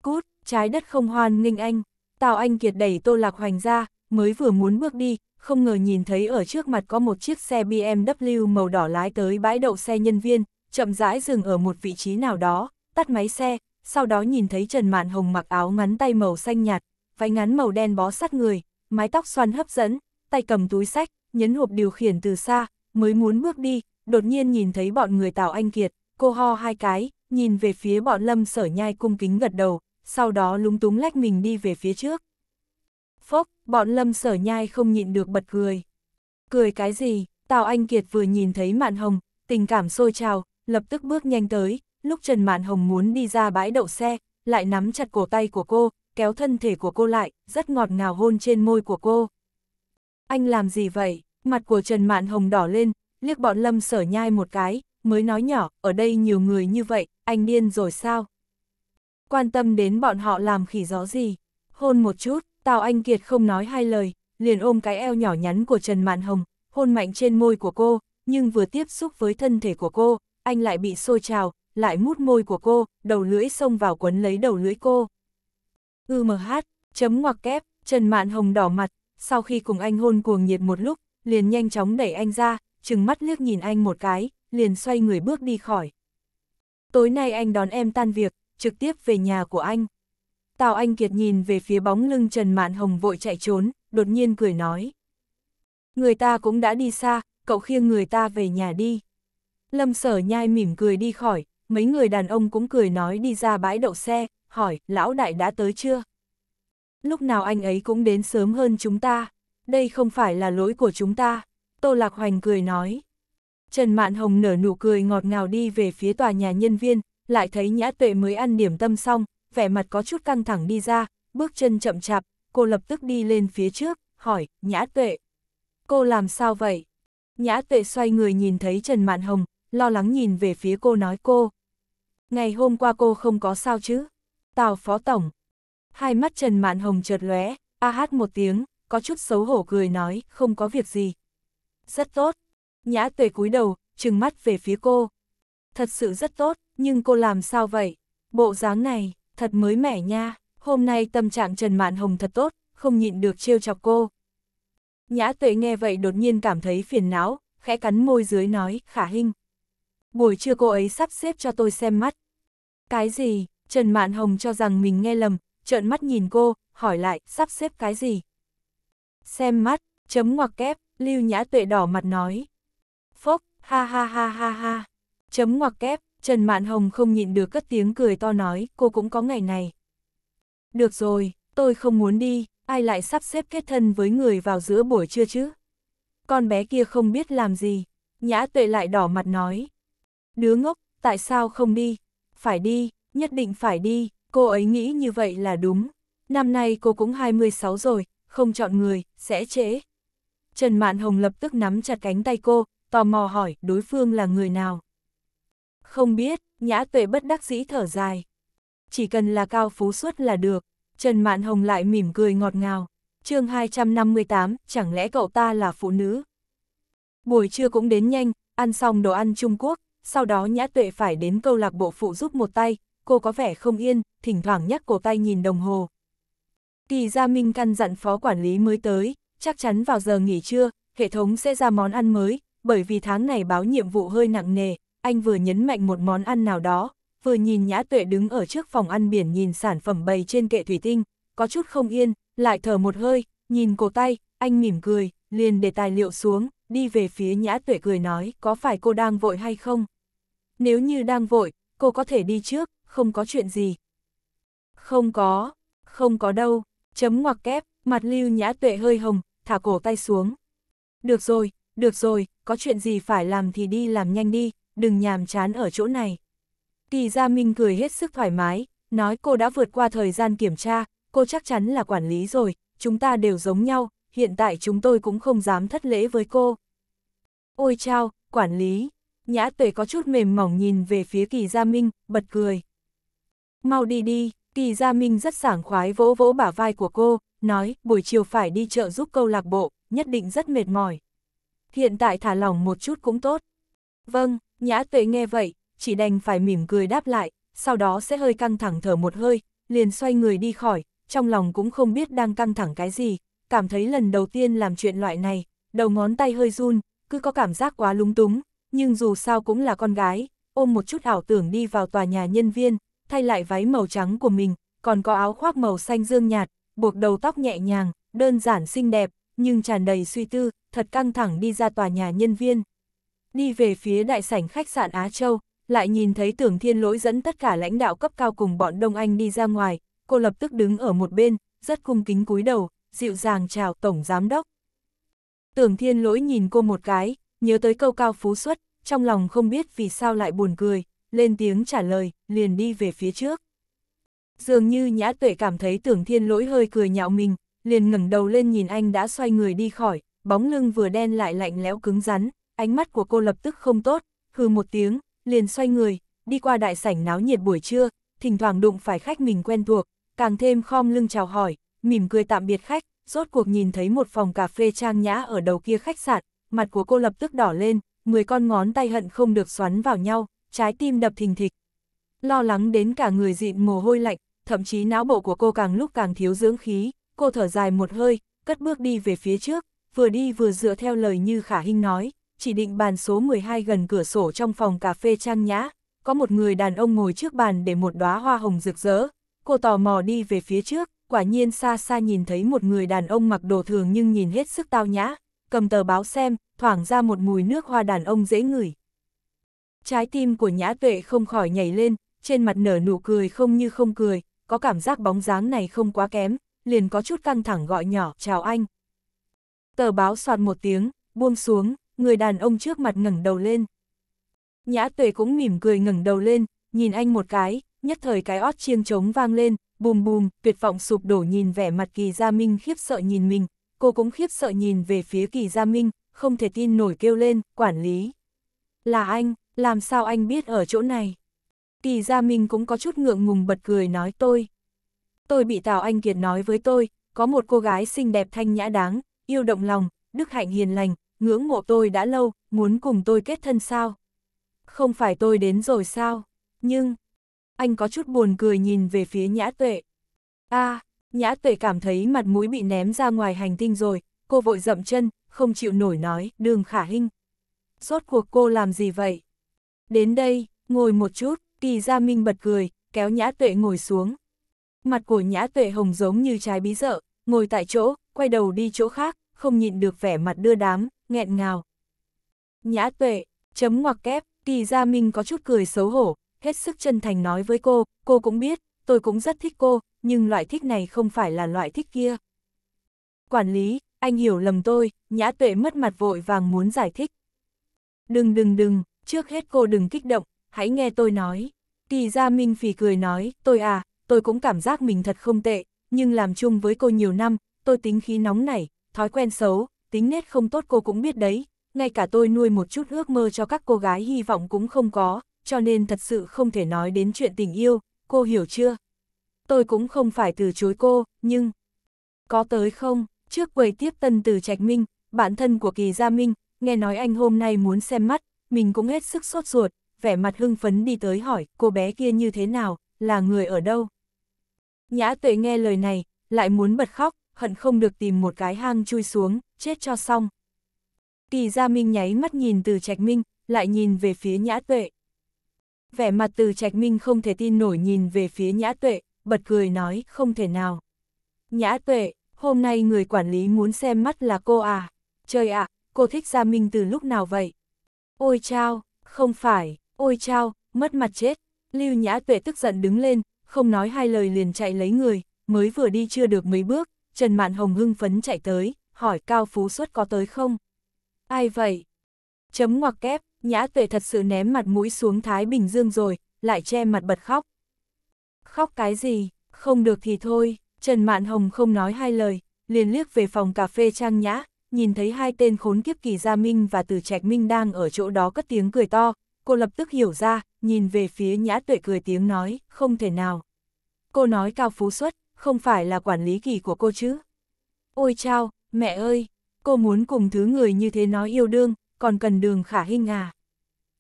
A: Cút, trái đất không hoan nghênh anh. Tào Anh Kiệt đẩy Tô Lạc Hoành ra, mới vừa muốn bước đi, không ngờ nhìn thấy ở trước mặt có một chiếc xe BMW màu đỏ lái tới bãi đậu xe nhân viên, chậm rãi dừng ở một vị trí nào đó, tắt máy xe, sau đó nhìn thấy Trần Mạn Hồng mặc áo ngắn tay màu xanh nhạt, váy ngắn màu đen bó sát người, mái tóc xoăn hấp dẫn, tay cầm túi sách, nhấn hộp điều khiển từ xa, mới muốn bước đi, đột nhiên nhìn thấy bọn người Tào Anh Kiệt, cô ho hai cái, nhìn về phía bọn Lâm Sở Nhai cung kính gật đầu, sau đó lúng túng lách mình đi về phía trước. Phốc, bọn Lâm Sở Nhai không nhịn được bật cười. Cười cái gì, Tào Anh Kiệt vừa nhìn thấy Mạn Hồng, tình cảm sôi trào, lập tức bước nhanh tới, lúc Trần Mạn Hồng muốn đi ra bãi đậu xe, lại nắm chặt cổ tay của cô, kéo thân thể của cô lại, rất ngọt ngào hôn trên môi của cô. Anh làm gì vậy? Mặt của Trần Mạn Hồng đỏ lên, liếc bọn lâm sở nhai một cái, mới nói nhỏ, ở đây nhiều người như vậy, anh điên rồi sao? Quan tâm đến bọn họ làm khỉ gió gì? Hôn một chút, Tào Anh Kiệt không nói hai lời, liền ôm cái eo nhỏ nhắn của Trần Mạn Hồng, hôn mạnh trên môi của cô, nhưng vừa tiếp xúc với thân thể của cô, anh lại bị sôi trào, lại mút môi của cô, đầu lưỡi xông vào quấn lấy đầu lưỡi cô. Ư mờ hát, chấm ngoặc kép, Trần Mạn Hồng đỏ mặt, sau khi cùng anh hôn cuồng nhiệt một lúc, liền nhanh chóng đẩy anh ra, chừng mắt liếc nhìn anh một cái, liền xoay người bước đi khỏi. Tối nay anh đón em tan việc, trực tiếp về nhà của anh. Tào Anh Kiệt nhìn về phía bóng lưng Trần Mạn Hồng vội chạy trốn, đột nhiên cười nói. Người ta cũng đã đi xa, cậu khiêng người ta về nhà đi. Lâm sở nhai mỉm cười đi khỏi, mấy người đàn ông cũng cười nói đi ra bãi đậu xe, hỏi, lão đại đã tới chưa? Lúc nào anh ấy cũng đến sớm hơn chúng ta, đây không phải là lỗi của chúng ta, Tô Lạc Hoành cười nói. Trần Mạn Hồng nở nụ cười ngọt ngào đi về phía tòa nhà nhân viên, lại thấy Nhã Tuệ mới ăn điểm tâm xong, vẻ mặt có chút căng thẳng đi ra, bước chân chậm chạp, cô lập tức đi lên phía trước, hỏi, Nhã Tuệ. Cô làm sao vậy? Nhã Tuệ xoay người nhìn thấy Trần Mạn Hồng, lo lắng nhìn về phía cô nói cô, Ngày hôm qua cô không có sao chứ? Tào Phó Tổng. Hai mắt Trần Mạn Hồng chợt lóe, a hát một tiếng, có chút xấu hổ cười nói, không có việc gì. Rất tốt. Nhã tuệ cúi đầu, trừng mắt về phía cô. Thật sự rất tốt, nhưng cô làm sao vậy? Bộ dáng này, thật mới mẻ nha. Hôm nay tâm trạng Trần Mạn Hồng thật tốt, không nhịn được trêu chọc cô. Nhã tuệ nghe vậy đột nhiên cảm thấy phiền não, khẽ cắn môi dưới nói, khả hình buổi trưa cô ấy sắp xếp cho tôi xem mắt. Cái gì? Trần Mạn Hồng cho rằng mình nghe lầm, trợn mắt nhìn cô, hỏi lại, sắp xếp cái gì? Xem mắt, chấm ngoặc kép, Lưu Nhã Tuệ đỏ mặt nói. Phốc, ha ha ha ha ha. Chấm ngoặc kép, Trần Mạn Hồng không nhịn được cất tiếng cười to nói, cô cũng có ngày này. Được rồi, tôi không muốn đi, ai lại sắp xếp kết thân với người vào giữa buổi trưa chứ? Con bé kia không biết làm gì. Nhã Tuệ lại đỏ mặt nói. Đứa ngốc, tại sao không đi? Phải đi, nhất định phải đi, cô ấy nghĩ như vậy là đúng. Năm nay cô cũng 26 rồi, không chọn người, sẽ trễ. Trần Mạn Hồng lập tức nắm chặt cánh tay cô, tò mò hỏi đối phương là người nào. Không biết, nhã tuệ bất đắc dĩ thở dài. Chỉ cần là cao phú suất là được, Trần Mạn Hồng lại mỉm cười ngọt ngào. chương 258, chẳng lẽ cậu ta là phụ nữ? Buổi trưa cũng đến nhanh, ăn xong đồ ăn Trung Quốc, sau đó Nhã Tuệ phải đến câu lạc bộ phụ giúp một tay, cô có vẻ không yên, thỉnh thoảng nhắc cổ tay nhìn đồng hồ. Kỳ Gia Minh căn dặn phó quản lý mới tới, chắc chắn vào giờ nghỉ trưa, hệ thống sẽ ra món ăn mới, bởi vì tháng này báo nhiệm vụ hơi nặng nề, anh vừa nhấn mạnh một món ăn nào đó, vừa nhìn Nhã Tuệ đứng ở trước phòng ăn biển nhìn sản phẩm bày trên kệ thủy tinh, có chút không yên, lại thở một hơi, nhìn cổ tay, anh mỉm cười, liền để tài liệu xuống, đi về phía Nhã Tuệ cười nói, có phải cô đang vội hay không? nếu như đang vội, cô có thể đi trước, không có chuyện gì. Không có, không có đâu, chấm ngoặc kép, mặt lưu nhã tuệ hơi hồng, thả cổ tay xuống. Được rồi, được rồi, có chuyện gì phải làm thì đi làm nhanh đi, đừng nhàm chán ở chỗ này. Kỳ Gia Minh cười hết sức thoải mái, nói cô đã vượt qua thời gian kiểm tra, cô chắc chắn là quản lý rồi, chúng ta đều giống nhau, hiện tại chúng tôi cũng không dám thất lễ với cô. Ôi chao, quản lý, nhã tuệ có chút mềm mỏng nhìn về phía kỳ gia minh, bật cười. Mau đi đi, kỳ gia minh rất sảng khoái vỗ vỗ bả vai của cô, nói buổi chiều phải đi chợ giúp câu lạc bộ, nhất định rất mệt mỏi. Hiện tại thả lỏng một chút cũng tốt. Vâng, nhã tuệ nghe vậy, chỉ đành phải mỉm cười đáp lại, sau đó sẽ hơi căng thẳng thở một hơi, liền xoay người đi khỏi, trong lòng cũng không biết đang căng thẳng cái gì, cảm thấy lần đầu tiên làm chuyện loại này, đầu ngón tay hơi run, cứ có cảm giác quá lúng túng, nhưng dù sao cũng là con gái, ôm một chút ảo tưởng đi vào tòa nhà nhân viên, thay lại váy màu trắng của mình, còn có áo khoác màu xanh dương nhạt, buộc đầu tóc nhẹ nhàng, đơn giản xinh đẹp, nhưng tràn đầy suy tư, thật căng thẳng đi ra tòa nhà nhân viên. Đi về phía đại sảnh khách sạn Á Châu, lại nhìn thấy tưởng thiên lỗi dẫn tất cả lãnh đạo cấp cao cùng bọn Đông Anh đi ra ngoài, cô lập tức đứng ở một bên, rất cung kính cúi đầu, dịu dàng chào Tổng Giám Đốc. Tưởng thiên lỗi nhìn cô một cái, nhớ tới câu cao phú xuất, trong lòng không biết vì sao lại buồn cười, lên tiếng trả lời, liền đi về phía trước. Dường như nhã tuệ cảm thấy tưởng thiên lỗi hơi cười nhạo mình, liền ngẩng đầu lên nhìn anh đã xoay người đi khỏi, bóng lưng vừa đen lại lạnh lẽo cứng rắn, ánh mắt của cô lập tức không tốt, hừ một tiếng, liền xoay người, đi qua đại sảnh náo nhiệt buổi trưa, thỉnh thoảng đụng phải khách mình quen thuộc, càng thêm khom lưng chào hỏi, mỉm cười tạm biệt khách, rốt cuộc nhìn thấy một phòng cà phê trang nhã ở đầu kia khách sạn, mặt của cô lập tức đỏ lên, 10 con ngón tay hận không được xoắn vào nhau, trái tim đập thình thịch. Lo lắng đến cả người dịn mồ hôi lạnh, thậm chí não bộ của cô càng lúc càng thiếu dưỡng khí, cô thở dài một hơi, cất bước đi về phía trước, vừa đi vừa dựa theo lời như khả hinh nói, chỉ định bàn số 12 gần cửa sổ trong phòng cà phê trang nhã, có một người đàn ông ngồi trước bàn để một đóa hoa hồng rực rỡ. Cô tò mò đi về phía trước, quả nhiên xa xa nhìn thấy một người đàn ông mặc đồ thường nhưng nhìn hết sức tao nhã, cầm tờ báo xem, thoảng ra một mùi nước hoa đàn ông dễ ngửi. Trái tim của nhã tuệ không khỏi nhảy lên, trên mặt nở nụ cười không như không cười, có cảm giác bóng dáng này không quá kém, liền có chút căng thẳng gọi nhỏ, chào anh. Tờ báo soạt một tiếng, buông xuống, người đàn ông trước mặt ngẩng đầu lên. Nhã tuệ cũng mỉm cười ngẩng đầu lên, nhìn anh một cái, nhất thời cái ót chiêng trống vang lên, bùm bùm, tuyệt vọng sụp đổ nhìn vẻ mặt kỳ gia minh khiếp sợ nhìn mình, cô cũng khiếp sợ nhìn về phía kỳ gia minh, không thể tin nổi kêu lên, quản lý. Là anh, làm sao anh biết ở chỗ này? Kỳ gia minh cũng có chút ngượng ngùng bật cười nói tôi. Tôi bị Tào Anh Kiệt nói với tôi, có một cô gái xinh đẹp thanh nhã đáng, yêu động lòng, đức hạnh hiền lành, ngưỡng mộ tôi đã lâu, muốn cùng tôi kết thân sao? Không phải tôi đến rồi sao? Nhưng, anh có chút buồn cười nhìn về phía nhã tuệ. a à, Nhã tuệ cảm thấy mặt mũi bị ném ra ngoài hành tinh rồi, cô vội dậm chân, không chịu nổi nói, đường khả hinh. Rốt cuộc cô làm gì vậy? Đến đây, ngồi một chút, kỳ gia minh bật cười, kéo nhã tuệ ngồi xuống. Mặt của nhã tuệ hồng giống như trái bí dợ, ngồi tại chỗ, quay đầu đi chỗ khác, không nhịn được vẻ mặt đưa đám, nghẹn ngào. Nhã tuệ, chấm ngoặc kép, kỳ gia minh có chút cười xấu hổ, hết sức chân thành nói với cô, cô cũng biết, tôi cũng rất thích cô, nhưng loại thích này không phải là loại thích kia. Quản lý, anh hiểu lầm tôi, nhã tuệ mất mặt vội vàng muốn giải thích. Đừng đừng đừng, trước hết cô đừng kích động, hãy nghe tôi nói. Kỳ gia Minh phì cười nói, tôi à, tôi cũng cảm giác mình thật không tệ, nhưng làm chung với cô nhiều năm, tôi tính khí nóng nảy, thói quen xấu, tính nết không tốt cô cũng biết đấy, ngay cả tôi nuôi một chút ước mơ cho các cô gái hy vọng cũng không có, cho nên thật sự không thể nói đến chuyện tình yêu, cô hiểu chưa? tôi cũng không phải từ chối cô, nhưng... Có tới không, trước quầy tiếp tân từ Trạch Minh, bản thân của Kỳ Gia Minh, nghe nói anh hôm nay muốn xem mắt, mình cũng hết sức sốt ruột, vẻ mặt hưng phấn đi tới hỏi cô bé kia như thế nào, là người ở đâu. Nhã tuệ nghe lời này, lại muốn bật khóc, hận không được tìm một cái hang chui xuống, chết cho xong. Kỳ Gia Minh nháy mắt nhìn từ Trạch Minh, lại nhìn về phía Nhã Tuệ. Vẻ mặt từ Trạch Minh không thể tin nổi nhìn về phía Nhã Tuệ, bật cười nói, không thể nào. Nhã tuệ, hôm nay người quản lý muốn xem mắt là cô à? Trời ạ, à, cô thích Gia Minh từ lúc nào vậy? Ôi chao, không phải, ôi chao, mất mặt chết. Lưu Nhã Tuệ tức giận đứng lên, không nói hai lời liền chạy lấy người, mới vừa đi chưa được mấy bước, Trần Mạn Hồng hưng phấn chạy tới, hỏi Cao Phú Xuất có tới không? Ai vậy? Chấm ngoặc kép, Nhã Tuệ thật sự ném mặt mũi xuống Thái Bình Dương rồi, lại che mặt bật khóc, Khóc cái gì, không được thì thôi, Trần Mạn Hồng không nói hai lời, liền liếc về phòng cà phê trang nhã, nhìn thấy hai tên khốn kiếp kỳ Gia Minh và Từ Trạch Minh đang ở chỗ đó cất tiếng cười to, cô lập tức hiểu ra, nhìn về phía nhã tuệ cười tiếng nói, không thể nào. Cô nói cao phú xuất, không phải là quản lý kỳ của cô chứ. Ôi chao, mẹ ơi, cô muốn cùng thứ người như thế nói yêu đương, còn cần đường khả hình à.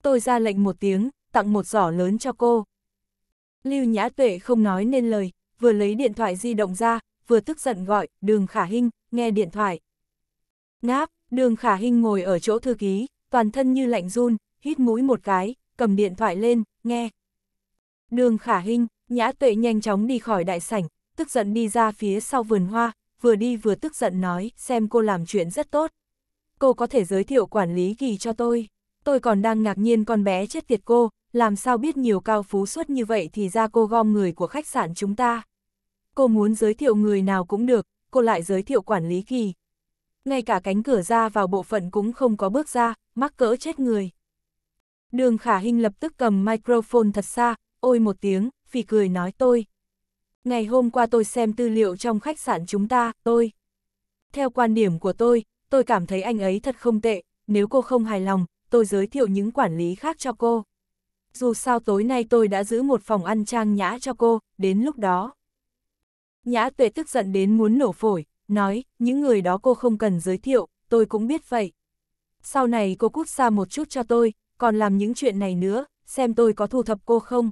A: Tôi ra lệnh một tiếng, tặng một giỏ lớn cho cô, Lưu Nhã Tuệ không nói nên lời, vừa lấy điện thoại di động ra, vừa tức giận gọi, đường khả hinh, nghe điện thoại. Ngáp, đường khả hinh ngồi ở chỗ thư ký, toàn thân như lạnh run, hít mũi một cái, cầm điện thoại lên, nghe. Đường khả hinh, nhã tuệ nhanh chóng đi khỏi đại sảnh, tức giận đi ra phía sau vườn hoa, vừa đi vừa tức giận nói, xem cô làm chuyện rất tốt. Cô có thể giới thiệu quản lý kỳ cho tôi. Tôi còn đang ngạc nhiên con bé chết tiệt cô, làm sao biết nhiều cao phú suất như vậy thì ra cô gom người của khách sạn chúng ta. Cô muốn giới thiệu người nào cũng được, cô lại giới thiệu quản lý kỳ. Ngay cả cánh cửa ra vào bộ phận cũng không có bước ra, mắc cỡ chết người. Đường khả hình lập tức cầm microphone thật xa, ôi một tiếng, phì cười nói tôi. Ngày hôm qua tôi xem tư liệu trong khách sạn chúng ta, tôi. Theo quan điểm của tôi, tôi cảm thấy anh ấy thật không tệ, nếu cô không hài lòng, tôi giới thiệu những quản lý khác cho cô dù sao tối nay tôi đã giữ một phòng ăn trang nhã cho cô, đến lúc đó. Nhã tuệ tức giận đến muốn nổ phổi, nói, những người đó cô không cần giới thiệu, tôi cũng biết vậy. Sau này cô cút xa một chút cho tôi, còn làm những chuyện này nữa, xem tôi có thu thập cô không.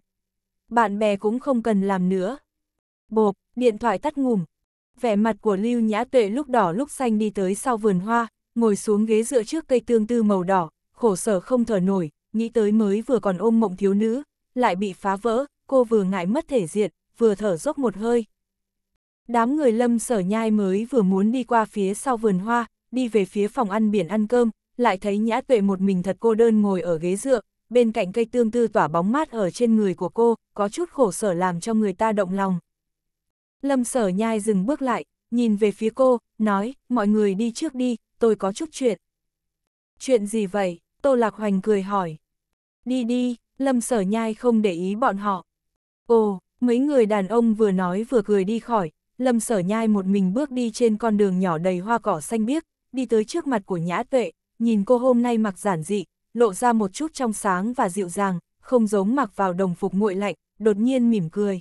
A: Bạn bè cũng không cần làm nữa. Bộp, điện thoại tắt ngùm Vẻ mặt của Lưu Nhã Tuệ lúc đỏ lúc xanh đi tới sau vườn hoa, ngồi xuống ghế dựa trước cây tương tư màu đỏ, khổ sở không thở nổi, nghĩ tới mới vừa còn ôm mộng thiếu nữ, lại bị phá vỡ, cô vừa ngại mất thể diện, vừa thở dốc một hơi. Đám người lâm sở nhai mới vừa muốn đi qua phía sau vườn hoa, đi về phía phòng ăn biển ăn cơm, lại thấy nhã tuệ một mình thật cô đơn ngồi ở ghế dựa, bên cạnh cây tương tư tỏa bóng mát ở trên người của cô, có chút khổ sở làm cho người ta động lòng. Lâm sở nhai dừng bước lại, nhìn về phía cô, nói, mọi người đi trước đi, tôi có chút chuyện. Chuyện gì vậy? Tô Lạc Hoành cười hỏi đi đi, lâm sở nhai không để ý bọn họ. Ồ, mấy người đàn ông vừa nói vừa cười đi khỏi, lâm sở nhai một mình bước đi trên con đường nhỏ đầy hoa cỏ xanh biếc, đi tới trước mặt của nhã tuệ, nhìn cô hôm nay mặc giản dị, lộ ra một chút trong sáng và dịu dàng, không giống mặc vào đồng phục nguội lạnh, đột nhiên mỉm cười.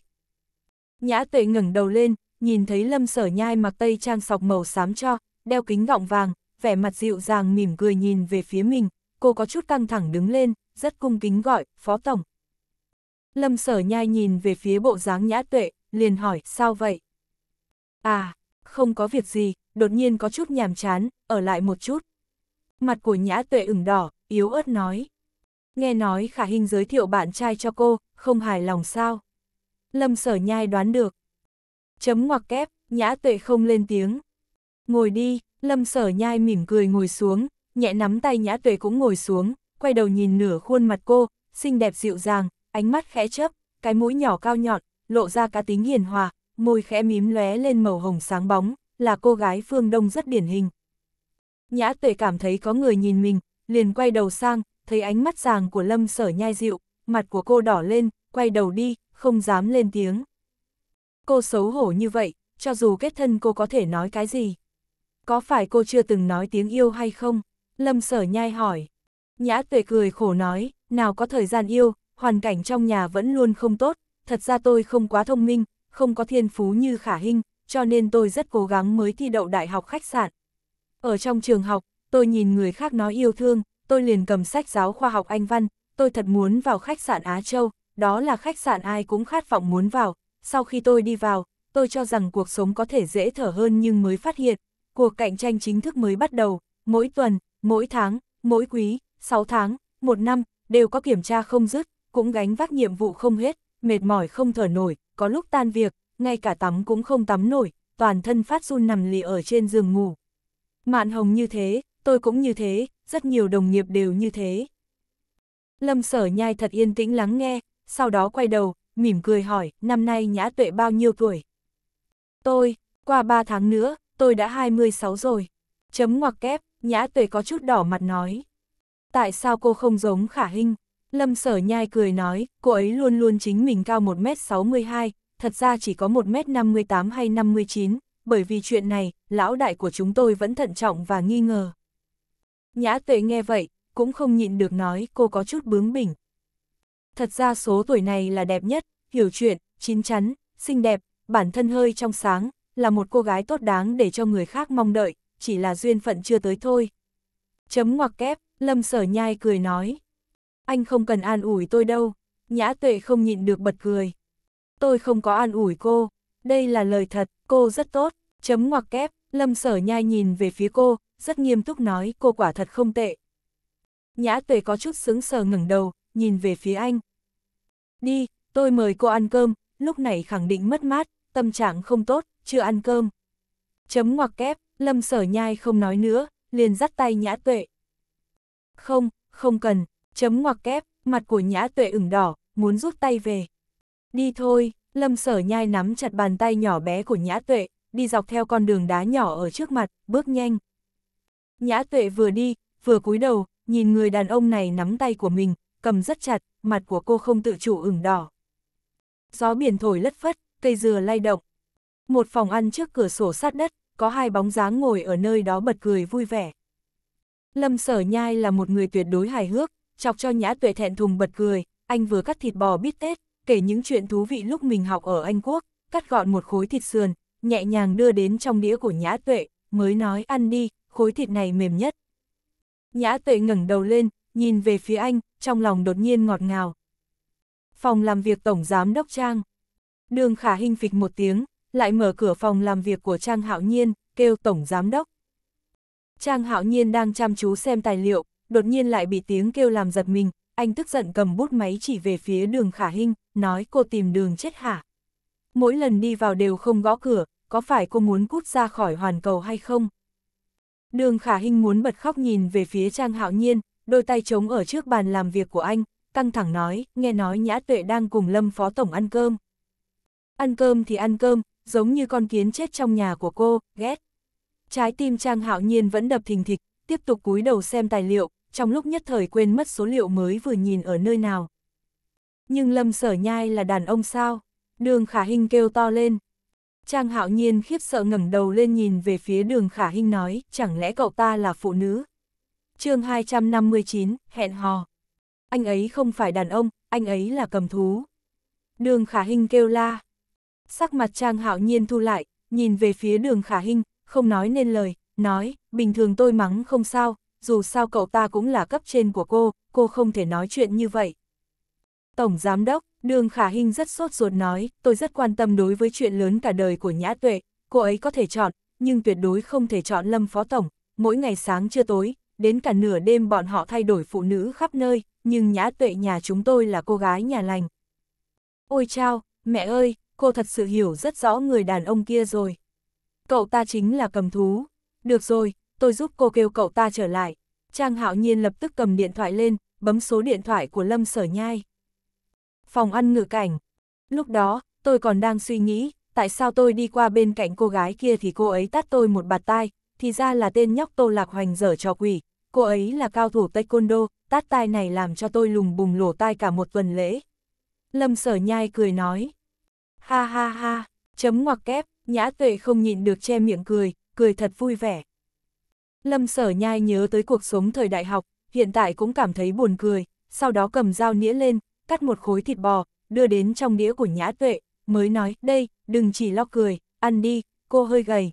A: Nhã tuệ ngẩng đầu lên, nhìn thấy lâm sở nhai mặc tây trang sọc màu xám cho, đeo kính gọng vàng, vẻ mặt dịu dàng mỉm cười nhìn về phía mình, cô có chút căng thẳng đứng lên, rất cung kính gọi, Phó Tổng. Lâm sở nhai nhìn về phía bộ dáng nhã tuệ, liền hỏi, sao vậy? À, không có việc gì, đột nhiên có chút nhàm chán, ở lại một chút. Mặt của nhã tuệ ửng đỏ, yếu ớt nói. Nghe nói khả hình giới thiệu bạn trai cho cô, không hài lòng sao? Lâm sở nhai đoán được. Chấm ngoặc kép, nhã tuệ không lên tiếng. Ngồi đi, lâm sở nhai mỉm cười ngồi xuống, nhẹ nắm tay nhã tuệ cũng ngồi xuống, quay đầu nhìn nửa khuôn mặt cô, xinh đẹp dịu dàng, ánh mắt khẽ chớp, cái mũi nhỏ cao nhọn, lộ ra cá tính hiền hòa, môi khẽ mím lóe lên màu hồng sáng bóng, là cô gái phương Đông rất điển hình. Nhã tuệ cảm thấy có người nhìn mình, liền quay đầu sang, thấy ánh mắt ràng của lâm sở nhai dịu, mặt của cô đỏ lên, quay đầu đi, không dám lên tiếng. Cô xấu hổ như vậy, cho dù kết thân cô có thể nói cái gì. Có phải cô chưa từng nói tiếng yêu hay không? Lâm sở nhai hỏi. Nhã tuệ cười khổ nói, nào có thời gian yêu, hoàn cảnh trong nhà vẫn luôn không tốt, thật ra tôi không quá thông minh, không có thiên phú như khả hình, cho nên tôi rất cố gắng mới thi đậu đại học khách sạn. Ở trong trường học, tôi nhìn người khác nói yêu thương, tôi liền cầm sách giáo khoa học Anh Văn, tôi thật muốn vào khách sạn Á Châu, đó là khách sạn ai cũng khát vọng muốn vào. Sau khi tôi đi vào, tôi cho rằng cuộc sống có thể dễ thở hơn nhưng mới phát hiện, cuộc cạnh tranh chính thức mới bắt đầu, mỗi tuần, mỗi tháng, mỗi quý, 6 tháng, 1 năm, đều có kiểm tra không dứt, cũng gánh vác nhiệm vụ không hết, mệt mỏi không thở nổi, có lúc tan việc, ngay cả tắm cũng không tắm nổi, toàn thân phát run nằm lì ở trên giường ngủ. Mạn hồng như thế, tôi cũng như thế, rất nhiều đồng nghiệp đều như thế. Lâm sở nhai thật yên tĩnh lắng nghe, sau đó quay đầu, mỉm cười hỏi, năm nay nhã tuệ bao nhiêu tuổi? Tôi, qua 3 tháng nữa, tôi đã 26 rồi. Chấm ngoặc kép, nhã tuệ có chút đỏ mặt nói tại sao cô không giống khả hình? Lâm sở nhai cười nói, cô ấy luôn luôn chính mình cao 1m62, thật ra chỉ có 1m58 hay 59, bởi vì chuyện này, lão đại của chúng tôi vẫn thận trọng và nghi ngờ. Nhã tuệ nghe vậy, cũng không nhịn được nói cô có chút bướng bỉnh. Thật ra số tuổi này là đẹp nhất, hiểu chuyện, chín chắn, xinh đẹp, bản thân hơi trong sáng, là một cô gái tốt đáng để cho người khác mong đợi, chỉ là duyên phận chưa tới thôi. Chấm ngoặc kép, Lâm sở nhai cười nói. Anh không cần an ủi tôi đâu. Nhã tuệ không nhịn được bật cười. Tôi không có an ủi cô. Đây là lời thật, cô rất tốt. Chấm ngoặc kép, lâm sở nhai nhìn về phía cô, rất nghiêm túc nói cô quả thật không tệ. Nhã tuệ có chút sững sờ ngẩng đầu, nhìn về phía anh. Đi, tôi mời cô ăn cơm, lúc này khẳng định mất mát, tâm trạng không tốt, chưa ăn cơm. Chấm ngoặc kép, lâm sở nhai không nói nữa, liền dắt tay nhã tuệ. Không, không cần, chấm ngoặc kép, mặt của nhã tuệ ửng đỏ, muốn rút tay về. Đi thôi, lâm sở nhai nắm chặt bàn tay nhỏ bé của nhã tuệ, đi dọc theo con đường đá nhỏ ở trước mặt, bước nhanh. Nhã tuệ vừa đi, vừa cúi đầu, nhìn người đàn ông này nắm tay của mình, cầm rất chặt, mặt của cô không tự chủ ửng đỏ. Gió biển thổi lất phất, cây dừa lay động. Một phòng ăn trước cửa sổ sát đất, có hai bóng dáng ngồi ở nơi đó bật cười vui vẻ. Lâm Sở Nhai là một người tuyệt đối hài hước, chọc cho Nhã Tuệ thẹn thùng bật cười, anh vừa cắt thịt bò bít tết, kể những chuyện thú vị lúc mình học ở Anh Quốc, cắt gọn một khối thịt sườn, nhẹ nhàng đưa đến trong đĩa của Nhã Tuệ, mới nói ăn đi, khối thịt này mềm nhất. Nhã Tuệ ngẩng đầu lên, nhìn về phía anh, trong lòng đột nhiên ngọt ngào. Phòng làm việc Tổng Giám Đốc Trang Đường khả Hinh phịch một tiếng, lại mở cửa phòng làm việc của Trang Hạo Nhiên, kêu Tổng Giám Đốc. Trang hạo nhiên đang chăm chú xem tài liệu, đột nhiên lại bị tiếng kêu làm giật mình, anh tức giận cầm bút máy chỉ về phía đường khả hinh, nói cô tìm đường chết hả? Mỗi lần đi vào đều không gõ cửa, có phải cô muốn cút ra khỏi hoàn cầu hay không? Đường khả hinh muốn bật khóc nhìn về phía Trang hạo nhiên, đôi tay trống ở trước bàn làm việc của anh, căng thẳng nói, nghe nói nhã tuệ đang cùng lâm phó tổng ăn cơm. Ăn cơm thì ăn cơm, giống như con kiến chết trong nhà của cô, ghét. Trái tim Trang Hạo Nhiên vẫn đập thình thịch, tiếp tục cúi đầu xem tài liệu, trong lúc nhất thời quên mất số liệu mới vừa nhìn ở nơi nào. Nhưng Lâm Sở Nhai là đàn ông sao? Đường Khả Hinh kêu to lên. Trang Hạo Nhiên khiếp sợ ngẩng đầu lên nhìn về phía Đường Khả Hinh nói, chẳng lẽ cậu ta là phụ nữ? Chương 259, hẹn hò. Anh ấy không phải đàn ông, anh ấy là cầm thú. Đường Khả Hinh kêu la. Sắc mặt Trang Hạo Nhiên thu lại, nhìn về phía Đường Khả Hinh, không nói nên lời, nói, bình thường tôi mắng không sao, dù sao cậu ta cũng là cấp trên của cô, cô không thể nói chuyện như vậy. Tổng Giám đốc, Đường Khả Hinh rất sốt ruột nói, tôi rất quan tâm đối với chuyện lớn cả đời của Nhã Tuệ, cô ấy có thể chọn, nhưng tuyệt đối không thể chọn Lâm Phó Tổng, mỗi ngày sáng chưa tối, đến cả nửa đêm bọn họ thay đổi phụ nữ khắp nơi, nhưng Nhã Tuệ nhà chúng tôi là cô gái nhà lành. Ôi chao, mẹ ơi, cô thật sự hiểu rất rõ người đàn ông kia rồi cậu ta chính là cầm thú. Được rồi, tôi giúp cô kêu cậu ta trở lại. Trang hạo nhiên lập tức cầm điện thoại lên, bấm số điện thoại của Lâm Sở Nhai. Phòng ăn ngự cảnh. Lúc đó, tôi còn đang suy nghĩ, tại sao tôi đi qua bên cạnh cô gái kia thì cô ấy tát tôi một bạt tai, thì ra là tên nhóc Tô Lạc Hoành dở trò quỷ. Cô ấy là cao thủ taekwondo, tát tai này làm cho tôi lùng bùng lổ tai cả một tuần lễ. Lâm Sở Nhai cười nói. Ha ha ha, chấm ngoặc kép, Nhã tuệ không nhịn được che miệng cười, cười thật vui vẻ. Lâm sở nhai nhớ tới cuộc sống thời đại học, hiện tại cũng cảm thấy buồn cười, sau đó cầm dao nĩa lên, cắt một khối thịt bò, đưa đến trong đĩa của nhã tuệ, mới nói, đây, đừng chỉ lo cười, ăn đi, cô hơi gầy.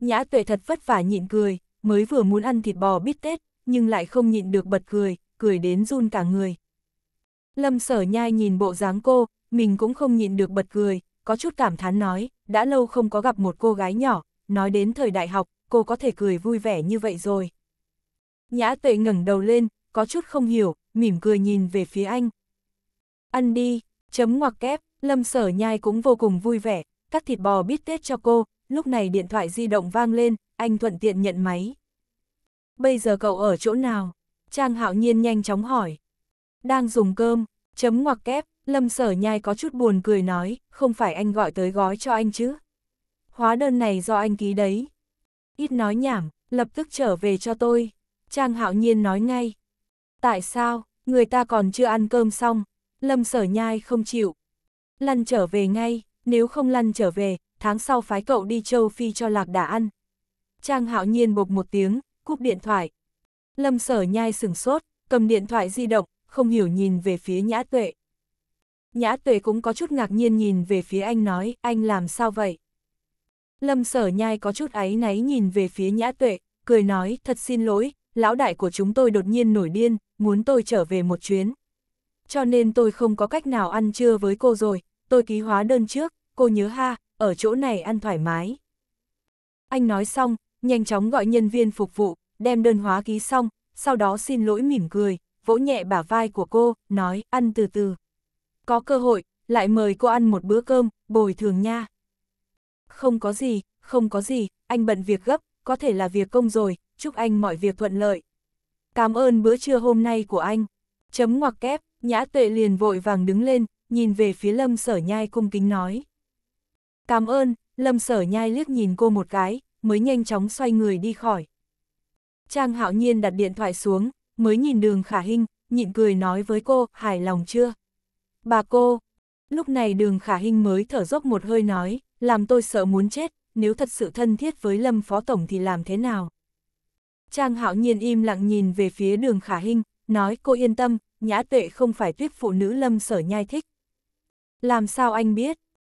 A: Nhã tuệ thật vất vả nhịn cười, mới vừa muốn ăn thịt bò bít tết, nhưng lại không nhịn được bật cười, cười đến run cả người. Lâm sở nhai nhìn bộ dáng cô, mình cũng không nhịn được bật cười, có chút cảm thán nói, đã lâu không có gặp một cô gái nhỏ, nói đến thời đại học, cô có thể cười vui vẻ như vậy rồi. Nhã tuệ ngẩng đầu lên, có chút không hiểu, mỉm cười nhìn về phía anh. Ăn đi, chấm ngoặc kép, lâm sở nhai cũng vô cùng vui vẻ, cắt thịt bò bít tết cho cô, lúc này điện thoại di động vang lên, anh thuận tiện nhận máy. Bây giờ cậu ở chỗ nào? Trang hạo nhiên nhanh chóng hỏi. Đang dùng cơm, chấm ngoặc kép, Lâm sở nhai có chút buồn cười nói, không phải anh gọi tới gói cho anh chứ. Hóa đơn này do anh ký đấy. Ít nói nhảm, lập tức trở về cho tôi. Trang hạo nhiên nói ngay. Tại sao, người ta còn chưa ăn cơm xong, lâm sở nhai không chịu. Lăn trở về ngay, nếu không lăn trở về, tháng sau phái cậu đi châu Phi cho lạc đà ăn. Trang hạo nhiên bộc một tiếng, cúp điện thoại. Lâm sở nhai sửng sốt, cầm điện thoại di động, không hiểu nhìn về phía nhã tuệ. Nhã tuệ cũng có chút ngạc nhiên nhìn về phía anh nói, anh làm sao vậy? Lâm sở nhai có chút áy náy nhìn về phía nhã tuệ, cười nói, thật xin lỗi, lão đại của chúng tôi đột nhiên nổi điên, muốn tôi trở về một chuyến. Cho nên tôi không có cách nào ăn trưa với cô rồi, tôi ký hóa đơn trước, cô nhớ ha, ở chỗ này ăn thoải mái. Anh nói xong, nhanh chóng gọi nhân viên phục vụ, đem đơn hóa ký xong, sau đó xin lỗi mỉm cười, vỗ nhẹ bả vai của cô, nói, ăn từ từ có cơ hội, lại mời cô ăn một bữa cơm, bồi thường nha. Không có gì, không có gì, anh bận việc gấp, có thể là việc công rồi, chúc anh mọi việc thuận lợi. Cảm ơn bữa trưa hôm nay của anh. Chấm ngoặc kép, nhã tuệ liền vội vàng đứng lên, nhìn về phía lâm sở nhai cung kính nói. Cảm ơn, lâm sở nhai liếc nhìn cô một cái, mới nhanh chóng xoay người đi khỏi. Trang hạo nhiên đặt điện thoại xuống, mới nhìn đường khả hình, nhịn cười nói với cô, hài lòng chưa? Bà cô, lúc này đường khả hình mới thở dốc một hơi nói, làm tôi sợ muốn chết, nếu thật sự thân thiết với Lâm Phó Tổng thì làm thế nào? Trang hạo nhiên im lặng nhìn về phía đường khả hình, nói cô yên tâm, nhã tuệ không phải tuyết phụ nữ Lâm sở nhai thích. Làm sao anh biết?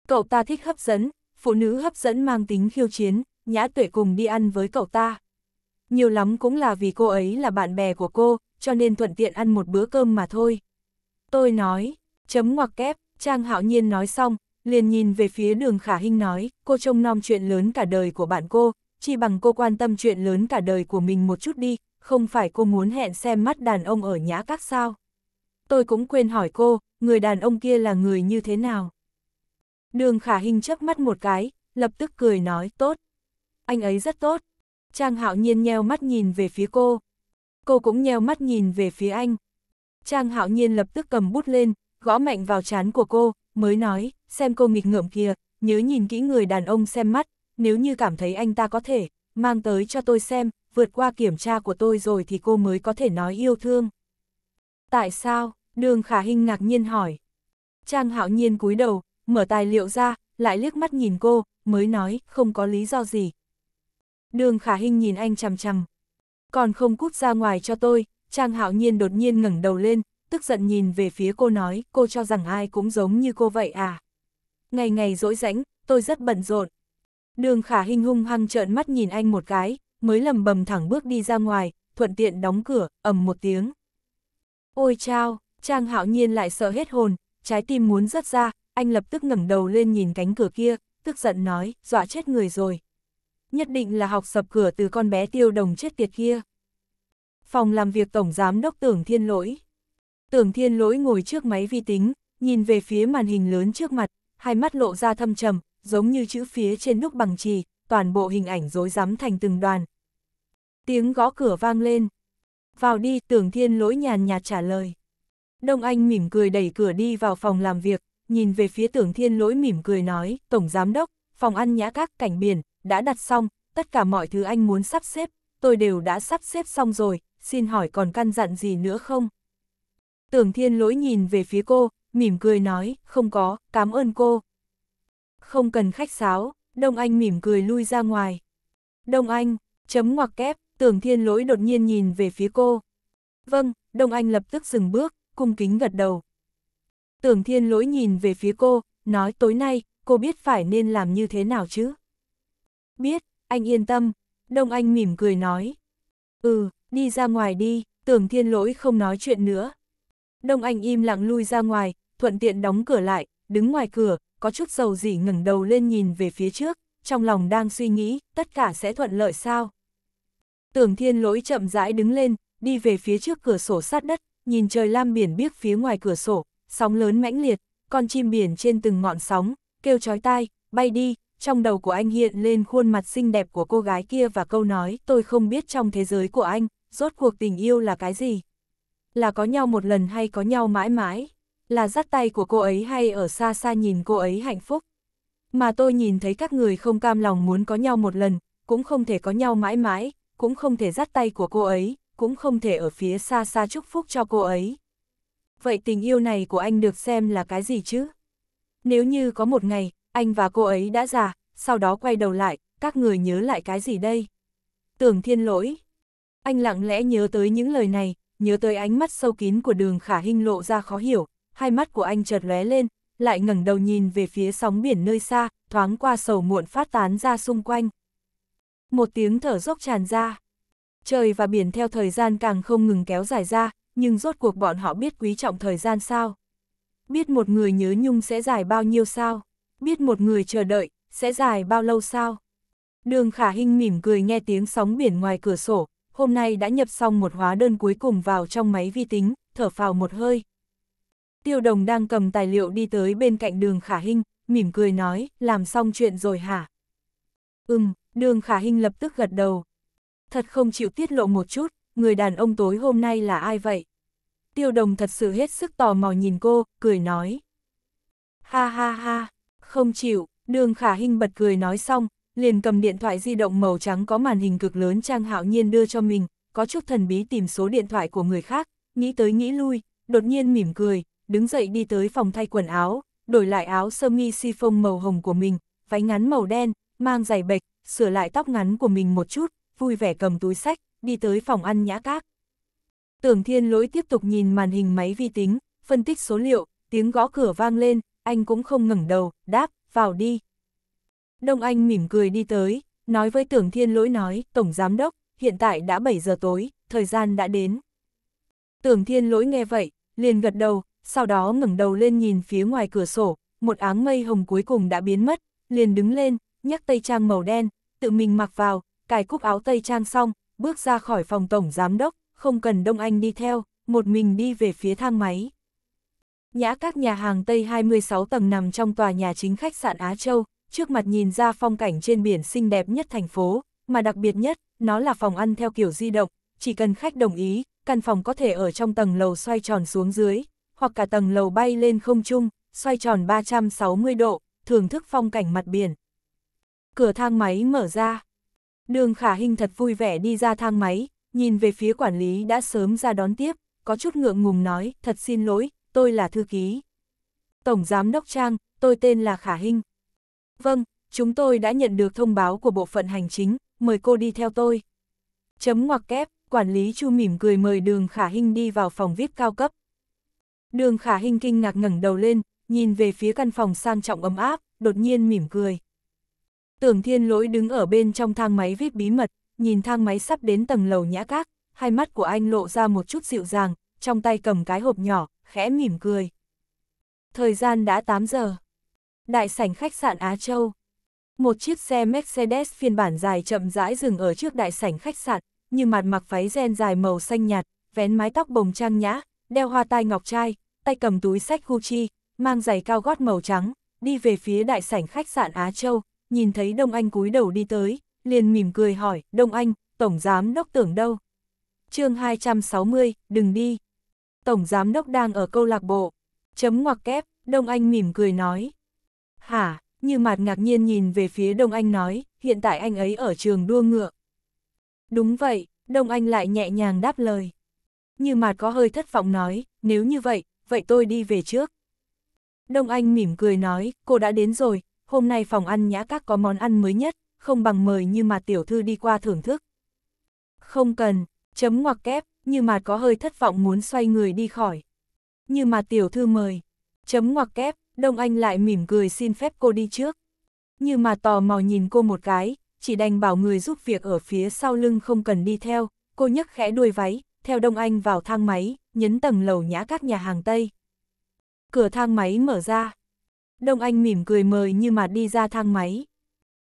A: Cậu ta thích hấp dẫn, phụ nữ hấp dẫn mang tính khiêu chiến, nhã tuệ cùng đi ăn với cậu ta. Nhiều lắm cũng là vì cô ấy là bạn bè của cô, cho nên thuận tiện ăn một bữa cơm mà thôi. Tôi nói, Chấm ngoặc kép, Trang Hạo Nhiên nói xong, liền nhìn về phía đường khả Hinh nói, cô trông nom chuyện lớn cả đời của bạn cô, chỉ bằng cô quan tâm chuyện lớn cả đời của mình một chút đi, không phải cô muốn hẹn xem mắt đàn ông ở nhã các sao. Tôi cũng quên hỏi cô, người đàn ông kia là người như thế nào. Đường khả Hinh chớp mắt một cái, lập tức cười nói, tốt. Anh ấy rất tốt. Trang Hạo Nhiên nheo mắt nhìn về phía cô. Cô cũng nheo mắt nhìn về phía anh. Trang Hạo Nhiên lập tức cầm bút lên, gõ mạnh vào trán của cô, mới nói, xem cô nghịch ngợm kia, nhớ nhìn kỹ người đàn ông xem mắt, nếu như cảm thấy anh ta có thể, mang tới cho tôi xem, vượt qua kiểm tra của tôi rồi thì cô mới có thể nói yêu thương. Tại sao? Đường Khả Hinh ngạc nhiên hỏi. Trang hạo nhiên cúi đầu, mở tài liệu ra, lại liếc mắt nhìn cô, mới nói, không có lý do gì. Đường Khả Hinh nhìn anh chằm chằm. Còn không cút ra ngoài cho tôi, Trang hạo nhiên đột nhiên ngẩng đầu lên, tức giận nhìn về phía cô nói, cô cho rằng ai cũng giống như cô vậy à. Ngày ngày dỗi rãnh, tôi rất bận rộn. Đường khả hình hung hăng trợn mắt nhìn anh một cái, mới lầm bầm thẳng bước đi ra ngoài, thuận tiện đóng cửa, ầm một tiếng. Ôi chao, Trang hạo nhiên lại sợ hết hồn, trái tim muốn rớt ra, anh lập tức ngẩng đầu lên nhìn cánh cửa kia, tức giận nói, dọa chết người rồi. Nhất định là học sập cửa từ con bé tiêu đồng chết tiệt kia. Phòng làm việc tổng giám đốc tưởng thiên lỗi. Tưởng thiên lỗi ngồi trước máy vi tính, nhìn về phía màn hình lớn trước mặt, hai mắt lộ ra thâm trầm, giống như chữ phía trên nút bằng trì, toàn bộ hình ảnh rối rắm thành từng đoàn. Tiếng gõ cửa vang lên. Vào đi, tưởng thiên lỗi nhàn nhạt trả lời. Đông Anh mỉm cười đẩy cửa đi vào phòng làm việc, nhìn về phía tưởng thiên lỗi mỉm cười nói, Tổng Giám Đốc, phòng ăn nhã các cảnh biển, đã đặt xong, tất cả mọi thứ anh muốn sắp xếp, tôi đều đã sắp xếp xong rồi, xin hỏi còn căn dặn gì nữa không? Tưởng thiên lỗi nhìn về phía cô, mỉm cười nói, không có, cảm ơn cô. Không cần khách sáo, Đông Anh mỉm cười lui ra ngoài. Đông Anh, chấm ngoặc kép, tưởng thiên lỗi đột nhiên nhìn về phía cô. Vâng, Đông Anh lập tức dừng bước, cung kính gật đầu. Tưởng thiên lỗi nhìn về phía cô, nói tối nay, cô biết phải nên làm như thế nào chứ? Biết, anh yên tâm, Đông Anh mỉm cười nói. Ừ, đi ra ngoài đi, tưởng thiên lỗi không nói chuyện nữa, Đông Anh im lặng lui ra ngoài, thuận tiện đóng cửa lại, đứng ngoài cửa, có chút dầu dỉ ngẩng đầu lên nhìn về phía trước, trong lòng đang suy nghĩ, tất cả sẽ thuận lợi sao. Tưởng thiên lỗi chậm rãi đứng lên, đi về phía trước cửa sổ sát đất, nhìn trời lam biển biếc phía ngoài cửa sổ, sóng lớn mãnh liệt, con chim biển trên từng ngọn sóng, kêu chói tai, bay đi, trong đầu của anh hiện lên khuôn mặt xinh đẹp của cô gái kia và câu nói tôi không biết trong thế giới của anh, rốt cuộc tình yêu là cái gì là có nhau một lần hay có nhau mãi mãi, là dắt tay của cô ấy hay ở xa xa nhìn cô ấy hạnh phúc. Mà tôi nhìn thấy các người không cam lòng muốn có nhau một lần, cũng không thể có nhau mãi mãi, cũng không thể dắt tay của cô ấy, cũng không thể ở phía xa xa chúc phúc cho cô ấy. Vậy tình yêu này của anh được xem là cái gì chứ? Nếu như có một ngày, anh và cô ấy đã già, sau đó quay đầu lại, các người nhớ lại cái gì đây? Tưởng thiên lỗi. Anh lặng lẽ nhớ tới những lời này, nhớ tới ánh mắt sâu kín của đường khả hinh lộ ra khó hiểu, hai mắt của anh chợt lóe lên, lại ngẩng đầu nhìn về phía sóng biển nơi xa, thoáng qua sầu muộn phát tán ra xung quanh. Một tiếng thở dốc tràn ra. Trời và biển theo thời gian càng không ngừng kéo dài ra, nhưng rốt cuộc bọn họ biết quý trọng thời gian sao? Biết một người nhớ nhung sẽ dài bao nhiêu sao? Biết một người chờ đợi, sẽ dài bao lâu sao? Đường khả hinh mỉm cười nghe tiếng sóng biển ngoài cửa sổ, hôm nay đã nhập xong một hóa đơn cuối cùng vào trong máy vi tính, thở phào một hơi. Tiêu đồng đang cầm tài liệu đi tới bên cạnh đường khả hình mỉm cười nói, làm xong chuyện rồi hả? Ừm, đường khả hình lập tức gật đầu. Thật không chịu tiết lộ một chút, người đàn ông tối hôm nay là ai vậy? Tiêu đồng thật sự hết sức tò mò nhìn cô, cười nói. Ha ha ha, không chịu, đường khả hình bật cười nói xong, liền cầm điện thoại di động màu trắng có màn hình cực lớn Trang Hạo Nhiên đưa cho mình, có chút thần bí tìm số điện thoại của người khác, nghĩ tới nghĩ lui, đột nhiên mỉm cười, đứng dậy đi tới phòng thay quần áo, đổi lại áo sơ mi si phông màu hồng của mình, váy ngắn màu đen, mang giày bệch, sửa lại tóc ngắn của mình một chút, vui vẻ cầm túi sách, đi tới phòng ăn nhã các. Tưởng thiên lỗi tiếp tục nhìn màn hình máy vi tính, phân tích số liệu, tiếng gõ cửa vang lên, anh cũng không ngẩng đầu, đáp, vào đi, Đông Anh mỉm cười đi tới, nói với tưởng thiên lỗi nói, Tổng Giám Đốc, hiện tại đã 7 giờ tối, thời gian đã đến. Tưởng thiên lỗi nghe vậy, liền gật đầu, sau đó ngẩng đầu lên nhìn phía ngoài cửa sổ, một áng mây hồng cuối cùng đã biến mất, liền đứng lên, nhắc tay trang màu đen, tự mình mặc vào, cài cúc áo tây trang xong, bước ra khỏi phòng Tổng Giám Đốc, không cần Đông Anh đi theo, một mình đi về phía thang máy. Nhã các nhà hàng Tây 26 tầng nằm trong tòa nhà chính khách sạn Á Châu, trước mặt nhìn ra phong cảnh trên biển xinh đẹp nhất thành phố, mà đặc biệt nhất, nó là phòng ăn theo kiểu di động, chỉ cần khách đồng ý, căn phòng có thể ở trong tầng lầu xoay tròn xuống dưới, hoặc cả tầng lầu bay lên không trung, xoay tròn 360 độ, thưởng thức phong cảnh mặt biển. Cửa thang máy mở ra. Đường khả hình thật vui vẻ đi ra thang máy, nhìn về phía quản lý đã sớm ra đón tiếp, có chút ngượng ngùng nói, thật xin lỗi, tôi là thư ký. Tổng giám đốc Trang, tôi tên là Khả Hinh. Vâng, chúng tôi đã nhận được thông báo của bộ phận hành chính, mời cô đi theo tôi. Chấm ngoặc kép, quản lý Chu mỉm cười mời Đường Khả hình đi vào phòng VIP cao cấp. Đường Khả hình kinh ngạc ngẩng đầu lên, nhìn về phía căn phòng sang trọng ấm áp, đột nhiên mỉm cười. Tưởng Thiên Lỗi đứng ở bên trong thang máy VIP bí mật, nhìn thang máy sắp đến tầng lầu nhã các, hai mắt của anh lộ ra một chút dịu dàng, trong tay cầm cái hộp nhỏ, khẽ mỉm cười. Thời gian đã 8 giờ. Đại sảnh khách sạn Á Châu. Một chiếc xe Mercedes phiên bản dài chậm rãi dừng ở trước đại sảnh khách sạn, như mặt mặc váy ren dài màu xanh nhạt, vén mái tóc bồng trang nhã, đeo hoa tai ngọc trai, tay cầm túi sách Gucci, mang giày cao gót màu trắng, đi về phía đại sảnh khách sạn Á Châu, nhìn thấy Đông Anh cúi đầu đi tới, liền mỉm cười hỏi, Đông Anh, Tổng Giám Đốc tưởng đâu? chương 260, đừng đi. Tổng Giám Đốc đang ở câu lạc bộ. Chấm ngoặc kép, Đông Anh mỉm cười nói. Hả, như mặt ngạc nhiên nhìn về phía Đông Anh nói, hiện tại anh ấy ở trường đua ngựa. Đúng vậy, Đông Anh lại nhẹ nhàng đáp lời. Như mặt có hơi thất vọng nói, nếu như vậy, vậy tôi đi về trước. Đông Anh mỉm cười nói, cô đã đến rồi, hôm nay phòng ăn nhã các có món ăn mới nhất, không bằng mời như mặt tiểu thư đi qua thưởng thức. Không cần, chấm ngoặc kép, như mặt có hơi thất vọng muốn xoay người đi khỏi. Như mặt tiểu thư mời, chấm ngoặc kép, Đông Anh lại mỉm cười xin phép cô đi trước. Như mà tò mò nhìn cô một cái, chỉ đành bảo người giúp việc ở phía sau lưng không cần đi theo, cô nhấc khẽ đuôi váy, theo Đông Anh vào thang máy, nhấn tầng lầu nhã các nhà hàng Tây. Cửa thang máy mở ra. Đông Anh mỉm cười mời Như Mạt đi ra thang máy.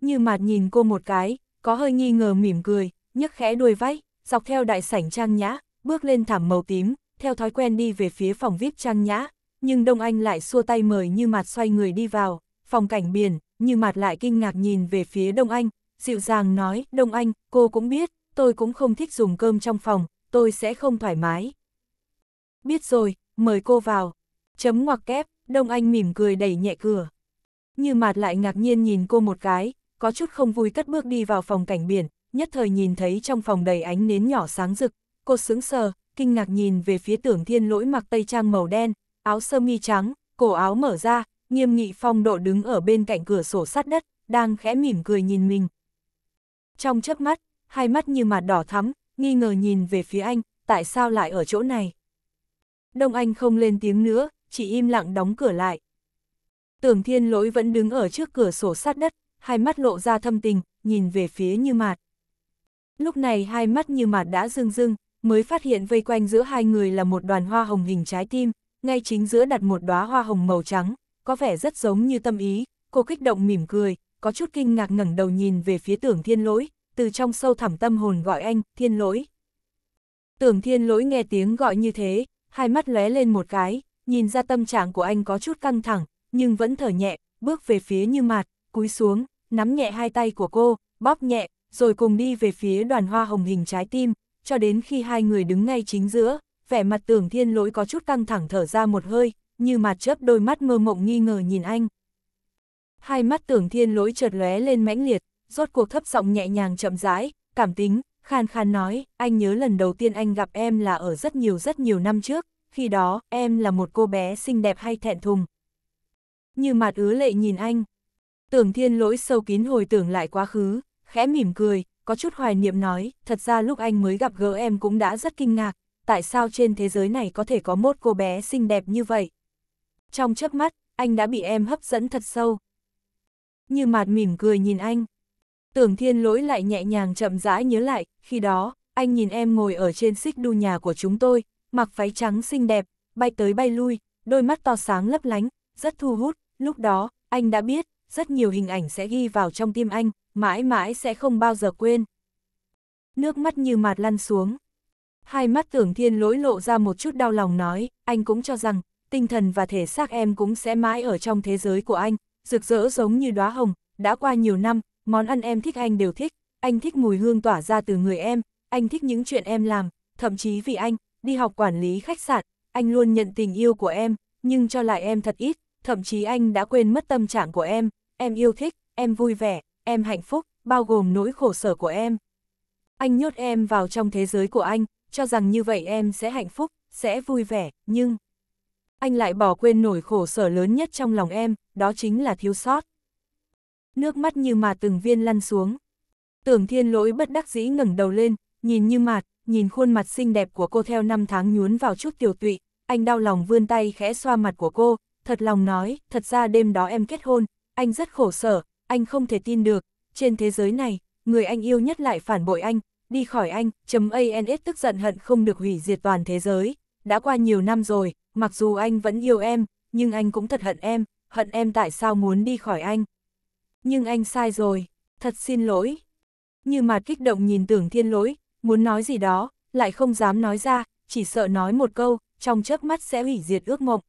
A: Như Mạt nhìn cô một cái, có hơi nghi ngờ mỉm cười, nhấc khẽ đuôi váy, dọc theo đại sảnh trang nhã, bước lên thảm màu tím, theo thói quen đi về phía phòng VIP trang nhã, nhưng Đông Anh lại xua tay mời Như Mạt xoay người đi vào, phòng cảnh biển, Như Mạt lại kinh ngạc nhìn về phía Đông Anh, dịu dàng nói, Đông Anh, cô cũng biết, tôi cũng không thích dùng cơm trong phòng, tôi sẽ không thoải mái. Biết rồi, mời cô vào. Chấm ngoặc kép, Đông Anh mỉm cười đẩy nhẹ cửa. Như Mạt lại ngạc nhiên nhìn cô một cái, có chút không vui cất bước đi vào phòng cảnh biển, nhất thời nhìn thấy trong phòng đầy ánh nến nhỏ sáng rực, cô sững sờ, kinh ngạc nhìn về phía tưởng thiên lỗi mặc tây trang màu đen, áo sơ mi trắng, cổ áo mở ra, nghiêm nghị phong độ đứng ở bên cạnh cửa sổ sát đất, đang khẽ mỉm cười nhìn mình. Trong chớp mắt, hai mắt như mặt đỏ thắm, nghi ngờ nhìn về phía anh, tại sao lại ở chỗ này? Đông Anh không lên tiếng nữa, chỉ im lặng đóng cửa lại. Tưởng thiên lỗi vẫn đứng ở trước cửa sổ sát đất, hai mắt lộ ra thâm tình, nhìn về phía như mạt. Lúc này hai mắt như mạt đã rưng rưng, mới phát hiện vây quanh giữa hai người là một đoàn hoa hồng hình trái tim ngay chính giữa đặt một đóa hoa hồng màu trắng, có vẻ rất giống như tâm ý, cô kích động mỉm cười, có chút kinh ngạc ngẩng đầu nhìn về phía tưởng thiên lỗi, từ trong sâu thẳm tâm hồn gọi anh, thiên lỗi. Tưởng thiên lỗi nghe tiếng gọi như thế, hai mắt lóe lên một cái, nhìn ra tâm trạng của anh có chút căng thẳng, nhưng vẫn thở nhẹ, bước về phía như mạt, cúi xuống, nắm nhẹ hai tay của cô, bóp nhẹ, rồi cùng đi về phía đoàn hoa hồng hình trái tim, cho đến khi hai người đứng ngay chính giữa, vẻ mặt tưởng thiên lỗi có chút căng thẳng thở ra một hơi, như mặt chớp đôi mắt mơ mộng nghi ngờ nhìn anh. Hai mắt tưởng thiên lỗi chợt lóe lên mãnh liệt, rốt cuộc thấp giọng nhẹ nhàng chậm rãi, cảm tính, khan khan nói, anh nhớ lần đầu tiên anh gặp em là ở rất nhiều rất nhiều năm trước, khi đó em là một cô bé xinh đẹp hay thẹn thùng. Như mặt ứa lệ nhìn anh, tưởng thiên lỗi sâu kín hồi tưởng lại quá khứ, khẽ mỉm cười, có chút hoài niệm nói, thật ra lúc anh mới gặp gỡ em cũng đã rất kinh ngạc, tại sao trên thế giới này có thể có một cô bé xinh đẹp như vậy? Trong chớp mắt, anh đã bị em hấp dẫn thật sâu. Như mạt mỉm cười nhìn anh. Tưởng thiên lỗi lại nhẹ nhàng chậm rãi nhớ lại, khi đó, anh nhìn em ngồi ở trên xích đu nhà của chúng tôi, mặc váy trắng xinh đẹp, bay tới bay lui, đôi mắt to sáng lấp lánh, rất thu hút, lúc đó, anh đã biết, rất nhiều hình ảnh sẽ ghi vào trong tim anh, mãi mãi sẽ không bao giờ quên. Nước mắt như mạt lăn xuống. Hai mắt tưởng thiên lỗi lộ ra một chút đau lòng nói, anh cũng cho rằng, tinh thần và thể xác em cũng sẽ mãi ở trong thế giới của anh, rực rỡ giống như đóa hồng, đã qua nhiều năm, món ăn em thích anh đều thích, anh thích mùi hương tỏa ra từ người em, anh thích những chuyện em làm, thậm chí vì anh, đi học quản lý khách sạn, anh luôn nhận tình yêu của em, nhưng cho lại em thật ít, thậm chí anh đã quên mất tâm trạng của em, em yêu thích, em vui vẻ, em hạnh phúc, bao gồm nỗi khổ sở của em. Anh nhốt em vào trong thế giới của anh, cho rằng như vậy em sẽ hạnh phúc, sẽ vui vẻ, nhưng... Anh lại bỏ quên nổi khổ sở lớn nhất trong lòng em, đó chính là thiếu sót. Nước mắt như mà từng viên lăn xuống. Tưởng thiên lỗi bất đắc dĩ ngẩng đầu lên, nhìn như mạt, nhìn khuôn mặt xinh đẹp của cô theo năm tháng nhuốn vào chút tiểu tụy, anh đau lòng vươn tay khẽ xoa mặt của cô, thật lòng nói, thật ra đêm đó em kết hôn, anh rất khổ sở, anh không thể tin được, trên thế giới này, người anh yêu nhất lại phản bội anh, đi khỏi anh, chấm ANS tức giận hận không được hủy diệt toàn thế giới. Đã qua nhiều năm rồi, mặc dù anh vẫn yêu em, nhưng anh cũng thật hận em, hận em tại sao muốn đi khỏi anh. Nhưng anh sai rồi, thật xin lỗi. Như mặt kích động nhìn tưởng thiên lỗi, muốn nói gì đó, lại không dám nói ra, chỉ sợ nói một câu, trong chớp mắt sẽ hủy diệt ước mộng.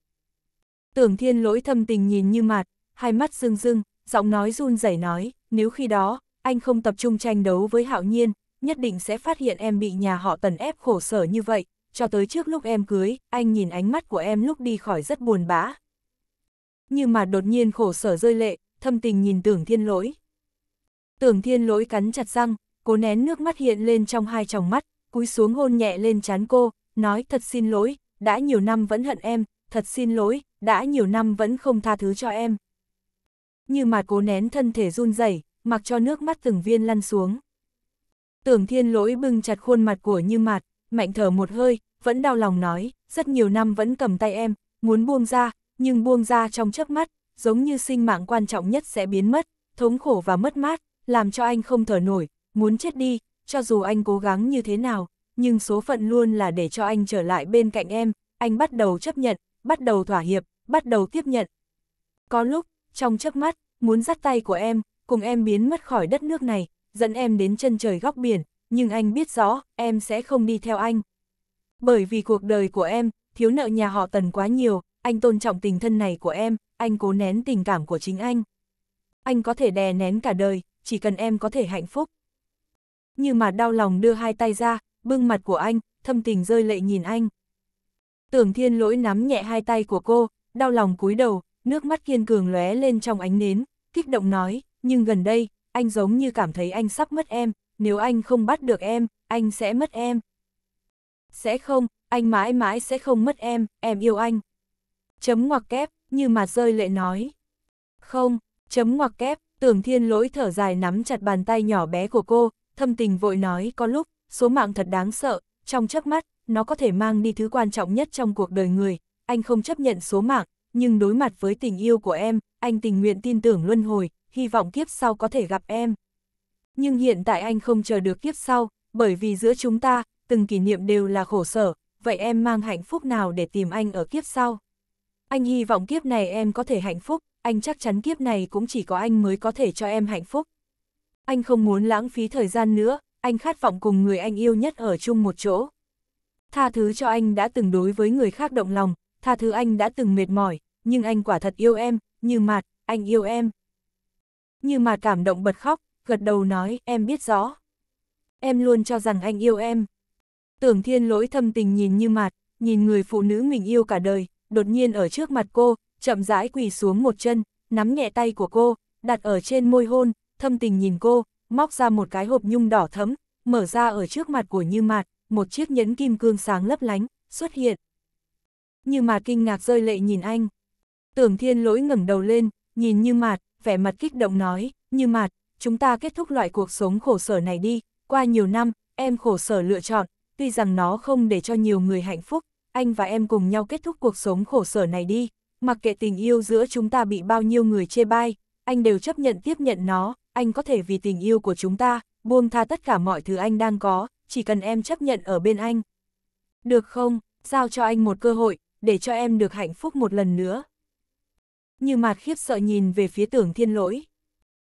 A: Tưởng thiên lỗi thâm tình nhìn như mặt, hai mắt rưng rưng, giọng nói run rẩy nói, nếu khi đó, anh không tập trung tranh đấu với hạo nhiên, nhất định sẽ phát hiện em bị nhà họ tần ép khổ sở như vậy, cho tới trước lúc em cưới, anh nhìn ánh mắt của em lúc đi khỏi rất buồn bã. Như mà đột nhiên khổ sở rơi lệ, thâm tình nhìn tưởng thiên lỗi. Tưởng thiên lỗi cắn chặt răng, cố nén nước mắt hiện lên trong hai tròng mắt, cúi xuống hôn nhẹ lên chán cô, nói thật xin lỗi, đã nhiều năm vẫn hận em, thật xin lỗi, đã nhiều năm vẫn không tha thứ cho em. Như mà cố nén thân thể run rẩy, mặc cho nước mắt từng viên lăn xuống. Tưởng thiên lỗi bưng chặt khuôn mặt của như mặt, mạnh thở một hơi, vẫn đau lòng nói, rất nhiều năm vẫn cầm tay em, muốn buông ra, nhưng buông ra trong chớp mắt, giống như sinh mạng quan trọng nhất sẽ biến mất, thống khổ và mất mát, làm cho anh không thở nổi, muốn chết đi, cho dù anh cố gắng như thế nào, nhưng số phận luôn là để cho anh trở lại bên cạnh em, anh bắt đầu chấp nhận, bắt đầu thỏa hiệp, bắt đầu tiếp nhận. Có lúc, trong chớp mắt, muốn dắt tay của em, cùng em biến mất khỏi đất nước này, dẫn em đến chân trời góc biển, nhưng anh biết rõ, em sẽ không đi theo anh. Bởi vì cuộc đời của em, thiếu nợ nhà họ tần quá nhiều, anh tôn trọng tình thân này của em, anh cố nén tình cảm của chính anh. Anh có thể đè nén cả đời, chỉ cần em có thể hạnh phúc. như mà đau lòng đưa hai tay ra, bưng mặt của anh, thâm tình rơi lệ nhìn anh. Tưởng thiên lỗi nắm nhẹ hai tay của cô, đau lòng cúi đầu, nước mắt kiên cường lóe lên trong ánh nến, kích động nói, nhưng gần đây, anh giống như cảm thấy anh sắp mất em, nếu anh không bắt được em, anh sẽ mất em. Sẽ không, anh mãi mãi sẽ không mất em, em yêu anh. Chấm ngoặc kép, như mà rơi lệ nói. Không, chấm ngoặc kép, tưởng thiên lỗi thở dài nắm chặt bàn tay nhỏ bé của cô, thâm tình vội nói có lúc, số mạng thật đáng sợ, trong chớp mắt, nó có thể mang đi thứ quan trọng nhất trong cuộc đời người, anh không chấp nhận số mạng, nhưng đối mặt với tình yêu của em, anh tình nguyện tin tưởng luân hồi, hy vọng kiếp sau có thể gặp em. Nhưng hiện tại anh không chờ được kiếp sau, bởi vì giữa chúng ta, từng kỷ niệm đều là khổ sở, vậy em mang hạnh phúc nào để tìm anh ở kiếp sau? Anh hy vọng kiếp này em có thể hạnh phúc, anh chắc chắn kiếp này cũng chỉ có anh mới có thể cho em hạnh phúc. Anh không muốn lãng phí thời gian nữa, anh khát vọng cùng người anh yêu nhất ở chung một chỗ. Tha thứ cho anh đã từng đối với người khác động lòng, tha thứ anh đã từng mệt mỏi, nhưng anh quả thật yêu em, như mặt, anh yêu em như mà cảm động bật khóc, gật đầu nói em biết rõ. Em luôn cho rằng anh yêu em. Tưởng thiên lỗi thâm tình nhìn như mạt nhìn người phụ nữ mình yêu cả đời, đột nhiên ở trước mặt cô, chậm rãi quỳ xuống một chân, nắm nhẹ tay của cô, đặt ở trên môi hôn, thâm tình nhìn cô, móc ra một cái hộp nhung đỏ thấm, mở ra ở trước mặt của Như Mạt, một chiếc nhẫn kim cương sáng lấp lánh, xuất hiện. Như Mạt kinh ngạc rơi lệ nhìn anh. Tưởng Thiên Lỗi ngẩng đầu lên, nhìn Như Mạt, vẻ mặt kích động nói, như mạt, chúng ta kết thúc loại cuộc sống khổ sở này đi, qua nhiều năm, em khổ sở lựa chọn, tuy rằng nó không để cho nhiều người hạnh phúc, anh và em cùng nhau kết thúc cuộc sống khổ sở này đi, mặc kệ tình yêu giữa chúng ta bị bao nhiêu người chê bai, anh đều chấp nhận tiếp nhận nó, anh có thể vì tình yêu của chúng ta, buông tha tất cả mọi thứ anh đang có, chỉ cần em chấp nhận ở bên anh. Được không, giao cho anh một cơ hội, để cho em được hạnh phúc một lần nữa như mặt khiếp sợ nhìn về phía tưởng thiên lỗi.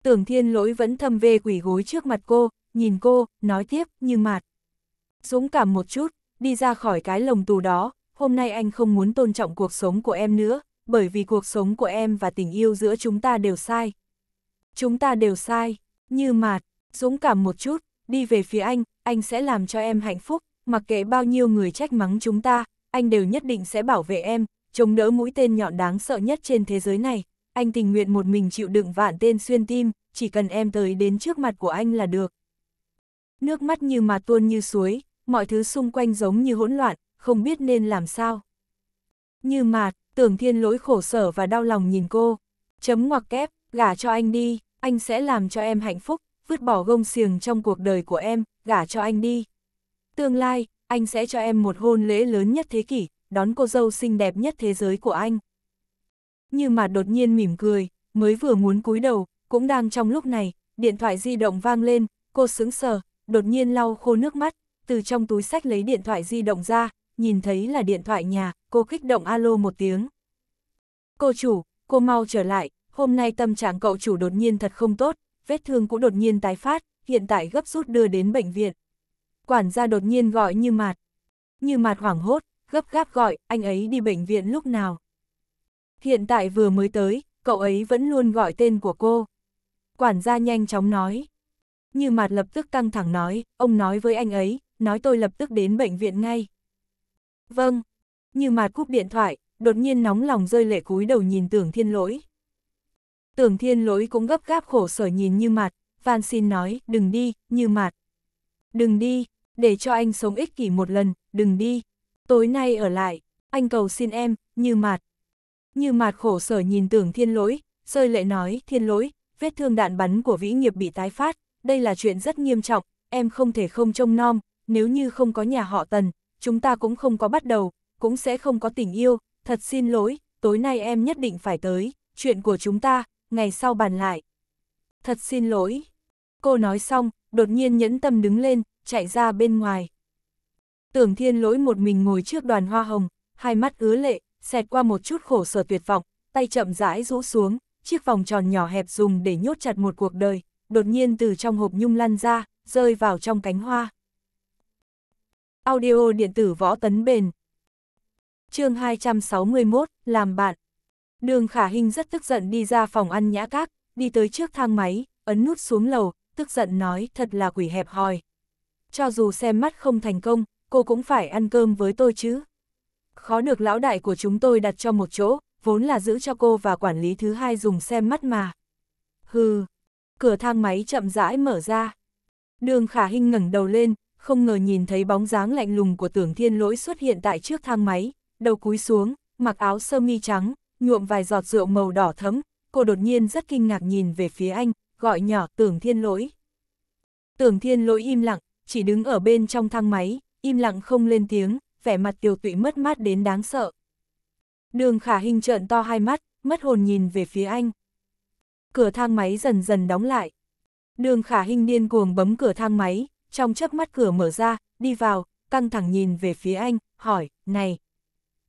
A: Tưởng thiên lỗi vẫn thâm vê quỷ gối trước mặt cô, nhìn cô, nói tiếp, như mặt. Dũng cảm một chút, đi ra khỏi cái lồng tù đó, hôm nay anh không muốn tôn trọng cuộc sống của em nữa, bởi vì cuộc sống của em và tình yêu giữa chúng ta đều sai. Chúng ta đều sai, như mạt, dũng cảm một chút, đi về phía anh, anh sẽ làm cho em hạnh phúc, mặc kệ bao nhiêu người trách mắng chúng ta, anh đều nhất định sẽ bảo vệ em, chống đỡ mũi tên nhọn đáng sợ nhất trên thế giới này, anh tình nguyện một mình chịu đựng vạn tên xuyên tim, chỉ cần em tới đến trước mặt của anh là được. Nước mắt như mà tuôn như suối, mọi thứ xung quanh giống như hỗn loạn, không biết nên làm sao. Như mạt, tưởng thiên lỗi khổ sở và đau lòng nhìn cô. Chấm ngoặc kép, gả cho anh đi, anh sẽ làm cho em hạnh phúc, vứt bỏ gông xiềng trong cuộc đời của em, gả cho anh đi. Tương lai, anh sẽ cho em một hôn lễ lớn nhất thế kỷ, đón cô dâu xinh đẹp nhất thế giới của anh. Như mà đột nhiên mỉm cười, mới vừa muốn cúi đầu, cũng đang trong lúc này, điện thoại di động vang lên, cô sững sờ, đột nhiên lau khô nước mắt, từ trong túi sách lấy điện thoại di động ra, nhìn thấy là điện thoại nhà, cô kích động alo một tiếng. Cô chủ, cô mau trở lại, hôm nay tâm trạng cậu chủ đột nhiên thật không tốt, vết thương cũng đột nhiên tái phát, hiện tại gấp rút đưa đến bệnh viện. Quản gia đột nhiên gọi như mạt. Như mạt hoảng hốt, gấp gáp gọi, anh ấy đi bệnh viện lúc nào. Hiện tại vừa mới tới, cậu ấy vẫn luôn gọi tên của cô. Quản gia nhanh chóng nói. Như mặt lập tức căng thẳng nói, ông nói với anh ấy, nói tôi lập tức đến bệnh viện ngay. Vâng. Như mặt cúp điện thoại, đột nhiên nóng lòng rơi lệ cúi đầu nhìn tưởng thiên lỗi. Tưởng thiên lỗi cũng gấp gáp khổ sở nhìn như mặt, van xin nói, đừng đi, như mặt. Đừng đi, để cho anh sống ích kỷ một lần, đừng đi. Tối nay ở lại, anh cầu xin em, như mạt. Như mạt khổ sở nhìn tưởng thiên lỗi, rơi lệ nói, thiên lỗi, vết thương đạn bắn của vĩ nghiệp bị tái phát, đây là chuyện rất nghiêm trọng, em không thể không trông nom, nếu như không có nhà họ tần, chúng ta cũng không có bắt đầu, cũng sẽ không có tình yêu, thật xin lỗi, tối nay em nhất định phải tới, chuyện của chúng ta, ngày sau bàn lại. Thật xin lỗi. Cô nói xong, đột nhiên nhẫn tâm đứng lên, chạy ra bên ngoài. Tưởng thiên lỗi một mình ngồi trước đoàn hoa hồng, hai mắt ứa lệ, xẹt qua một chút khổ sở tuyệt vọng, tay chậm rãi rũ xuống, chiếc vòng tròn nhỏ hẹp dùng để nhốt chặt một cuộc đời, đột nhiên từ trong hộp nhung lăn ra, rơi vào trong cánh hoa. Audio điện tử võ tấn bền chương 261, làm bạn. Đường Khả Hinh rất tức giận đi ra phòng ăn nhã các, đi tới trước thang máy, ấn nút xuống lầu, tức giận nói thật là quỷ hẹp hòi. Cho dù xem mắt không thành công, cô cũng phải ăn cơm với tôi chứ. Khó được lão đại của chúng tôi đặt cho một chỗ, vốn là giữ cho cô và quản lý thứ hai dùng xem mắt mà. Hừ, cửa thang máy chậm rãi mở ra. Đường khả hình ngẩng đầu lên, không ngờ nhìn thấy bóng dáng lạnh lùng của tưởng thiên lỗi xuất hiện tại trước thang máy, đầu cúi xuống, mặc áo sơ mi trắng, nhuộm vài giọt rượu màu đỏ thấm, cô đột nhiên rất kinh ngạc nhìn về phía anh, gọi nhỏ tưởng thiên lỗi. Tưởng thiên lỗi im lặng, chỉ đứng ở bên trong thang máy, im lặng không lên tiếng, vẻ mặt Tiểu tụy mất mát đến đáng sợ. Đường khả hình trợn to hai mắt, mất hồn nhìn về phía anh. Cửa thang máy dần dần đóng lại. Đường khả hình điên cuồng bấm cửa thang máy, trong chớp mắt cửa mở ra, đi vào, căng thẳng nhìn về phía anh, hỏi, này,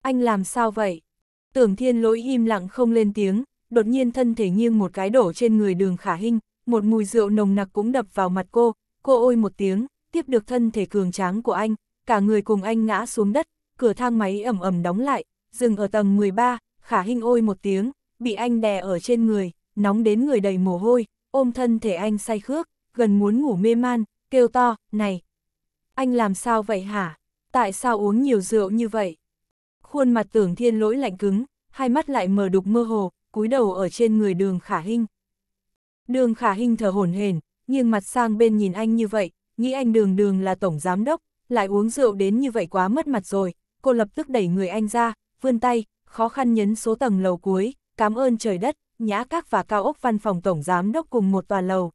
A: anh làm sao vậy? Tưởng thiên lỗi im lặng không lên tiếng, đột nhiên thân thể nghiêng một cái đổ trên người đường khả hình, một mùi rượu nồng nặc cũng đập vào mặt cô, cô ôi một tiếng, tiếp được thân thể cường tráng của anh, cả người cùng anh ngã xuống đất, cửa thang máy ẩm ẩm đóng lại, dừng ở tầng 13, khả hình ôi một tiếng, bị anh đè ở trên người, nóng đến người đầy mồ hôi, ôm thân thể anh say khước, gần muốn ngủ mê man, kêu to, này. Anh làm sao vậy hả? Tại sao uống nhiều rượu như vậy? Khuôn mặt tưởng thiên lỗi lạnh cứng, hai mắt lại mờ đục mơ hồ, cúi đầu ở trên người đường khả hình. Đường khả hình thở hổn hển, nghiêng mặt sang bên nhìn anh như vậy, nghĩ anh đường đường là tổng giám đốc, lại uống rượu đến như vậy quá mất mặt rồi, cô lập tức đẩy người anh ra, vươn tay, khó khăn nhấn số tầng lầu cuối, cảm ơn trời đất, nhã các và cao ốc văn phòng tổng giám đốc cùng một tòa lầu.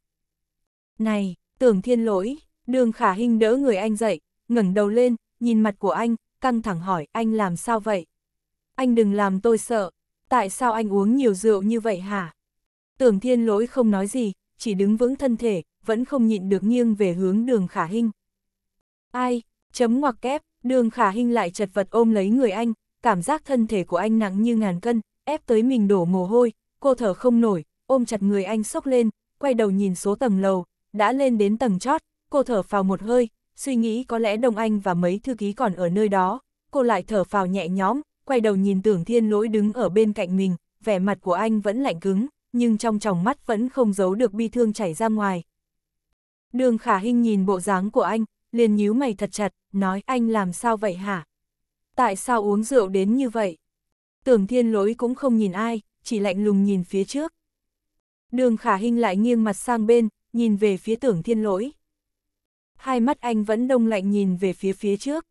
A: Này, tưởng thiên lỗi, đường khả hình đỡ người anh dậy, ngẩng đầu lên, nhìn mặt của anh, căng thẳng hỏi anh làm sao vậy? Anh đừng làm tôi sợ, tại sao anh uống nhiều rượu như vậy hả? Tưởng thiên lỗi không nói gì, chỉ đứng vững thân thể, vẫn không nhịn được nghiêng về hướng đường khả hình. Ai, chấm ngoặc kép, đường khả hình lại chật vật ôm lấy người anh, cảm giác thân thể của anh nặng như ngàn cân, ép tới mình đổ mồ hôi, cô thở không nổi, ôm chặt người anh sốc lên, quay đầu nhìn số tầng lầu, đã lên đến tầng chót, cô thở phào một hơi, suy nghĩ có lẽ Đông Anh và mấy thư ký còn ở nơi đó, cô lại thở phào nhẹ nhõm, quay đầu nhìn tưởng thiên lỗi đứng ở bên cạnh mình, vẻ mặt của anh vẫn lạnh cứng, nhưng trong tròng mắt vẫn không giấu được bi thương chảy ra ngoài. Đường khả hình nhìn bộ dáng của anh, liền nhíu mày thật chặt, nói anh làm sao vậy hả? Tại sao uống rượu đến như vậy? Tưởng thiên lỗi cũng không nhìn ai, chỉ lạnh lùng nhìn phía trước. Đường khả hình lại nghiêng mặt sang bên, nhìn về phía tưởng thiên lỗi. Hai mắt anh vẫn đông lạnh nhìn về phía phía trước.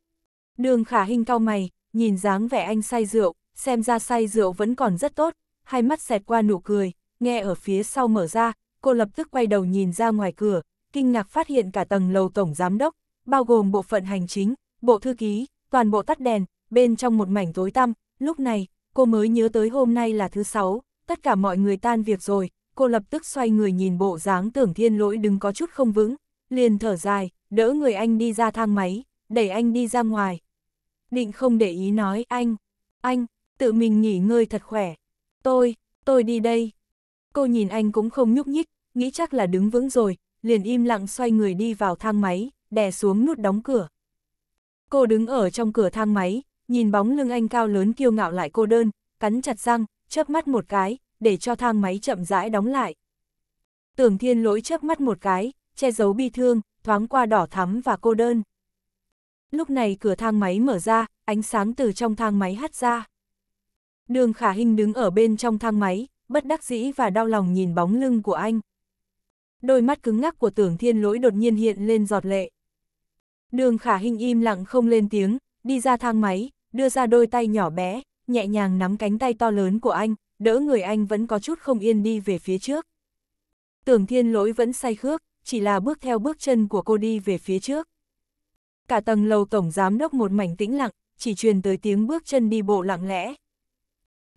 A: Đường khả hình cau mày, nhìn dáng vẻ anh say rượu, xem ra say rượu vẫn còn rất tốt, hai mắt xẹt qua nụ cười, nghe ở phía sau mở ra, cô lập tức quay đầu nhìn ra ngoài cửa, kinh ngạc phát hiện cả tầng lầu tổng giám đốc, bao gồm bộ phận hành chính, bộ thư ký, toàn bộ tắt đèn, bên trong một mảnh tối tăm, lúc này, cô mới nhớ tới hôm nay là thứ sáu, tất cả mọi người tan việc rồi, cô lập tức xoay người nhìn bộ dáng tưởng thiên lỗi đứng có chút không vững, liền thở dài, đỡ người anh đi ra thang máy, đẩy anh đi ra ngoài. Định không để ý nói anh, anh, tự mình nghỉ ngơi thật khỏe, tôi, tôi đi đây. Cô nhìn anh cũng không nhúc nhích, nghĩ chắc là đứng vững rồi, liền im lặng xoay người đi vào thang máy, đè xuống nút đóng cửa. Cô đứng ở trong cửa thang máy, nhìn bóng lưng anh cao lớn kiêu ngạo lại cô đơn, cắn chặt răng, chớp mắt một cái, để cho thang máy chậm rãi đóng lại. Tưởng thiên lỗi chớp mắt một cái, che giấu bi thương, thoáng qua đỏ thắm và cô đơn. Lúc này cửa thang máy mở ra, ánh sáng từ trong thang máy hắt ra. Đường khả hình đứng ở bên trong thang máy, bất đắc dĩ và đau lòng nhìn bóng lưng của anh. Đôi mắt cứng ngắc của tưởng thiên lỗi đột nhiên hiện lên giọt lệ. Đường khả hình im lặng không lên tiếng, đi ra thang máy, đưa ra đôi tay nhỏ bé, nhẹ nhàng nắm cánh tay to lớn của anh, đỡ người anh vẫn có chút không yên đi về phía trước. Tưởng thiên lỗi vẫn say khước, chỉ là bước theo bước chân của cô đi về phía trước. Cả tầng lầu tổng giám đốc một mảnh tĩnh lặng, chỉ truyền tới tiếng bước chân đi bộ lặng lẽ.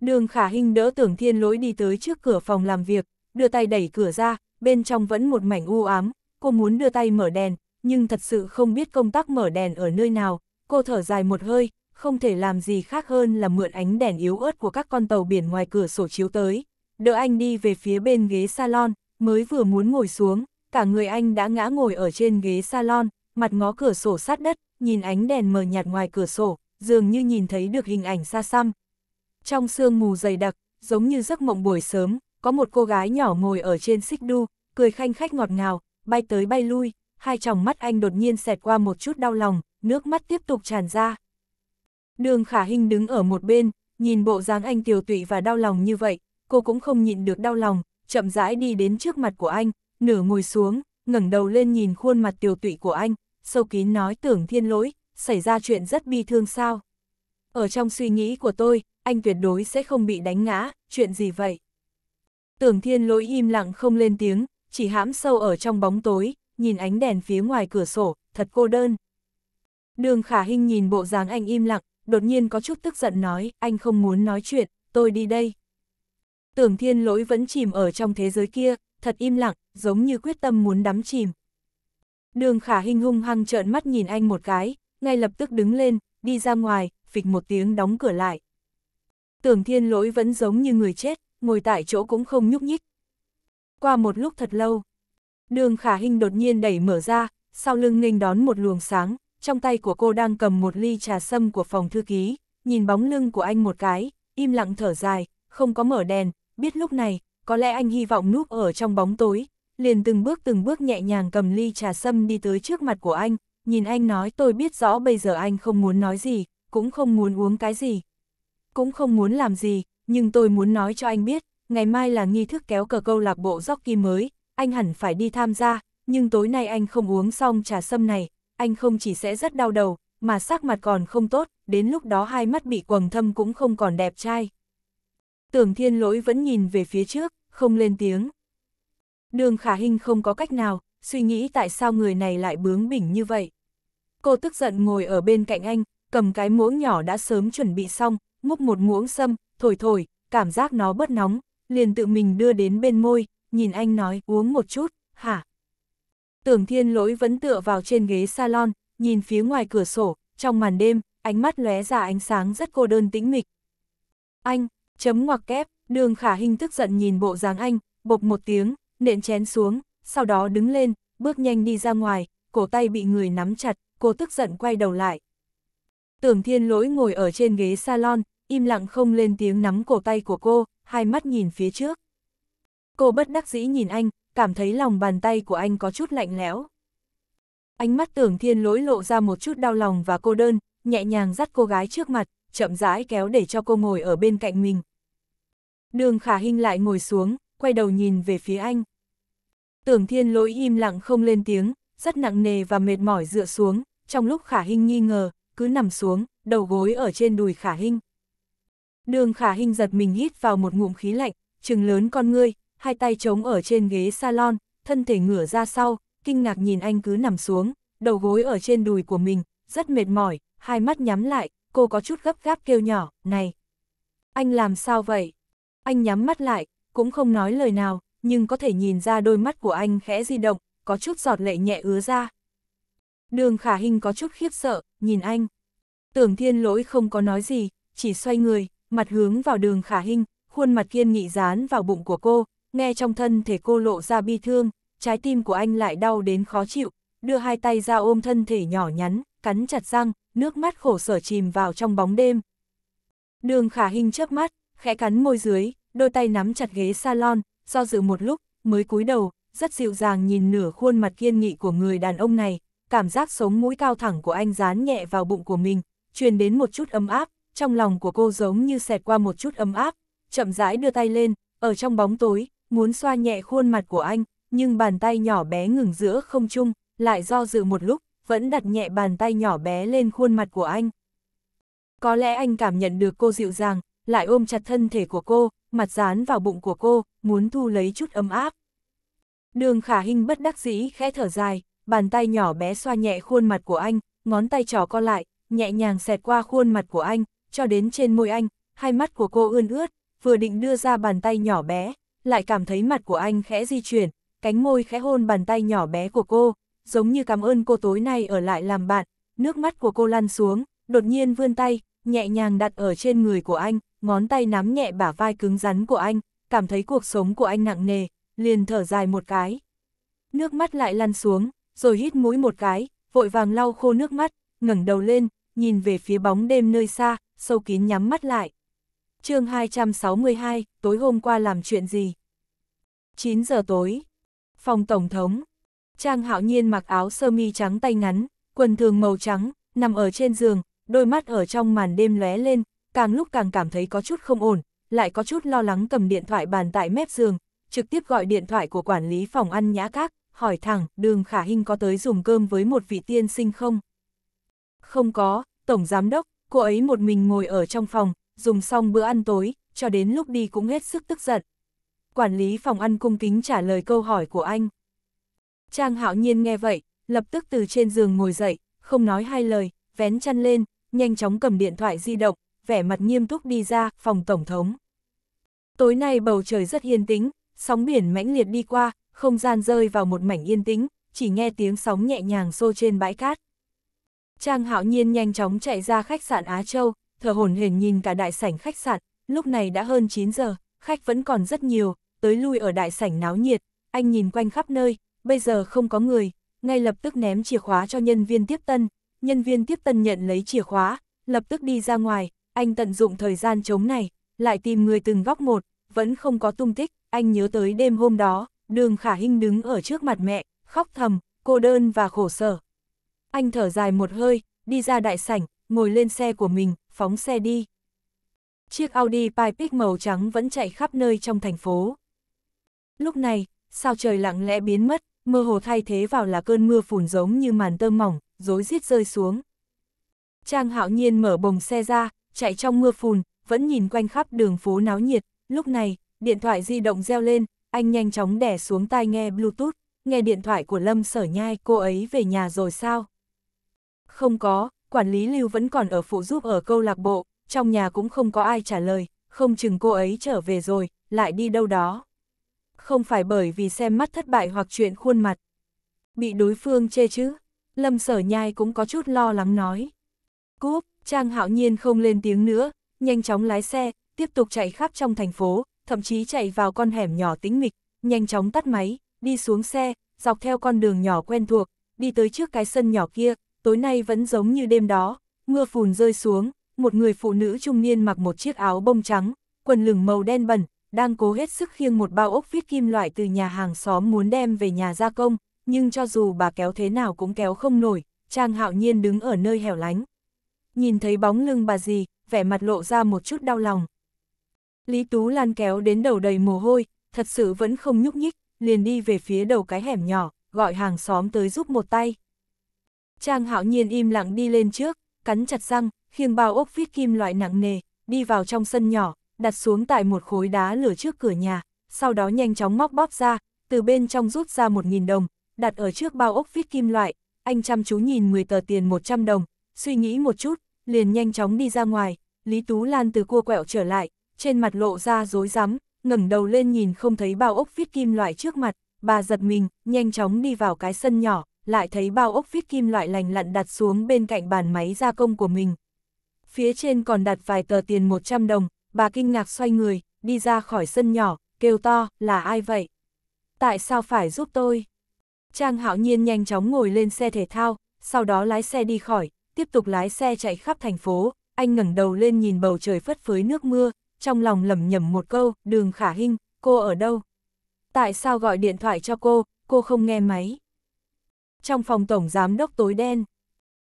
A: Đường khả hình đỡ tưởng thiên lỗi đi tới trước cửa phòng làm việc, đưa tay đẩy cửa ra, bên trong vẫn một mảnh u ám, cô muốn đưa tay mở đèn, nhưng thật sự không biết công tắc mở đèn ở nơi nào, cô thở dài một hơi, không thể làm gì khác hơn là mượn ánh đèn yếu ớt của các con tàu biển ngoài cửa sổ chiếu tới. Đỡ anh đi về phía bên ghế salon, mới vừa muốn ngồi xuống, cả người anh đã ngã ngồi ở trên ghế salon, mặt ngó cửa sổ sát đất, nhìn ánh đèn mờ nhạt ngoài cửa sổ, dường như nhìn thấy được hình ảnh xa xăm. Trong sương mù dày đặc, giống như giấc mộng buổi sớm, có một cô gái nhỏ ngồi ở trên xích đu, cười khanh khách ngọt ngào, bay tới bay lui, hai tròng mắt anh đột nhiên xẹt qua một chút đau lòng, nước mắt tiếp tục tràn ra. Đường khả hình đứng ở một bên, nhìn bộ dáng anh tiều tụy và đau lòng như vậy, cô cũng không nhịn được đau lòng, chậm rãi đi đến trước mặt của anh, nửa ngồi xuống, ngẩng đầu lên nhìn khuôn mặt tiều tụy của anh, sâu kín nói tưởng thiên lỗi, xảy ra chuyện rất bi thương sao. Ở trong suy nghĩ của tôi, anh tuyệt đối sẽ không bị đánh ngã, chuyện gì vậy? Tưởng thiên lỗi im lặng không lên tiếng, chỉ hãm sâu ở trong bóng tối, nhìn ánh đèn phía ngoài cửa sổ, thật cô đơn. Đường khả Hinh nhìn bộ dáng anh im lặng, đột nhiên có chút tức giận nói, anh không muốn nói chuyện, tôi đi đây. Tưởng thiên lỗi vẫn chìm ở trong thế giới kia, thật im lặng, giống như quyết tâm muốn đắm chìm. Đường khả Hinh hung hăng trợn mắt nhìn anh một cái, ngay lập tức đứng lên, đi ra ngoài, phịch một tiếng đóng cửa lại. Tưởng thiên lỗi vẫn giống như người chết, ngồi tại chỗ cũng không nhúc nhích. Qua một lúc thật lâu, đường khả hình đột nhiên đẩy mở ra, sau lưng nghênh đón một luồng sáng, trong tay của cô đang cầm một ly trà sâm của phòng thư ký, nhìn bóng lưng của anh một cái, im lặng thở dài, không có mở đèn, biết lúc này, có lẽ anh hy vọng núp ở trong bóng tối, liền từng bước từng bước nhẹ nhàng cầm ly trà sâm đi tới trước mặt của anh, nhìn anh nói tôi biết rõ bây giờ anh không muốn nói gì, cũng không muốn uống cái gì, cũng không muốn làm gì, nhưng tôi muốn nói cho anh biết, ngày mai là nghi thức kéo cờ câu lạc bộ jockey mới, anh hẳn phải đi tham gia, nhưng tối nay anh không uống xong trà sâm này, anh không chỉ sẽ rất đau đầu, mà sắc mặt còn không tốt, đến lúc đó hai mắt bị quầng thâm cũng không còn đẹp trai. Tưởng thiên lỗi vẫn nhìn về phía trước, không lên tiếng. Đường khả hình không có cách nào, suy nghĩ tại sao người này lại bướng bỉnh như vậy. Cô tức giận ngồi ở bên cạnh anh, cầm cái muỗng nhỏ đã sớm chuẩn bị xong, múc một muỗng sâm, thổi thổi, cảm giác nó bớt nóng, liền tự mình đưa đến bên môi, nhìn anh nói uống một chút, hả? Tưởng thiên lỗi vẫn tựa vào trên ghế salon, nhìn phía ngoài cửa sổ, trong màn đêm, ánh mắt lóe ra ánh sáng rất cô đơn tĩnh mịch. Anh, chấm ngoặc kép, đường khả hình tức giận nhìn bộ dáng anh, bộc một tiếng, nện chén xuống, sau đó đứng lên, bước nhanh đi ra ngoài, cổ tay bị người nắm chặt, cô tức giận quay đầu lại. Tưởng thiên lỗi ngồi ở trên ghế salon, im lặng không lên tiếng nắm cổ tay của cô, hai mắt nhìn phía trước. Cô bất đắc dĩ nhìn anh, cảm thấy lòng bàn tay của anh có chút lạnh lẽo. Ánh mắt tưởng thiên lỗi lộ ra một chút đau lòng và cô đơn, nhẹ nhàng dắt cô gái trước mặt, chậm rãi kéo để cho cô ngồi ở bên cạnh mình. Đường khả hình lại ngồi xuống, quay đầu nhìn về phía anh. Tưởng thiên lỗi im lặng không lên tiếng, rất nặng nề và mệt mỏi dựa xuống, trong lúc khả hình nghi ngờ, cứ nằm xuống, đầu gối ở trên đùi khả hình. Đường khả hình giật mình hít vào một ngụm khí lạnh, trừng lớn con ngươi, hai tay trống ở trên ghế salon, thân thể ngửa ra sau, kinh ngạc nhìn anh cứ nằm xuống, đầu gối ở trên đùi của mình, rất mệt mỏi, hai mắt nhắm lại, cô có chút gấp gáp kêu nhỏ, này. Anh làm sao vậy? Anh nhắm mắt lại, cũng không nói lời nào, nhưng có thể nhìn ra đôi mắt của anh khẽ di động, có chút giọt lệ nhẹ ứa ra. Đường khả hình có chút khiếp sợ, nhìn anh. Tưởng thiên lỗi không có nói gì, chỉ xoay người, mặt hướng vào đường khả hình, khuôn mặt kiên nghị dán vào bụng của cô, nghe trong thân thể cô lộ ra bi thương, trái tim của anh lại đau đến khó chịu, đưa hai tay ra ôm thân thể nhỏ nhắn, cắn chặt răng, nước mắt khổ sở chìm vào trong bóng đêm. Đường khả hình chớp mắt, khẽ cắn môi dưới, đôi tay nắm chặt ghế salon, do dự một lúc, mới cúi đầu, rất dịu dàng nhìn nửa khuôn mặt kiên nghị của người đàn ông này, cảm giác sống mũi cao thẳng của anh dán nhẹ vào bụng của mình, truyền đến một chút ấm áp, trong lòng của cô giống như xẹt qua một chút ấm áp, chậm rãi đưa tay lên, ở trong bóng tối, muốn xoa nhẹ khuôn mặt của anh, nhưng bàn tay nhỏ bé ngừng giữa không chung, lại do dự một lúc, vẫn đặt nhẹ bàn tay nhỏ bé lên khuôn mặt của anh. Có lẽ anh cảm nhận được cô dịu dàng, lại ôm chặt thân thể của cô, mặt dán vào bụng của cô, muốn thu lấy chút ấm áp. Đường khả hình bất đắc dĩ khẽ thở dài, bàn tay nhỏ bé xoa nhẹ khuôn mặt của anh, ngón tay trò co lại, nhẹ nhàng xẹt qua khuôn mặt của anh, cho đến trên môi anh, hai mắt của cô ươn ướt, vừa định đưa ra bàn tay nhỏ bé, lại cảm thấy mặt của anh khẽ di chuyển, cánh môi khẽ hôn bàn tay nhỏ bé của cô, giống như cảm ơn cô tối nay ở lại làm bạn, nước mắt của cô lăn xuống, đột nhiên vươn tay, nhẹ nhàng đặt ở trên người của anh, ngón tay nắm nhẹ bả vai cứng rắn của anh, cảm thấy cuộc sống của anh nặng nề, liền thở dài một cái. Nước mắt lại lăn xuống, rồi hít mũi một cái, vội vàng lau khô nước mắt, ngẩng đầu lên, nhìn về phía bóng đêm nơi xa, sâu kín nhắm mắt lại. chương 262, tối hôm qua làm chuyện gì? 9 giờ tối, phòng Tổng thống, Trang Hạo Nhiên mặc áo sơ mi trắng tay ngắn, quần thường màu trắng, nằm ở trên giường, đôi mắt ở trong màn đêm lóe lên, càng lúc càng cảm thấy có chút không ổn, lại có chút lo lắng cầm điện thoại bàn tại mép giường, trực tiếp gọi điện thoại của quản lý phòng ăn nhã các, hỏi thẳng đường khả hinh có tới dùng cơm với một vị tiên sinh không? Không có, Tổng Giám Đốc, cô ấy một mình ngồi ở trong phòng, dùng xong bữa ăn tối, cho đến lúc đi cũng hết sức tức giận. Quản lý phòng ăn cung kính trả lời câu hỏi của anh. Trang hạo nhiên nghe vậy, lập tức từ trên giường ngồi dậy, không nói hai lời, vén chăn lên, nhanh chóng cầm điện thoại di động, vẻ mặt nghiêm túc đi ra phòng tổng thống. Tối nay bầu trời rất yên tĩnh, sóng biển mãnh liệt đi qua, không gian rơi vào một mảnh yên tĩnh, chỉ nghe tiếng sóng nhẹ nhàng xô trên bãi cát. Trang Hạo Nhiên nhanh chóng chạy ra khách sạn Á Châu, thở hổn hển nhìn cả đại sảnh khách sạn, lúc này đã hơn 9 giờ, khách vẫn còn rất nhiều, tới lui ở đại sảnh náo nhiệt, anh nhìn quanh khắp nơi, bây giờ không có người, ngay lập tức ném chìa khóa cho nhân viên tiếp tân, nhân viên tiếp tân nhận lấy chìa khóa, lập tức đi ra ngoài, anh tận dụng thời gian trống này, lại tìm người từng góc một, vẫn không có tung tích, anh nhớ tới đêm hôm đó, đường khả hinh đứng ở trước mặt mẹ, khóc thầm, cô đơn và khổ sở, anh thở dài một hơi, đi ra đại sảnh, ngồi lên xe của mình, phóng xe đi. Chiếc Audi Pipic màu trắng vẫn chạy khắp nơi trong thành phố. Lúc này, sao trời lặng lẽ biến mất, mơ hồ thay thế vào là cơn mưa phùn giống như màn tơ mỏng, rối rít rơi xuống. Trang hạo nhiên mở bồng xe ra, chạy trong mưa phùn, vẫn nhìn quanh khắp đường phố náo nhiệt. Lúc này, điện thoại di động reo lên, anh nhanh chóng đẻ xuống tai nghe Bluetooth, nghe điện thoại của Lâm sở nhai cô ấy về nhà rồi sao? Không có, quản lý lưu vẫn còn ở phụ giúp ở câu lạc bộ, trong nhà cũng không có ai trả lời, không chừng cô ấy trở về rồi, lại đi đâu đó. Không phải bởi vì xem mắt thất bại hoặc chuyện khuôn mặt. Bị đối phương chê chứ, lâm sở nhai cũng có chút lo lắng nói. Cúp, Trang hạo nhiên không lên tiếng nữa, nhanh chóng lái xe, tiếp tục chạy khắp trong thành phố, thậm chí chạy vào con hẻm nhỏ tĩnh mịch, nhanh chóng tắt máy, đi xuống xe, dọc theo con đường nhỏ quen thuộc, đi tới trước cái sân nhỏ kia, tối nay vẫn giống như đêm đó, mưa phùn rơi xuống, một người phụ nữ trung niên mặc một chiếc áo bông trắng, quần lửng màu đen bẩn, đang cố hết sức khiêng một bao ốc vít kim loại từ nhà hàng xóm muốn đem về nhà gia công, nhưng cho dù bà kéo thế nào cũng kéo không nổi, Trang Hạo Nhiên đứng ở nơi hẻo lánh. Nhìn thấy bóng lưng bà gì, vẻ mặt lộ ra một chút đau lòng. Lý Tú Lan kéo đến đầu đầy mồ hôi, thật sự vẫn không nhúc nhích, liền đi về phía đầu cái hẻm nhỏ, gọi hàng xóm tới giúp một tay. Trang hạo nhiên im lặng đi lên trước, cắn chặt răng, khiêng bao ốc vít kim loại nặng nề, đi vào trong sân nhỏ, đặt xuống tại một khối đá lửa trước cửa nhà, sau đó nhanh chóng móc bóp ra, từ bên trong rút ra 1.000 đồng, đặt ở trước bao ốc vít kim loại, anh chăm chú nhìn 10 tờ tiền 100 đồng, suy nghĩ một chút, liền nhanh chóng đi ra ngoài, Lý Tú Lan từ cua quẹo trở lại, trên mặt lộ ra dối rắm ngẩng đầu lên nhìn không thấy bao ốc vít kim loại trước mặt, bà giật mình, nhanh chóng đi vào cái sân nhỏ, lại thấy bao ốc vít kim loại lành lặn đặt xuống bên cạnh bàn máy gia công của mình. Phía trên còn đặt vài tờ tiền 100 đồng, bà kinh ngạc xoay người, đi ra khỏi sân nhỏ, kêu to, là ai vậy? Tại sao phải giúp tôi? Trang hạo nhiên nhanh chóng ngồi lên xe thể thao, sau đó lái xe đi khỏi, tiếp tục lái xe chạy khắp thành phố, anh ngẩng đầu lên nhìn bầu trời phất phới nước mưa, trong lòng lẩm nhẩm một câu, đường khả hinh, cô ở đâu? Tại sao gọi điện thoại cho cô, cô không nghe máy? trong phòng tổng giám đốc tối đen.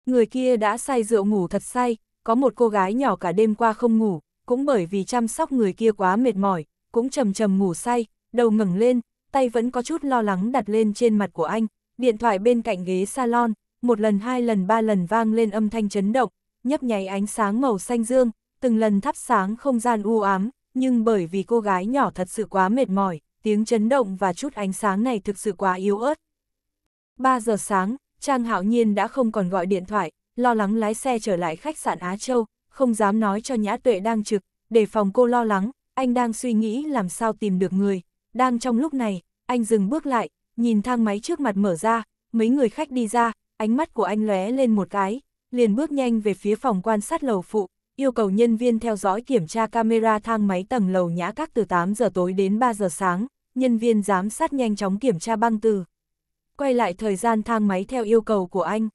A: Người kia đã say rượu ngủ thật say, có một cô gái nhỏ cả đêm qua không ngủ, cũng bởi vì chăm sóc người kia quá mệt mỏi, cũng trầm trầm ngủ say, đầu ngẩng lên, tay vẫn có chút lo lắng đặt lên trên mặt của anh, điện thoại bên cạnh ghế salon, một lần hai lần ba lần vang lên âm thanh chấn động, nhấp nháy ánh sáng màu xanh dương, từng lần thắp sáng không gian u ám, nhưng bởi vì cô gái nhỏ thật sự quá mệt mỏi, tiếng chấn động và chút ánh sáng này thực sự quá yếu ớt, 3 giờ sáng, Trang Hạo Nhiên đã không còn gọi điện thoại, lo lắng lái xe trở lại khách sạn Á Châu, không dám nói cho Nhã Tuệ đang trực, để phòng cô lo lắng, anh đang suy nghĩ làm sao tìm được người. Đang trong lúc này, anh dừng bước lại, nhìn thang máy trước mặt mở ra, mấy người khách đi ra, ánh mắt của anh lóe lên một cái, liền bước nhanh về phía phòng quan sát lầu phụ, yêu cầu nhân viên theo dõi kiểm tra camera thang máy tầng lầu nhã các từ 8 giờ tối đến 3 giờ sáng, nhân viên giám sát nhanh chóng kiểm tra băng từ quay lại thời gian thang máy theo yêu cầu của anh.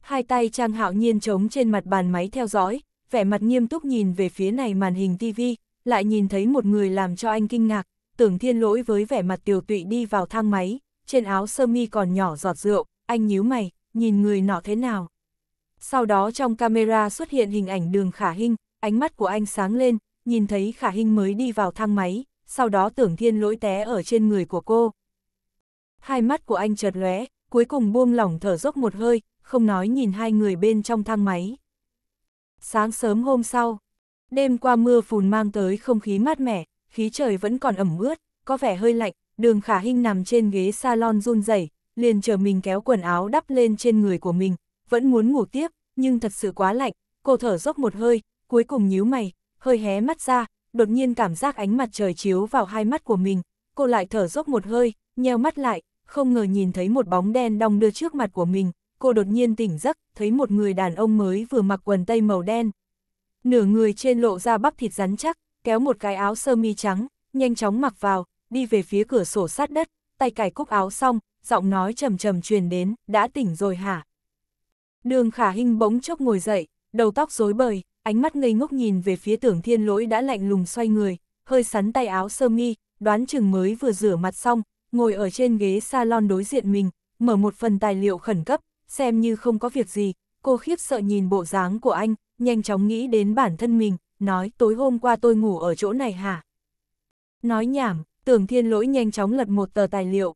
A: Hai tay Trang Hạo Nhiên chống trên mặt bàn máy theo dõi, vẻ mặt nghiêm túc nhìn về phía này màn hình TV, lại nhìn thấy một người làm cho anh kinh ngạc, tưởng thiên lỗi với vẻ mặt tiều tụy đi vào thang máy, trên áo sơ mi còn nhỏ giọt rượu, anh nhíu mày, nhìn người nọ thế nào. Sau đó trong camera xuất hiện hình ảnh đường khả hình, ánh mắt của anh sáng lên, nhìn thấy khả hình mới đi vào thang máy, sau đó tưởng thiên lỗi té ở trên người của cô hai mắt của anh chợt lóe, cuối cùng buông lỏng thở dốc một hơi, không nói nhìn hai người bên trong thang máy. Sáng sớm hôm sau, đêm qua mưa phùn mang tới không khí mát mẻ, khí trời vẫn còn ẩm ướt, có vẻ hơi lạnh, đường khả hinh nằm trên ghế salon run rẩy liền chờ mình kéo quần áo đắp lên trên người của mình, vẫn muốn ngủ tiếp, nhưng thật sự quá lạnh, cô thở dốc một hơi, cuối cùng nhíu mày, hơi hé mắt ra, đột nhiên cảm giác ánh mặt trời chiếu vào hai mắt của mình, cô lại thở dốc một hơi, nheo mắt lại, không ngờ nhìn thấy một bóng đen đong đưa trước mặt của mình, cô đột nhiên tỉnh giấc, thấy một người đàn ông mới vừa mặc quần tây màu đen. Nửa người trên lộ ra bắp thịt rắn chắc, kéo một cái áo sơ mi trắng, nhanh chóng mặc vào, đi về phía cửa sổ sát đất, tay cài cúc áo xong, giọng nói trầm trầm truyền đến, đã tỉnh rồi hả? Đường khả hình bỗng chốc ngồi dậy, đầu tóc rối bời, ánh mắt ngây ngốc nhìn về phía tưởng thiên lỗi đã lạnh lùng xoay người, hơi sắn tay áo sơ mi, đoán chừng mới vừa rửa mặt xong, ngồi ở trên ghế salon đối diện mình, mở một phần tài liệu khẩn cấp, xem như không có việc gì, cô khiếp sợ nhìn bộ dáng của anh, nhanh chóng nghĩ đến bản thân mình, nói tối hôm qua tôi ngủ ở chỗ này hả? Nói nhảm, tưởng thiên lỗi nhanh chóng lật một tờ tài liệu.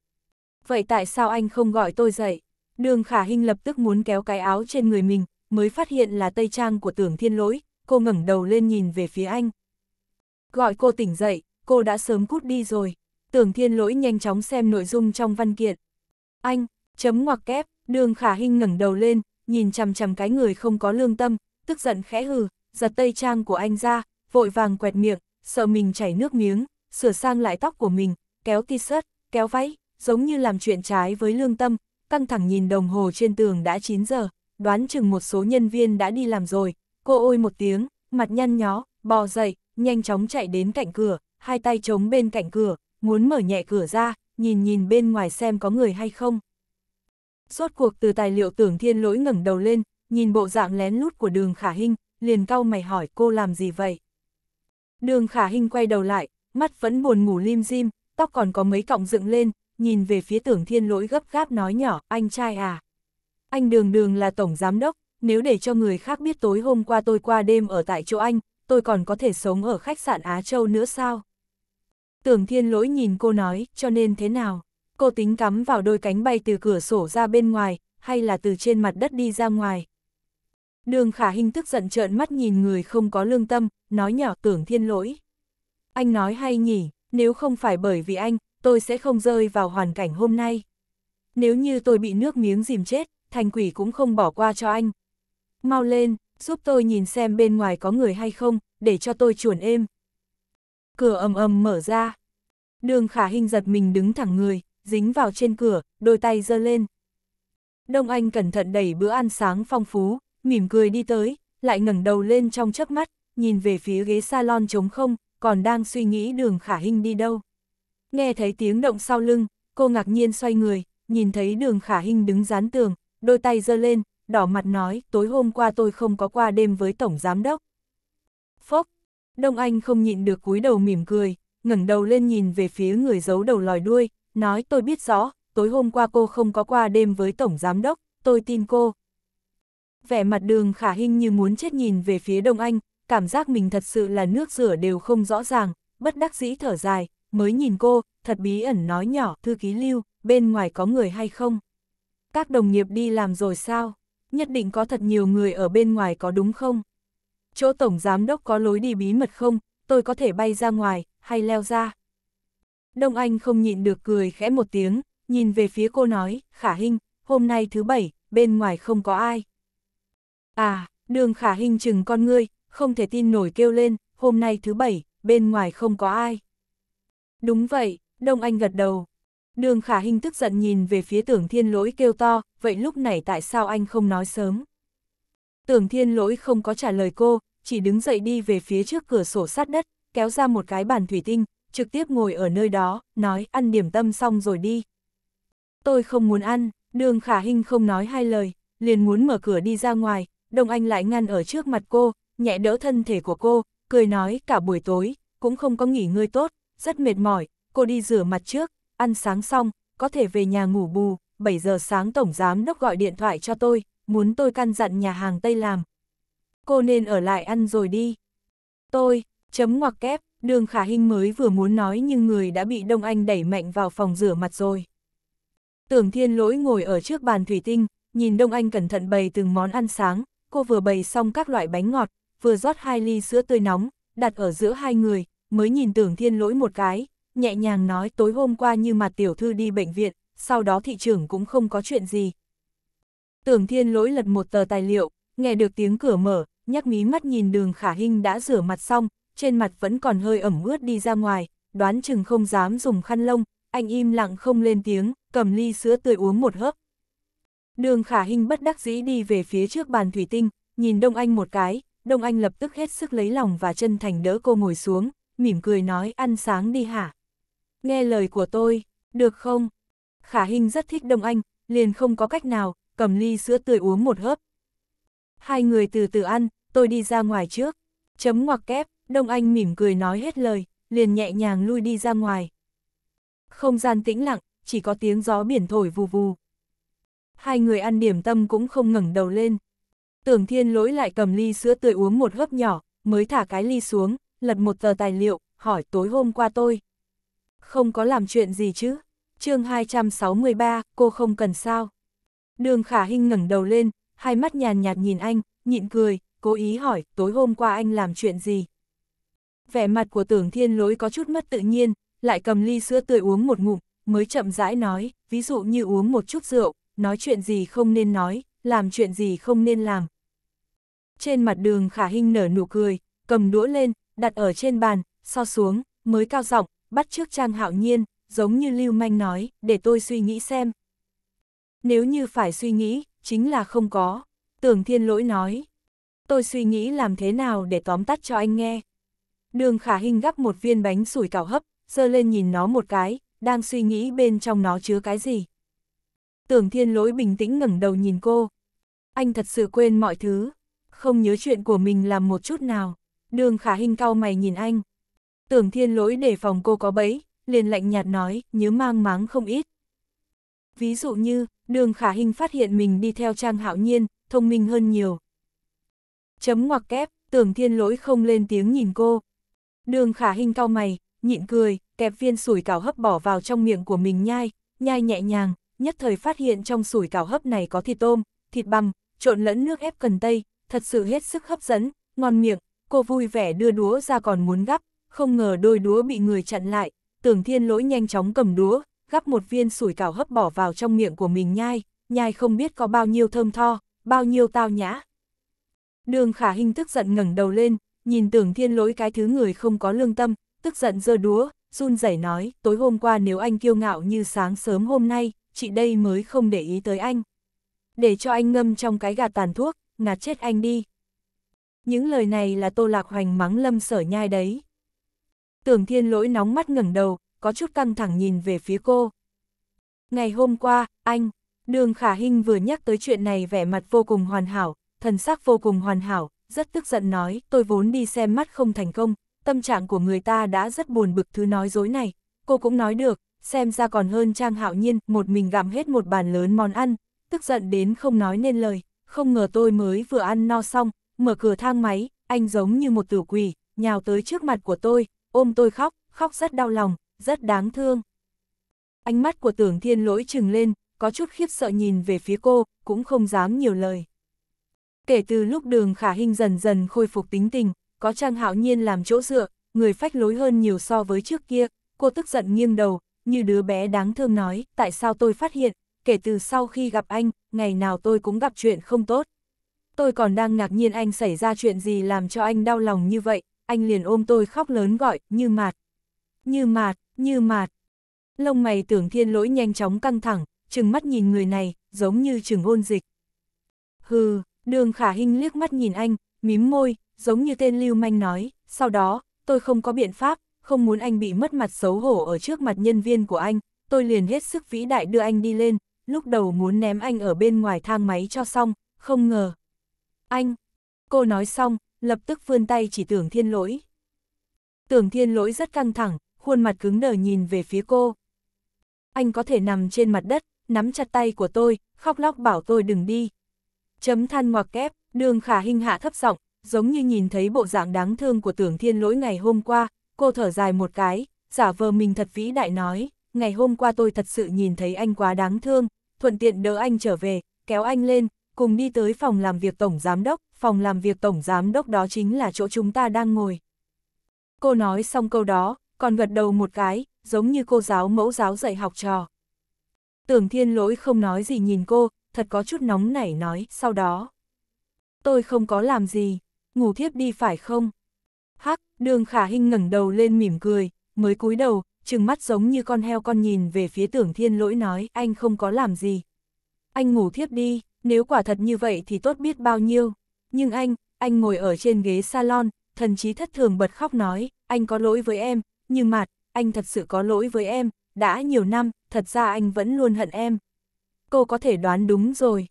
A: Vậy tại sao anh không gọi tôi dậy? Đường khả hình lập tức muốn kéo cái áo trên người mình, mới phát hiện là tây trang của tưởng thiên lỗi, cô ngẩng đầu lên nhìn về phía anh. Gọi cô tỉnh dậy, cô đã sớm cút đi rồi tưởng thiên lỗi nhanh chóng xem nội dung trong văn kiện. Anh, chấm ngoặc kép, đường khả hình ngẩng đầu lên, nhìn chằm chằm cái người không có lương tâm, tức giận khẽ hừ, giật tây trang của anh ra, vội vàng quẹt miệng, sợ mình chảy nước miếng, sửa sang lại tóc của mình, kéo t-shirt, kéo váy, giống như làm chuyện trái với lương tâm, căng thẳng nhìn đồng hồ trên tường đã 9 giờ, đoán chừng một số nhân viên đã đi làm rồi, cô ôi một tiếng, mặt nhăn nhó, bò dậy, nhanh chóng chạy đến cạnh cửa, hai tay chống bên cạnh cửa, muốn mở nhẹ cửa ra, nhìn nhìn bên ngoài xem có người hay không. Rốt cuộc từ tài liệu tưởng thiên lỗi ngẩng đầu lên, nhìn bộ dạng lén lút của đường khả hinh, liền cau mày hỏi cô làm gì vậy. Đường khả hinh quay đầu lại, mắt vẫn buồn ngủ lim dim, tóc còn có mấy cọng dựng lên, nhìn về phía tưởng thiên lỗi gấp gáp nói nhỏ, anh trai à. Anh đường đường là tổng giám đốc, nếu để cho người khác biết tối hôm qua tôi qua đêm ở tại chỗ anh, tôi còn có thể sống ở khách sạn Á Châu nữa sao? Tưởng thiên lỗi nhìn cô nói, cho nên thế nào? Cô tính cắm vào đôi cánh bay từ cửa sổ ra bên ngoài, hay là từ trên mặt đất đi ra ngoài? Đường khả hình tức giận trợn mắt nhìn người không có lương tâm, nói nhỏ tưởng thiên lỗi. Anh nói hay nhỉ, nếu không phải bởi vì anh, tôi sẽ không rơi vào hoàn cảnh hôm nay. Nếu như tôi bị nước miếng dìm chết, thành quỷ cũng không bỏ qua cho anh. Mau lên, giúp tôi nhìn xem bên ngoài có người hay không, để cho tôi chuồn êm. Cửa ầm ầm mở ra. Đường khả hình giật mình đứng thẳng người, dính vào trên cửa, đôi tay giơ lên. Đông Anh cẩn thận đẩy bữa ăn sáng phong phú, mỉm cười đi tới, lại ngẩng đầu lên trong chớp mắt, nhìn về phía ghế salon trống không, còn đang suy nghĩ đường khả hình đi đâu. Nghe thấy tiếng động sau lưng, cô ngạc nhiên xoay người, nhìn thấy đường khả hình đứng dán tường, đôi tay giơ lên, đỏ mặt nói, tối hôm qua tôi không có qua đêm với Tổng Giám Đốc. Phốc, Đông Anh không nhịn được cúi đầu mỉm cười, ngẩng đầu lên nhìn về phía người giấu đầu lòi đuôi, nói tôi biết rõ, tối hôm qua cô không có qua đêm với Tổng Giám Đốc, tôi tin cô. Vẻ mặt đường khả hình như muốn chết nhìn về phía Đông Anh, cảm giác mình thật sự là nước rửa đều không rõ ràng, bất đắc dĩ thở dài, mới nhìn cô, thật bí ẩn nói nhỏ, thư ký lưu, bên ngoài có người hay không? Các đồng nghiệp đi làm rồi sao? Nhất định có thật nhiều người ở bên ngoài có đúng không? chỗ tổng giám đốc có lối đi bí mật không, tôi có thể bay ra ngoài, hay leo ra. Đông Anh không nhịn được cười khẽ một tiếng, nhìn về phía cô nói, khả Hinh, hôm nay thứ bảy, bên ngoài không có ai. À, đường khả Hinh chừng con ngươi, không thể tin nổi kêu lên, hôm nay thứ bảy, bên ngoài không có ai. Đúng vậy, Đông Anh gật đầu. Đường khả Hinh tức giận nhìn về phía tưởng thiên lỗi kêu to, vậy lúc này tại sao anh không nói sớm? Tưởng thiên lỗi không có trả lời cô, chỉ đứng dậy đi về phía trước cửa sổ sát đất, kéo ra một cái bàn thủy tinh, trực tiếp ngồi ở nơi đó, nói ăn điểm tâm xong rồi đi. Tôi không muốn ăn, đường khả hinh không nói hai lời, liền muốn mở cửa đi ra ngoài, Đông Anh lại ngăn ở trước mặt cô, nhẹ đỡ thân thể của cô, cười nói cả buổi tối, cũng không có nghỉ ngơi tốt, rất mệt mỏi, cô đi rửa mặt trước, ăn sáng xong, có thể về nhà ngủ bù, 7 giờ sáng tổng giám đốc gọi điện thoại cho tôi, muốn tôi căn dặn nhà hàng Tây làm. Cô nên ở lại ăn rồi đi. Tôi, chấm ngoặc kép, đường khả hình mới vừa muốn nói nhưng người đã bị Đông Anh đẩy mạnh vào phòng rửa mặt rồi. Tưởng thiên lỗi ngồi ở trước bàn thủy tinh, nhìn Đông Anh cẩn thận bày từng món ăn sáng, cô vừa bày xong các loại bánh ngọt, vừa rót hai ly sữa tươi nóng, đặt ở giữa hai người, mới nhìn tưởng thiên lỗi một cái, nhẹ nhàng nói tối hôm qua như mặt tiểu thư đi bệnh viện, sau đó thị trưởng cũng không có chuyện gì, Tưởng thiên lỗi lật một tờ tài liệu, nghe được tiếng cửa mở, nhắc mí mắt nhìn đường khả hình đã rửa mặt xong, trên mặt vẫn còn hơi ẩm ướt đi ra ngoài, đoán chừng không dám dùng khăn lông, anh im lặng không lên tiếng, cầm ly sữa tươi uống một hớp. Đường khả hình bất đắc dĩ đi về phía trước bàn thủy tinh, nhìn Đông Anh một cái, Đông Anh lập tức hết sức lấy lòng và chân thành đỡ cô ngồi xuống, mỉm cười nói ăn sáng đi hả? Nghe lời của tôi, được không? Khả hình rất thích Đông Anh, liền không có cách nào, cầm ly sữa tươi uống một hớp. Hai người từ từ ăn, tôi đi ra ngoài trước. Chấm ngoặc kép, Đông Anh mỉm cười nói hết lời, liền nhẹ nhàng lui đi ra ngoài. Không gian tĩnh lặng, chỉ có tiếng gió biển thổi vù vù. Hai người ăn điểm tâm cũng không ngẩng đầu lên. Tưởng thiên lỗi lại cầm ly sữa tươi uống một hớp nhỏ, mới thả cái ly xuống, lật một tờ tài liệu, hỏi tối hôm qua tôi. Không có làm chuyện gì chứ, chương 263, cô không cần sao. Đường khả hình ngẩng đầu lên, hai mắt nhàn nhạt nhìn anh, nhịn cười, cố ý hỏi, tối hôm qua anh làm chuyện gì? Vẻ mặt của tưởng thiên lối có chút mất tự nhiên, lại cầm ly sữa tươi uống một ngụm, mới chậm rãi nói, ví dụ như uống một chút rượu, nói chuyện gì không nên nói, làm chuyện gì không nên làm. Trên mặt đường khả hình nở nụ cười, cầm đũa lên, đặt ở trên bàn, so xuống, mới cao giọng bắt trước trang hạo nhiên, giống như lưu manh nói, để tôi suy nghĩ xem, nếu như phải suy nghĩ, chính là không có. Tưởng thiên lỗi nói. Tôi suy nghĩ làm thế nào để tóm tắt cho anh nghe. Đường khả hình gắp một viên bánh sủi cảo hấp, dơ lên nhìn nó một cái, đang suy nghĩ bên trong nó chứa cái gì. Tưởng thiên lỗi bình tĩnh ngẩng đầu nhìn cô. Anh thật sự quên mọi thứ, không nhớ chuyện của mình làm một chút nào. Đường khả hình cau mày nhìn anh. Tưởng thiên lỗi để phòng cô có bấy, liền lạnh nhạt nói, nhớ mang máng không ít. Ví dụ như, đường khả hình phát hiện mình đi theo trang hạo nhiên, thông minh hơn nhiều. Chấm ngoặc kép, tưởng thiên lỗi không lên tiếng nhìn cô. Đường khả hình cau mày, nhịn cười, kẹp viên sủi cảo hấp bỏ vào trong miệng của mình nhai, nhai nhẹ nhàng, nhất thời phát hiện trong sủi cảo hấp này có thịt tôm, thịt bằm, trộn lẫn nước ép cần tây, thật sự hết sức hấp dẫn, ngon miệng, cô vui vẻ đưa đũa ra còn muốn gắp, không ngờ đôi đũa bị người chặn lại, tưởng thiên lỗi nhanh chóng cầm đũa, gắp một viên sủi cảo hấp bỏ vào trong miệng của mình nhai, nhai không biết có bao nhiêu thơm tho, bao nhiêu tao nhã. Đường khả hình tức giận ngẩng đầu lên, nhìn tưởng thiên lỗi cái thứ người không có lương tâm, tức giận giơ đúa, run rẩy nói, tối hôm qua nếu anh kiêu ngạo như sáng sớm hôm nay, chị đây mới không để ý tới anh. Để cho anh ngâm trong cái gạt tàn thuốc, ngạt chết anh đi. Những lời này là tô lạc hoành mắng lâm sở nhai đấy. Tưởng thiên lỗi nóng mắt ngẩng đầu, có chút căng thẳng nhìn về phía cô. Ngày hôm qua, anh, đường khả hình vừa nhắc tới chuyện này vẻ mặt vô cùng hoàn hảo, thần sắc vô cùng hoàn hảo, rất tức giận nói, tôi vốn đi xem mắt không thành công, tâm trạng của người ta đã rất buồn bực thứ nói dối này, cô cũng nói được, xem ra còn hơn Trang Hạo Nhiên, một mình gặm hết một bàn lớn món ăn, tức giận đến không nói nên lời, không ngờ tôi mới vừa ăn no xong, mở cửa thang máy, anh giống như một tử quỷ, nhào tới trước mặt của tôi, ôm tôi khóc, khóc rất đau lòng, rất đáng thương. Ánh mắt của tưởng thiên lỗi trừng lên, có chút khiếp sợ nhìn về phía cô, cũng không dám nhiều lời. Kể từ lúc đường khả hình dần dần khôi phục tính tình, có trang hạo nhiên làm chỗ dựa, người phách lối hơn nhiều so với trước kia, cô tức giận nghiêng đầu, như đứa bé đáng thương nói, tại sao tôi phát hiện, kể từ sau khi gặp anh, ngày nào tôi cũng gặp chuyện không tốt. Tôi còn đang ngạc nhiên anh xảy ra chuyện gì làm cho anh đau lòng như vậy, anh liền ôm tôi khóc lớn gọi, như mạt. Như mạt, như mạt. Lông mày tưởng thiên lỗi nhanh chóng căng thẳng, chừng mắt nhìn người này, giống như chừng ôn dịch. Hừ, đường khả hình liếc mắt nhìn anh, mím môi, giống như tên lưu manh nói, sau đó, tôi không có biện pháp, không muốn anh bị mất mặt xấu hổ ở trước mặt nhân viên của anh, tôi liền hết sức vĩ đại đưa anh đi lên, lúc đầu muốn ném anh ở bên ngoài thang máy cho xong, không ngờ. Anh, cô nói xong, lập tức vươn tay chỉ tưởng thiên lỗi. Tưởng thiên lỗi rất căng thẳng, khuôn mặt cứng đờ nhìn về phía cô. Anh có thể nằm trên mặt đất, nắm chặt tay của tôi, khóc lóc bảo tôi đừng đi. Chấm than ngoặc kép, đường khả hình hạ thấp giọng giống như nhìn thấy bộ dạng đáng thương của tưởng thiên lỗi ngày hôm qua, cô thở dài một cái, giả vờ mình thật vĩ đại nói, ngày hôm qua tôi thật sự nhìn thấy anh quá đáng thương, thuận tiện đỡ anh trở về, kéo anh lên, cùng đi tới phòng làm việc tổng giám đốc, phòng làm việc tổng giám đốc đó chính là chỗ chúng ta đang ngồi. Cô nói xong câu đó, còn gật đầu một cái, giống như cô giáo mẫu giáo dạy học trò. Tưởng thiên lỗi không nói gì nhìn cô, thật có chút nóng nảy nói, sau đó. Tôi không có làm gì, ngủ thiếp đi phải không? Hắc, đường khả hình ngẩng đầu lên mỉm cười, mới cúi đầu, trừng mắt giống như con heo con nhìn về phía tưởng thiên lỗi nói, anh không có làm gì. Anh ngủ thiếp đi, nếu quả thật như vậy thì tốt biết bao nhiêu. Nhưng anh, anh ngồi ở trên ghế salon, thần chí thất thường bật khóc nói, anh có lỗi với em, như mặt, anh thật sự có lỗi với em, đã nhiều năm, thật ra anh vẫn luôn hận em. Cô có thể đoán đúng rồi.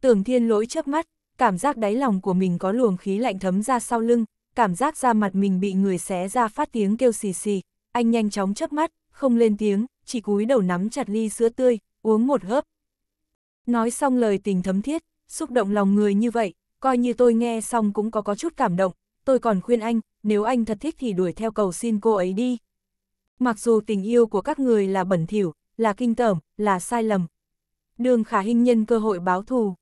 A: Tưởng thiên lỗi chớp mắt, cảm giác đáy lòng của mình có luồng khí lạnh thấm ra sau lưng, cảm giác da mặt mình bị người xé ra phát tiếng kêu xì xì, anh nhanh chóng chớp mắt, không lên tiếng, chỉ cúi đầu nắm chặt ly sữa tươi, uống một hớp. Nói xong lời tình thấm thiết, xúc động lòng người như vậy, coi như tôi nghe xong cũng có có chút cảm động, tôi còn khuyên anh, nếu anh thật thích thì đuổi theo cầu xin cô ấy đi. Mặc dù tình yêu của các người là bẩn thỉu, là kinh tởm, là sai lầm. Đường khả hình nhân cơ hội báo thù.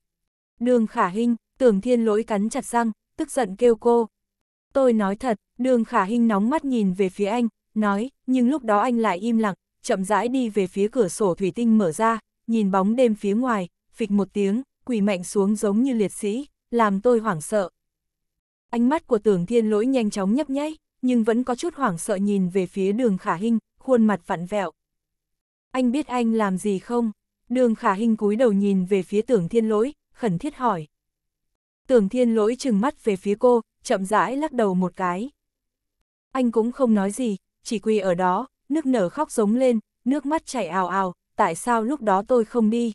A: Đường khả hình, tưởng thiên lỗi cắn chặt răng, tức giận kêu cô. Tôi nói thật, đường khả hình nóng mắt nhìn về phía anh, nói, nhưng lúc đó anh lại im lặng, chậm rãi đi về phía cửa sổ thủy tinh mở ra, nhìn bóng đêm phía ngoài, phịch một tiếng, quỳ mạnh xuống giống như liệt sĩ, làm tôi hoảng sợ, Ánh mắt của tưởng thiên lỗi nhanh chóng nhấp nháy, nhưng vẫn có chút hoảng sợ nhìn về phía đường khả hình, khuôn mặt vặn vẹo. Anh biết anh làm gì không? Đường khả hình cúi đầu nhìn về phía tưởng thiên lỗi, khẩn thiết hỏi. Tưởng thiên lỗi trừng mắt về phía cô, chậm rãi lắc đầu một cái. Anh cũng không nói gì, chỉ quỳ ở đó, nước nở khóc giống lên, nước mắt chảy ào ào, tại sao lúc đó tôi không đi?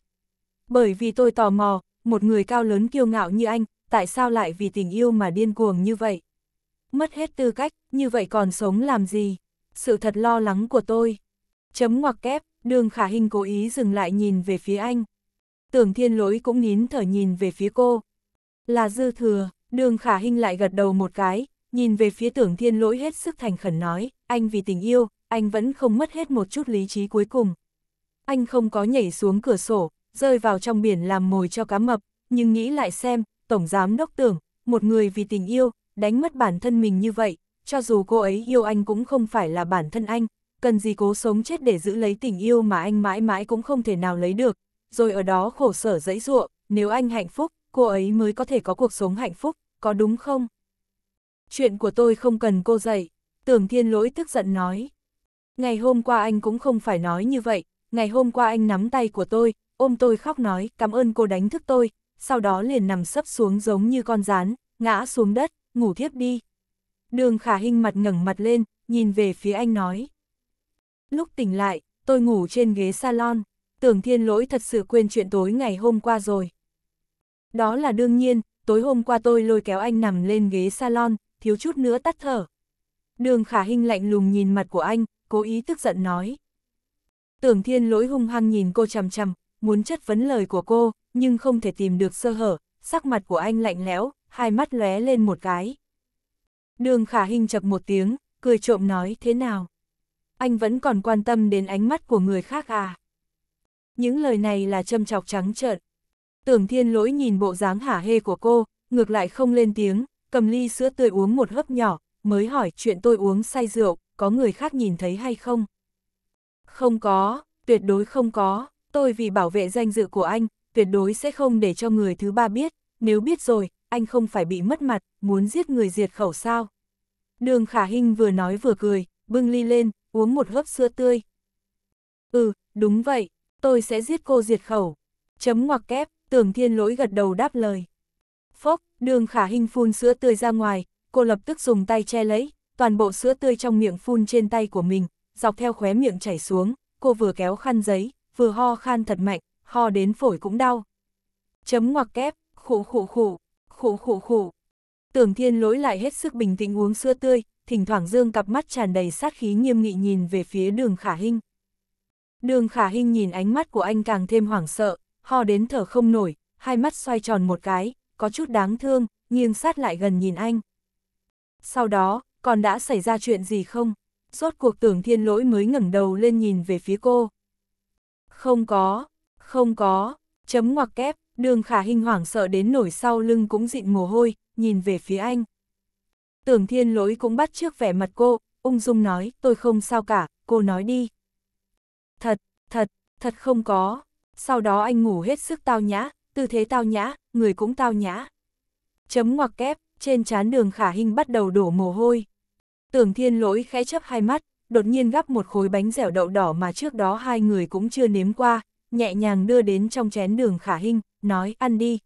A: Bởi vì tôi tò mò, một người cao lớn kiêu ngạo như anh, tại sao lại vì tình yêu mà điên cuồng như vậy? Mất hết tư cách, như vậy còn sống làm gì? Sự thật lo lắng của tôi. Chấm ngoặc kép, đường khả hình cố ý dừng lại nhìn về phía anh. Tưởng thiên lỗi cũng nín thở nhìn về phía cô. Là dư thừa, đường khả hình lại gật đầu một cái, nhìn về phía tưởng thiên lỗi hết sức thành khẩn nói, anh vì tình yêu, anh vẫn không mất hết một chút lý trí cuối cùng. Anh không có nhảy xuống cửa sổ, rơi vào trong biển làm mồi cho cá mập, nhưng nghĩ lại xem, Tổng Giám Đốc tưởng, một người vì tình yêu, đánh mất bản thân mình như vậy, cho dù cô ấy yêu anh cũng không phải là bản thân anh, cần gì cố sống chết để giữ lấy tình yêu mà anh mãi mãi cũng không thể nào lấy được, rồi ở đó khổ sở dẫy dụa, nếu anh hạnh phúc, cô ấy mới có thể có cuộc sống hạnh phúc, có đúng không? Chuyện của tôi không cần cô dạy, tưởng thiên lỗi tức giận nói. Ngày hôm qua anh cũng không phải nói như vậy, ngày hôm qua anh nắm tay của tôi, ôm tôi khóc nói cảm ơn cô đánh thức tôi, sau đó liền nằm sấp xuống giống như con rán, ngã xuống đất, ngủ thiếp đi. Đường khả hình mặt ngẩng mặt lên, nhìn về phía anh nói. Lúc tỉnh lại, tôi ngủ trên ghế salon, tưởng thiên lỗi thật sự quên chuyện tối ngày hôm qua rồi. Đó là đương nhiên, tối hôm qua tôi lôi kéo anh nằm lên ghế salon, thiếu chút nữa tắt thở. Đường khả hình lạnh lùng nhìn mặt của anh, cố ý tức giận nói. Tưởng thiên lỗi hung hăng nhìn cô chằm chằm, muốn chất vấn lời của cô, nhưng không thể tìm được sơ hở, sắc mặt của anh lạnh lẽo, hai mắt lóe lên một cái. Đường khả hình chập một tiếng, cười trộm nói thế nào? Anh vẫn còn quan tâm đến ánh mắt của người khác à? Những lời này là châm chọc trắng trợn. Tưởng thiên lỗi nhìn bộ dáng hả hê của cô, ngược lại không lên tiếng, cầm ly sữa tươi uống một hớp nhỏ, mới hỏi chuyện tôi uống say rượu, có người khác nhìn thấy hay không? Không có, tuyệt đối không có, tôi vì bảo vệ danh dự của anh, tuyệt đối sẽ không để cho người thứ ba biết, nếu biết rồi, anh không phải bị mất mặt, muốn giết người diệt khẩu sao. Đường khả hình vừa nói vừa cười, bưng ly lên, uống một hớp sữa tươi. Ừ, đúng vậy, tôi sẽ giết cô diệt khẩu. Chấm ngoặc kép, tưởng thiên lỗi gật đầu đáp lời. Phốc, đường khả hình phun sữa tươi ra ngoài, cô lập tức dùng tay che lấy, toàn bộ sữa tươi trong miệng phun trên tay của mình, dọc theo khóe miệng chảy xuống, cô vừa kéo khăn giấy, vừa ho khan thật mạnh, ho đến phổi cũng đau. Chấm ngoặc kép, khổ khổ khổ khổ khổ khổ. Tưởng thiên lỗi lại hết sức bình tĩnh uống sữa tươi, thỉnh thoảng dương cặp mắt tràn đầy sát khí nghiêm nghị nhìn về phía đường khả hinh. Đường khả hinh nhìn ánh mắt của anh càng thêm hoảng sợ, ho đến thở không nổi, hai mắt xoay tròn một cái, có chút đáng thương, nghiêng sát lại gần nhìn anh. Sau đó, còn đã xảy ra chuyện gì không? Rốt cuộc tưởng thiên lỗi mới ngẩng đầu lên nhìn về phía cô. Không có, không có, chấm ngoặc kép, đường khả hình hoảng sợ đến nổi sau lưng cũng dịn mồ hôi, nhìn về phía anh. Tưởng thiên lỗi cũng bắt trước vẻ mặt cô, ung dung nói, tôi không sao cả, cô nói đi. Thật, thật, thật không có. Sau đó anh ngủ hết sức tao nhã, tư thế tao nhã, người cũng tao nhã. Chấm ngoặc kép, trên trán đường khả hình bắt đầu đổ mồ hôi. Tưởng thiên lỗi khẽ chấp hai mắt, đột nhiên gắp một khối bánh dẻo đậu đỏ mà trước đó hai người cũng chưa nếm qua, nhẹ nhàng đưa đến trong chén đường khả hình nói ăn đi.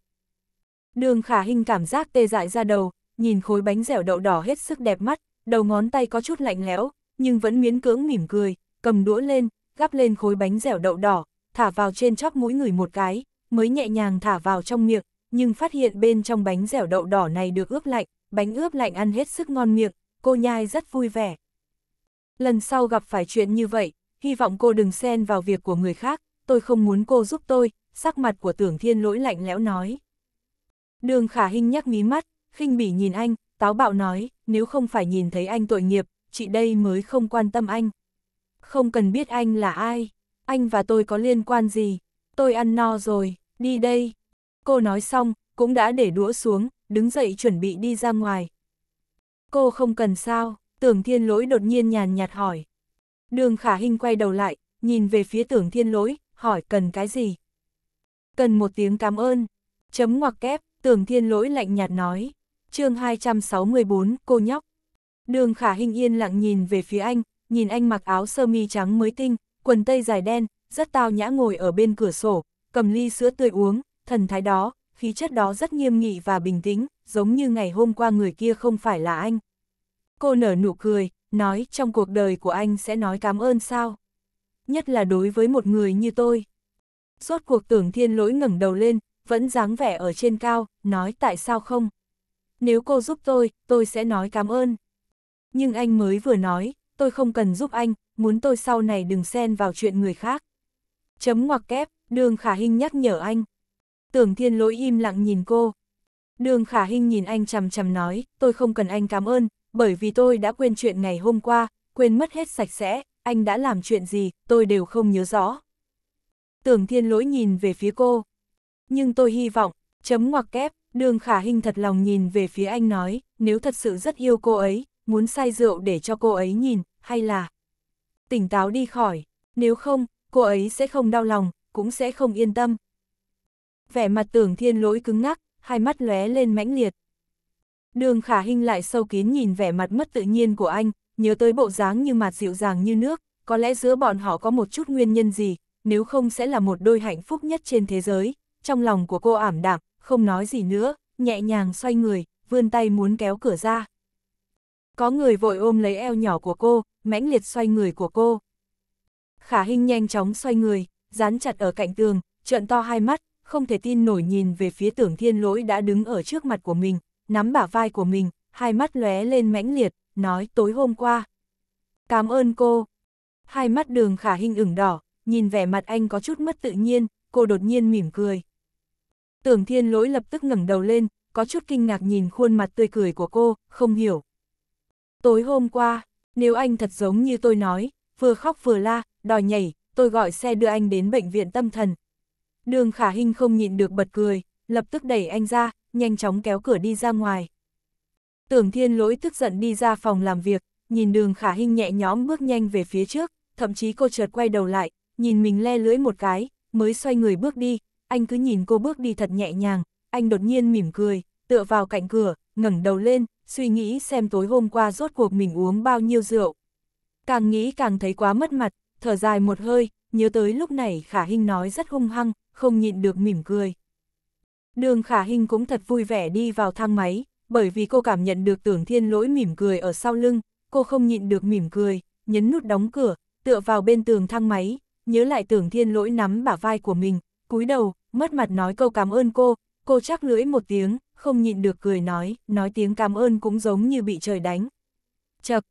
A: Đường khả hình cảm giác tê dại ra đầu, nhìn khối bánh dẻo đậu đỏ hết sức đẹp mắt, đầu ngón tay có chút lạnh lẽo, nhưng vẫn miễn cưỡng mỉm cười, cầm đũa lên, gắp lên khối bánh dẻo đậu đỏ, thả vào trên chóp mũi người một cái, mới nhẹ nhàng thả vào trong miệng, nhưng phát hiện bên trong bánh dẻo đậu đỏ này được ướp lạnh, bánh ướp lạnh ăn hết sức ngon miệng, cô nhai rất vui vẻ. Lần sau gặp phải chuyện như vậy, hy vọng cô đừng xen vào việc của người khác, tôi không muốn cô giúp tôi, sắc mặt của tưởng thiên lỗi lạnh lẽo nói. Đường khả hình nhắc mí mắt, khinh bỉ nhìn anh, táo bạo nói, nếu không phải nhìn thấy anh tội nghiệp, chị đây mới không quan tâm anh. Không cần biết anh là ai, anh và tôi có liên quan gì, tôi ăn no rồi, đi đây. Cô nói xong, cũng đã để đũa xuống, đứng dậy chuẩn bị đi ra ngoài. Cô không cần sao, tưởng thiên lỗi đột nhiên nhàn nhạt hỏi. Đường khả hình quay đầu lại, nhìn về phía tưởng thiên lỗi, hỏi cần cái gì? Cần một tiếng cảm ơn. Chấm ngoặc kép, tưởng thiên lỗi lạnh nhạt nói. chương 264, cô nhóc. Đường khả hình yên lặng nhìn về phía anh, nhìn anh mặc áo sơ mi trắng mới tinh, quần tây dài đen, rất tao nhã ngồi ở bên cửa sổ, cầm ly sữa tươi uống, thần thái đó, khí chất đó rất nghiêm nghị và bình tĩnh, giống như ngày hôm qua người kia không phải là anh. Cô nở nụ cười, nói trong cuộc đời của anh sẽ nói cảm ơn sao? nhất là đối với một người như tôi. Suốt cuộc tưởng thiên lỗi ngẩng đầu lên, vẫn dáng vẻ ở trên cao, nói tại sao không. Nếu cô giúp tôi, tôi sẽ nói cảm ơn. Nhưng anh mới vừa nói, tôi không cần giúp anh, muốn tôi sau này đừng xen vào chuyện người khác. Chấm ngoặc kép, đường khả hình nhắc nhở anh. Tưởng thiên lỗi im lặng nhìn cô. Đường khả hình nhìn anh chầm chầm nói, tôi không cần anh cảm ơn, bởi vì tôi đã quên chuyện ngày hôm qua, quên mất hết sạch sẽ, anh đã làm chuyện gì, tôi đều không nhớ rõ. Tưởng thiên lỗi nhìn về phía cô. Nhưng tôi hy vọng, chấm ngoặc kép, đường khả hình thật lòng nhìn về phía anh nói, nếu thật sự rất yêu cô ấy, muốn say rượu để cho cô ấy nhìn, hay là tỉnh táo đi khỏi, nếu không, cô ấy sẽ không đau lòng, cũng sẽ không yên tâm. Vẻ mặt tưởng thiên lỗi cứng ngắc, hai mắt lóe lên mãnh liệt. Đường khả hình lại sâu kín nhìn vẻ mặt mất tự nhiên của anh, nhớ tới bộ dáng như mạt dịu dàng như nước, có lẽ giữa bọn họ có một chút nguyên nhân gì, nếu không sẽ là một đôi hạnh phúc nhất trên thế giới. Trong lòng của cô ảm đạm, không nói gì nữa, nhẹ nhàng xoay người, vươn tay muốn kéo cửa ra. Có người vội ôm lấy eo nhỏ của cô, mãnh liệt xoay người của cô. Khả Hinh nhanh chóng xoay người, dán chặt ở cạnh tường, trợn to hai mắt, không thể tin nổi nhìn về phía tưởng thiên lỗi đã đứng ở trước mặt của mình, nắm bả vai của mình, hai mắt lóe lên mãnh liệt, nói tối hôm qua. Cảm ơn cô. Hai mắt đường khả hình ửng đỏ, nhìn vẻ mặt anh có chút mất tự nhiên, cô đột nhiên mỉm cười. Tưởng thiên lỗi lập tức ngẩng đầu lên, có chút kinh ngạc nhìn khuôn mặt tươi cười của cô, không hiểu. Tối hôm qua, nếu anh thật giống như tôi nói, vừa khóc vừa la, đòi nhảy, tôi gọi xe đưa anh đến bệnh viện tâm thần. Đường khả hình không nhịn được bật cười, lập tức đẩy anh ra, nhanh chóng kéo cửa đi ra ngoài. Tưởng thiên lỗi tức giận đi ra phòng làm việc, nhìn đường khả hinh nhẹ nhõm bước nhanh về phía trước, thậm chí cô chợt quay đầu lại, nhìn mình le lưỡi một cái, mới xoay người bước đi, anh cứ nhìn cô bước đi thật nhẹ nhàng, anh đột nhiên mỉm cười, tựa vào cạnh cửa, ngẩng đầu lên, suy nghĩ xem tối hôm qua rốt cuộc mình uống bao nhiêu rượu. Càng nghĩ càng thấy quá mất mặt, thở dài một hơi, nhớ tới lúc này khả hinh nói rất hung hăng, không nhịn được mỉm cười. Đường khả hinh cũng thật vui vẻ đi vào thang máy, bởi vì cô cảm nhận được tưởng thiên lỗi mỉm cười ở sau lưng, cô không nhịn được mỉm cười, nhấn nút đóng cửa, tựa vào bên tường thang máy, nhớ lại tưởng thiên lỗi nắm bả vai của mình, cúi đầu, mất mặt nói câu cảm ơn cô, cô chắc lưỡi một tiếng, không nhịn được cười nói, nói tiếng cảm ơn cũng giống như bị trời đánh. Chập,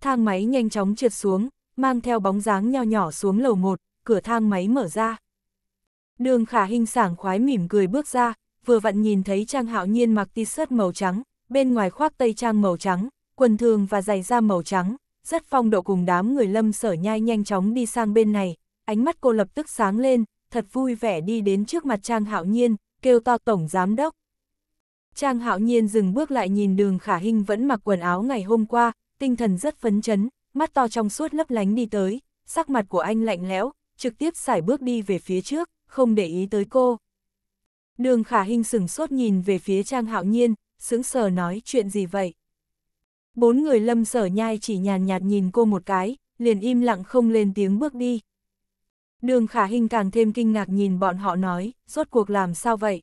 A: thang máy nhanh chóng trượt xuống, mang theo bóng dáng nho nhỏ xuống lầu một, cửa thang máy mở ra. Đường khả hình sảng khoái mỉm cười bước ra, vừa vặn nhìn thấy Trang Hạo Nhiên mặc t-shirt màu trắng, bên ngoài khoác tây trang màu trắng, quần thường và giày da màu trắng, rất phong độ cùng đám người lâm sở nhai nhanh chóng đi sang bên này, ánh mắt cô lập tức sáng lên, thật vui vẻ đi đến trước mặt Trang Hạo Nhiên, kêu to tổng giám đốc. Trang Hạo Nhiên dừng bước lại nhìn đường khả hình vẫn mặc quần áo ngày hôm qua, tinh thần rất phấn chấn, mắt to trong suốt lấp lánh đi tới, sắc mặt của anh lạnh lẽo, trực tiếp xải bước đi về phía trước, không để ý tới cô. Đường khả hình sửng sốt nhìn về phía Trang Hạo Nhiên, sững sờ nói chuyện gì vậy? Bốn người lâm sở nhai chỉ nhàn nhạt nhìn cô một cái, liền im lặng không lên tiếng bước đi. Đường khả hình càng thêm kinh ngạc nhìn bọn họ nói, rốt cuộc làm sao vậy?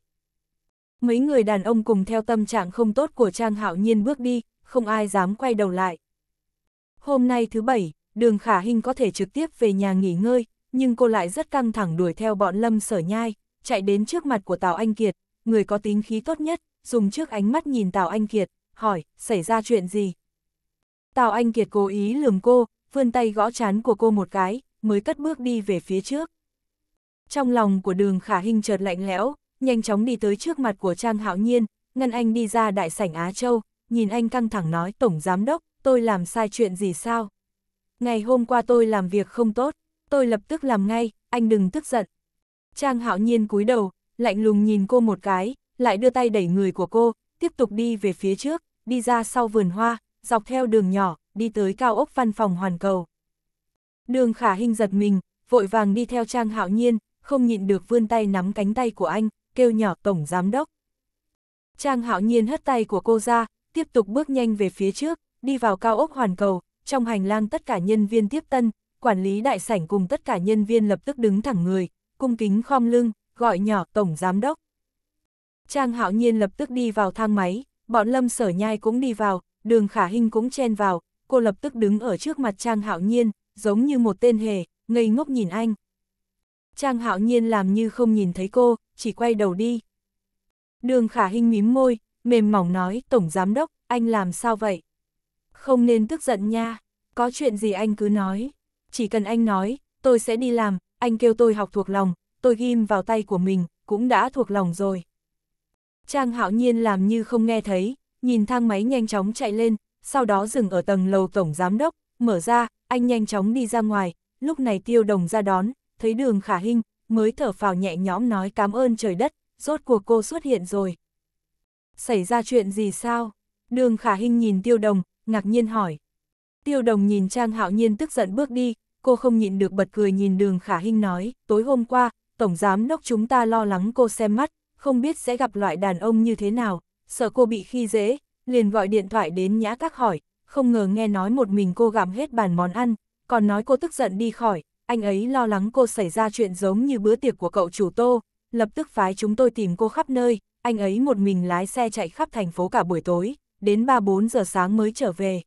A: Mấy người đàn ông cùng theo tâm trạng không tốt của Trang Hạo Nhiên bước đi, không ai dám quay đầu lại. Hôm nay thứ bảy, đường khả hình có thể trực tiếp về nhà nghỉ ngơi, nhưng cô lại rất căng thẳng đuổi theo bọn lâm sở nhai chạy đến trước mặt của Tào Anh Kiệt, người có tính khí tốt nhất, dùng trước ánh mắt nhìn Tào Anh Kiệt, hỏi, xảy ra chuyện gì? Tào Anh Kiệt cố ý lườm cô, vươn tay gõ chán của cô một cái, mới cất bước đi về phía trước. Trong lòng của đường khả hình chợt lạnh lẽo, nhanh chóng đi tới trước mặt của Trang Hạo Nhiên, ngăn anh đi ra đại sảnh Á Châu, nhìn anh căng thẳng nói Tổng Giám Đốc, tôi làm sai chuyện gì sao? Ngày hôm qua tôi làm việc không tốt, tôi lập tức làm ngay, anh đừng tức giận, Trang hạo nhiên cúi đầu, lạnh lùng nhìn cô một cái, lại đưa tay đẩy người của cô, tiếp tục đi về phía trước, đi ra sau vườn hoa, dọc theo đường nhỏ, đi tới cao ốc văn phòng hoàn cầu. Đường khả hình giật mình, vội vàng đi theo Trang hạo nhiên, không nhịn được vươn tay nắm cánh tay của anh, kêu nhỏ tổng giám đốc. Trang hạo nhiên hất tay của cô ra, tiếp tục bước nhanh về phía trước, đi vào cao ốc hoàn cầu, trong hành lang tất cả nhân viên tiếp tân, quản lý đại sảnh cùng tất cả nhân viên lập tức đứng thẳng người, cung kính khom lưng, gọi nhỏ Tổng Giám Đốc. Trang hạo nhiên lập tức đi vào thang máy, bọn lâm sở nhai cũng đi vào, đường khả hinh cũng chen vào, cô lập tức đứng ở trước mặt Trang hạo nhiên, giống như một tên hề, ngây ngốc nhìn anh. Trang hạo nhiên làm như không nhìn thấy cô, chỉ quay đầu đi. Đường khả hinh mím môi, mềm mỏng nói, Tổng Giám Đốc, anh làm sao vậy? Không nên tức giận nha, có chuyện gì anh cứ nói. Chỉ cần anh nói, tôi sẽ đi làm, anh kêu tôi học thuộc lòng, tôi ghim vào tay của mình, cũng đã thuộc lòng rồi. Trang hạo nhiên làm như không nghe thấy, nhìn thang máy nhanh chóng chạy lên, sau đó dừng ở tầng lầu tổng giám đốc, mở ra, anh nhanh chóng đi ra ngoài, lúc này tiêu đồng ra đón, thấy đường khả hình, mới thở phào nhẹ nhõm nói cảm ơn trời đất, rốt cuộc cô xuất hiện rồi. Xảy ra chuyện gì sao? Đường khả hình nhìn tiêu đồng, ngạc nhiên hỏi. Tiêu đồng nhìn Trang hạo nhiên tức giận bước đi, cô không nhịn được bật cười nhìn đường khả hinh nói, tối hôm qua, tổng giám đốc chúng ta lo lắng cô xem mắt, không biết sẽ gặp loại đàn ông như thế nào, sợ cô bị khi dễ, liền gọi điện thoại đến nhã các hỏi, không ngờ nghe nói một mình cô gặm hết bàn món ăn, còn nói cô tức giận đi khỏi, anh ấy lo lắng cô xảy ra chuyện giống như bữa tiệc của cậu chủ tô, lập tức phái chúng tôi tìm cô khắp nơi, anh ấy một mình lái xe chạy khắp thành phố cả buổi tối, đến 3-4 giờ sáng mới trở về.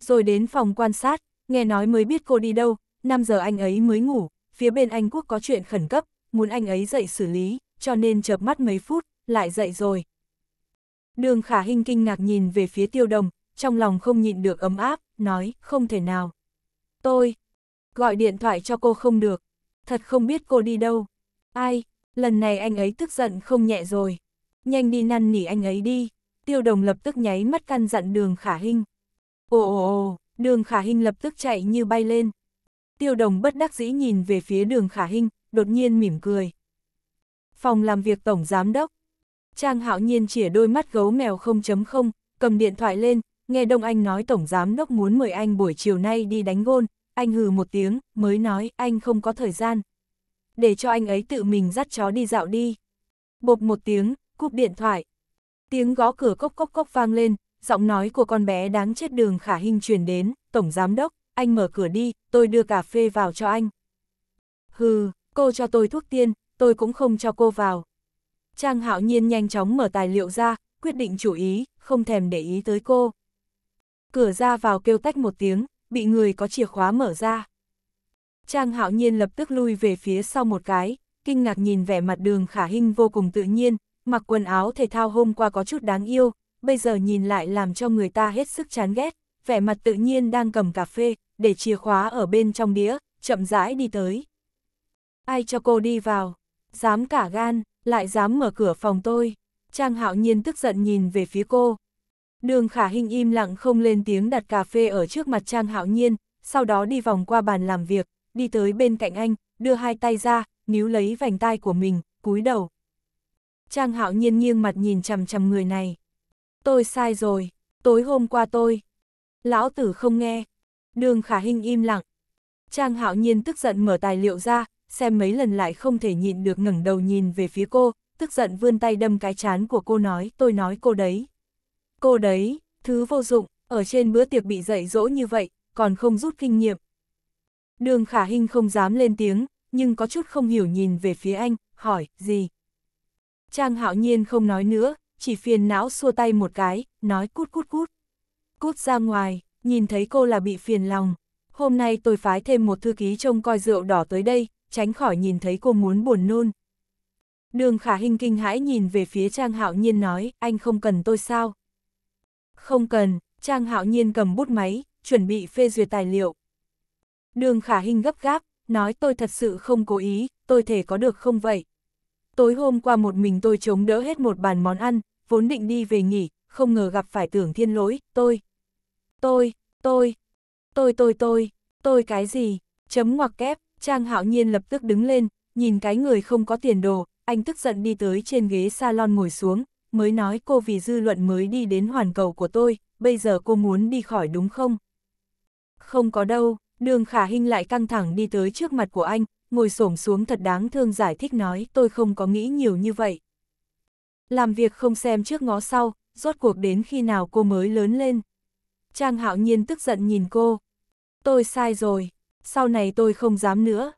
A: Rồi đến phòng quan sát, nghe nói mới biết cô đi đâu, 5 giờ anh ấy mới ngủ, phía bên Anh Quốc có chuyện khẩn cấp, muốn anh ấy dậy xử lý, cho nên chợp mắt mấy phút, lại dậy rồi. Đường Khả Hinh kinh ngạc nhìn về phía tiêu đồng, trong lòng không nhịn được ấm áp, nói, không thể nào. Tôi, gọi điện thoại cho cô không được, thật không biết cô đi đâu. Ai, lần này anh ấy tức giận không nhẹ rồi. Nhanh đi năn nỉ anh ấy đi, tiêu đồng lập tức nháy mắt căn dặn đường Khả Hinh. Ồ ồ ồ. Đường khả Hinh lập tức chạy như bay lên. Tiêu đồng bất đắc dĩ nhìn về phía đường khả Hinh, đột nhiên mỉm cười. Phòng làm việc tổng giám đốc. Trang hạo nhiên chỉa đôi mắt gấu mèo 0.0, cầm điện thoại lên, nghe Đông Anh nói tổng giám đốc muốn mời anh buổi chiều nay đi đánh gôn, anh hừ một tiếng, mới nói anh không có thời gian. Để cho anh ấy tự mình dắt chó đi dạo đi. Bộp một tiếng, cúp điện thoại. Tiếng gõ cửa cốc cốc cốc vang lên, giọng nói của con bé đáng chết đường khả hình truyền đến, Tổng Giám Đốc, anh mở cửa đi, tôi đưa cà phê vào cho anh. Hừ, cô cho tôi thuốc tiên, tôi cũng không cho cô vào. Trang hạo nhiên nhanh chóng mở tài liệu ra, quyết định chủ ý, không thèm để ý tới cô. Cửa ra vào kêu tách một tiếng, bị người có chìa khóa mở ra. Trang hạo nhiên lập tức lui về phía sau một cái, kinh ngạc nhìn vẻ mặt đường khả hình vô cùng tự nhiên, mặc quần áo thể thao hôm qua có chút đáng yêu, bây giờ nhìn lại làm cho người ta hết sức chán ghét, vẻ mặt tự nhiên đang cầm cà phê, để chìa khóa ở bên trong đĩa, chậm rãi đi tới. Ai cho cô đi vào? Dám cả gan, lại dám mở cửa phòng tôi. Trang hạo nhiên tức giận nhìn về phía cô. Đường khả hình im lặng không lên tiếng đặt cà phê ở trước mặt Trang hạo nhiên, sau đó đi vòng qua bàn làm việc, đi tới bên cạnh anh, đưa hai tay ra, níu lấy vành tay của mình, cúi đầu. Trang hạo nhiên nghiêng mặt nhìn chằm chằm người này. Tôi sai rồi, tối hôm qua tôi. Lão tử không nghe. Đường khả hình im lặng. Trang hạo nhiên tức giận mở tài liệu ra, xem mấy lần lại không thể nhịn được ngẩng đầu nhìn về phía cô, tức giận vươn tay đâm cái chán của cô nói, tôi nói cô đấy. Cô đấy, thứ vô dụng, ở trên bữa tiệc bị dạy dỗ như vậy, còn không rút kinh nghiệm. Đường khả hình không dám lên tiếng, nhưng có chút không hiểu nhìn về phía anh, hỏi, gì? Trang hạo nhiên không nói nữa, chỉ phiền não xua tay một cái, nói cút cút cút. Cút ra ngoài, nhìn thấy cô là bị phiền lòng. Hôm nay tôi phái thêm một thư ký trông coi rượu đỏ tới đây, tránh khỏi nhìn thấy cô muốn buồn nôn. Đường khả hình kinh hãi nhìn về phía Trang Hạo Nhiên nói, anh không cần tôi sao? Không cần, Trang Hạo Nhiên cầm bút máy, chuẩn bị phê duyệt tài liệu. Đường khả hình gấp gáp, nói tôi thật sự không cố ý, tôi thể có được không vậy? Tối hôm qua một mình tôi chống đỡ hết một bàn món ăn, vốn định đi về nghỉ, không ngờ gặp phải tưởng thiên lỗi, tôi, tôi, tôi, tôi tôi tôi, tôi cái gì, chấm ngoặc kép, Trang Hạo Nhiên lập tức đứng lên, nhìn cái người không có tiền đồ, anh tức giận đi tới trên ghế salon ngồi xuống, mới nói cô vì dư luận mới đi đến hoàn cầu của tôi, bây giờ cô muốn đi khỏi đúng không? Không có đâu, đường khả hình lại căng thẳng đi tới trước mặt của anh, ngồi xổm xuống thật đáng thương giải thích nói tôi không có nghĩ nhiều như vậy. Làm việc không xem trước ngó sau, rốt cuộc đến khi nào cô mới lớn lên. Trang hạo nhiên tức giận nhìn cô. Tôi sai rồi, sau này tôi không dám nữa.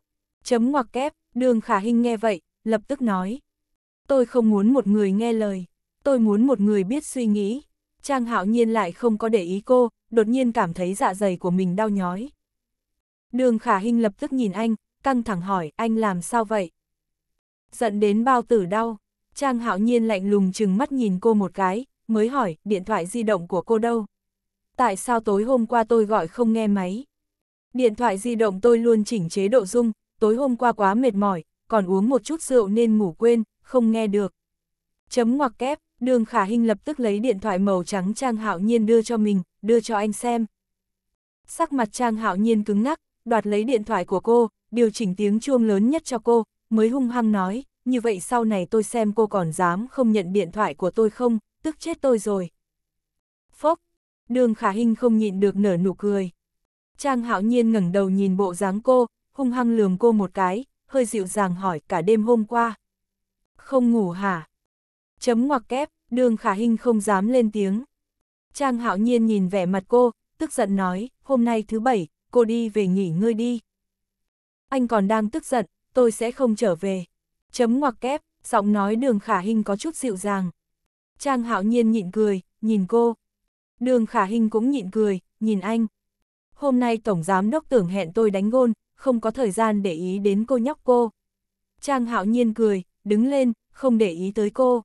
A: Chấm ngoặc kép, đường khả hình nghe vậy, lập tức nói. Tôi không muốn một người nghe lời, tôi muốn một người biết suy nghĩ. Trang hạo nhiên lại không có để ý cô, đột nhiên cảm thấy dạ dày của mình đau nhói. Đường khả hình lập tức nhìn anh, căng thẳng hỏi anh làm sao vậy? Giận đến bao tử đau, Trang hạo nhiên lạnh lùng chừng mắt nhìn cô một cái, mới hỏi, điện thoại di động của cô đâu? Tại sao tối hôm qua tôi gọi không nghe máy? Điện thoại di động tôi luôn chỉnh chế độ dung, tối hôm qua quá mệt mỏi, còn uống một chút rượu nên ngủ quên, không nghe được. Chấm ngoặc kép, đường khả hình lập tức lấy điện thoại màu trắng Trang Hạo Nhiên đưa cho mình, đưa cho anh xem. Sắc mặt Trang Hạo Nhiên cứng ngắc, đoạt lấy điện thoại của cô, điều chỉnh tiếng chuông lớn nhất cho cô, mới hung hăng nói, như vậy sau này tôi xem cô còn dám không nhận điện thoại của tôi không, tức chết tôi rồi. Phốc, đường khả hình không nhịn được nở nụ cười. Trang hạo nhiên ngẩng đầu nhìn bộ dáng cô, hung hăng lườm cô một cái, hơi dịu dàng hỏi cả đêm hôm qua. Không ngủ hả? Chấm ngoặc kép, đường khả hình không dám lên tiếng. Trang hạo nhiên nhìn vẻ mặt cô, tức giận nói, hôm nay thứ bảy, cô đi về nghỉ ngơi đi. Anh còn đang tức giận, tôi sẽ không trở về chấm ngoặc kép, giọng nói đường khả hình có chút dịu dàng. Trang hạo nhiên nhịn cười, nhìn cô. Đường khả hình cũng nhịn cười, nhìn anh. Hôm nay Tổng Giám Đốc tưởng hẹn tôi đánh gôn, không có thời gian để ý đến cô nhóc cô. Trang hạo nhiên cười, đứng lên, không để ý tới cô.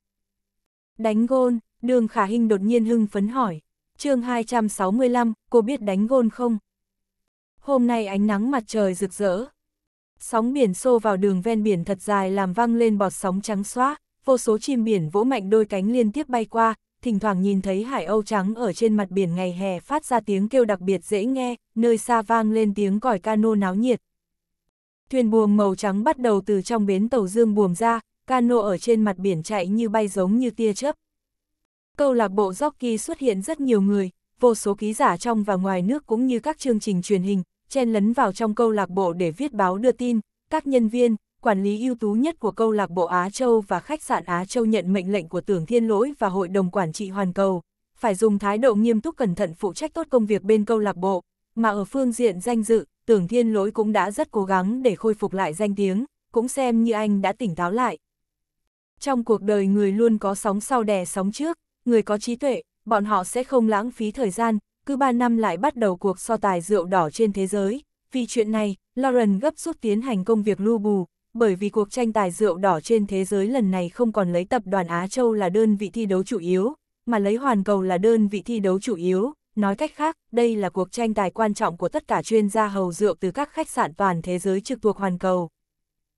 A: Đánh gôn, đường khả hình đột nhiên hưng phấn hỏi. chương 265, cô biết đánh gôn không? Hôm nay ánh nắng mặt trời rực rỡ, Sóng biển xô vào đường ven biển thật dài làm văng lên bọt sóng trắng xóa, vô số chim biển vỗ mạnh đôi cánh liên tiếp bay qua, thỉnh thoảng nhìn thấy hải âu trắng ở trên mặt biển ngày hè phát ra tiếng kêu đặc biệt dễ nghe, nơi xa vang lên tiếng còi cano náo nhiệt. Thuyền buồm màu trắng bắt đầu từ trong bến tàu dương buồm ra, cano ở trên mặt biển chạy như bay giống như tia chớp. Câu lạc bộ Jockey xuất hiện rất nhiều người, vô số ký giả trong và ngoài nước cũng như các chương trình truyền hình, chen lấn vào trong câu lạc bộ để viết báo đưa tin, các nhân viên, quản lý ưu tú nhất của câu lạc bộ Á Châu và khách sạn Á Châu nhận mệnh lệnh của Tưởng Thiên Lỗi và Hội đồng Quản trị Hoàn Cầu, phải dùng thái độ nghiêm túc cẩn thận phụ trách tốt công việc bên câu lạc bộ, mà ở phương diện danh dự, Tưởng Thiên Lỗi cũng đã rất cố gắng để khôi phục lại danh tiếng, cũng xem như anh đã tỉnh táo lại. Trong cuộc đời người luôn có sóng sau đè sóng trước, người có trí tuệ, bọn họ sẽ không lãng phí thời gian, cứ 3 năm lại bắt đầu cuộc so tài rượu đỏ trên thế giới. Vì chuyện này, Lauren gấp rút tiến hành công việc lưu bù, bởi vì cuộc tranh tài rượu đỏ trên thế giới lần này không còn lấy tập đoàn Á Châu là đơn vị thi đấu chủ yếu, mà lấy hoàn cầu là đơn vị thi đấu chủ yếu. Nói cách khác, đây là cuộc tranh tài quan trọng của tất cả chuyên gia hầu rượu từ các khách sạn toàn thế giới trực thuộc hoàn cầu.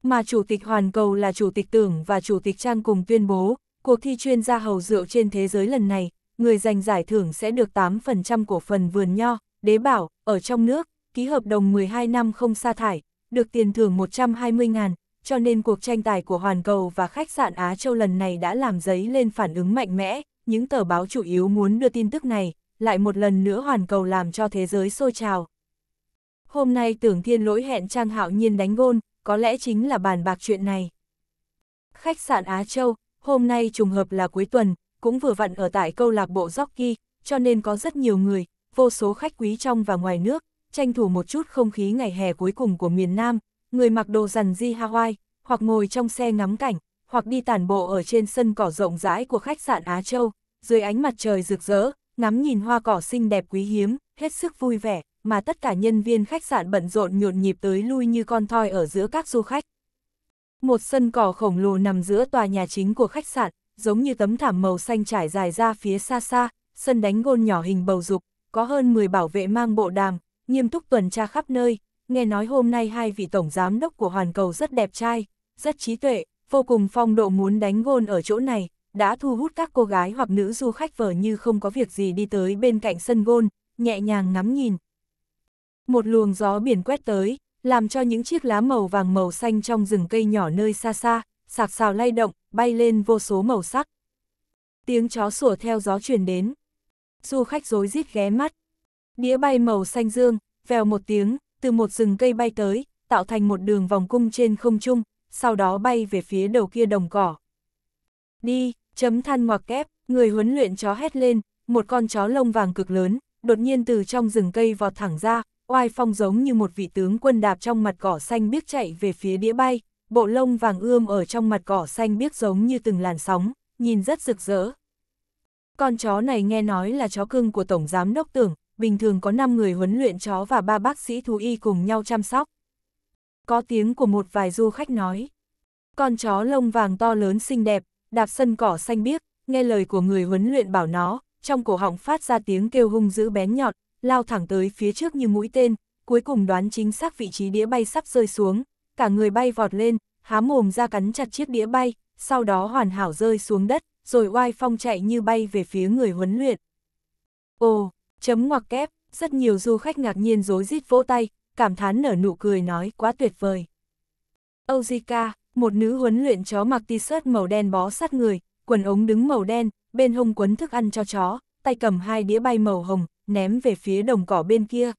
A: Mà chủ tịch hoàn cầu là chủ tịch tưởng và chủ tịch trang cùng tuyên bố, cuộc thi chuyên gia hầu rượu trên thế giới lần này người giành giải thưởng sẽ được 8% cổ phần vườn nho, đế bảo, ở trong nước, ký hợp đồng 12 năm không sa thải, được tiền thưởng 120 ngàn, cho nên cuộc tranh tài của Hoàn Cầu và khách sạn Á Châu lần này đã làm giấy lên phản ứng mạnh mẽ, những tờ báo chủ yếu muốn đưa tin tức này, lại một lần nữa Hoàn Cầu làm cho thế giới sôi trào. Hôm nay tưởng thiên lỗi hẹn Trang Hạo Nhiên đánh gôn, có lẽ chính là bàn bạc chuyện này. Khách sạn Á Châu, hôm nay trùng hợp là cuối tuần, cũng vừa vặn ở tại câu lạc bộ Jockey, cho nên có rất nhiều người, vô số khách quý trong và ngoài nước, tranh thủ một chút không khí ngày hè cuối cùng của miền Nam, người mặc đồ rằn di Hawaii, hoặc ngồi trong xe ngắm cảnh, hoặc đi tản bộ ở trên sân cỏ rộng rãi của khách sạn Á Châu, dưới ánh mặt trời rực rỡ, ngắm nhìn hoa cỏ xinh đẹp quý hiếm, hết sức vui vẻ, mà tất cả nhân viên khách sạn bận rộn nhộn nhịp tới lui như con thoi ở giữa các du khách. Một sân cỏ khổng lồ nằm giữa tòa nhà chính của khách sạn, giống như tấm thảm màu xanh trải dài ra phía xa xa, sân đánh gôn nhỏ hình bầu dục, có hơn 10 bảo vệ mang bộ đàm, nghiêm túc tuần tra khắp nơi, nghe nói hôm nay hai vị tổng giám đốc của Hoàn Cầu rất đẹp trai, rất trí tuệ, vô cùng phong độ muốn đánh gôn ở chỗ này, đã thu hút các cô gái hoặc nữ du khách vờ như không có việc gì đi tới bên cạnh sân gôn, nhẹ nhàng ngắm nhìn. Một luồng gió biển quét tới, làm cho những chiếc lá màu vàng màu xanh trong rừng cây nhỏ nơi xa xa, sạc xào lay động, bay lên vô số màu sắc. Tiếng chó sủa theo gió truyền đến. Du khách rối rít ghé mắt. Đĩa bay màu xanh dương, vèo một tiếng, từ một rừng cây bay tới, tạo thành một đường vòng cung trên không trung, sau đó bay về phía đầu kia đồng cỏ. Đi, chấm than ngoặc kép, người huấn luyện chó hét lên, một con chó lông vàng cực lớn, đột nhiên từ trong rừng cây vọt thẳng ra, oai phong giống như một vị tướng quân đạp trong mặt cỏ xanh biết chạy về phía đĩa bay, bộ lông vàng ươm ở trong mặt cỏ xanh biếc giống như từng làn sóng, nhìn rất rực rỡ. Con chó này nghe nói là chó cưng của Tổng Giám Đốc Tưởng, bình thường có 5 người huấn luyện chó và ba bác sĩ thú y cùng nhau chăm sóc. Có tiếng của một vài du khách nói. Con chó lông vàng to lớn xinh đẹp, đạp sân cỏ xanh biếc, nghe lời của người huấn luyện bảo nó, trong cổ họng phát ra tiếng kêu hung dữ bén nhọn, lao thẳng tới phía trước như mũi tên, cuối cùng đoán chính xác vị trí đĩa bay sắp rơi xuống, cả người bay vọt lên, há mồm ra cắn chặt chiếc đĩa bay, sau đó hoàn hảo rơi xuống đất, rồi oai phong chạy như bay về phía người huấn luyện. Ồ, chấm ngoặc kép, rất nhiều du khách ngạc nhiên rối rít vỗ tay, cảm thán nở nụ cười nói quá tuyệt vời. Ozika, một nữ huấn luyện chó mặc t-shirt màu đen bó sát người, quần ống đứng màu đen, bên hông quấn thức ăn cho chó, tay cầm hai đĩa bay màu hồng, ném về phía đồng cỏ bên kia.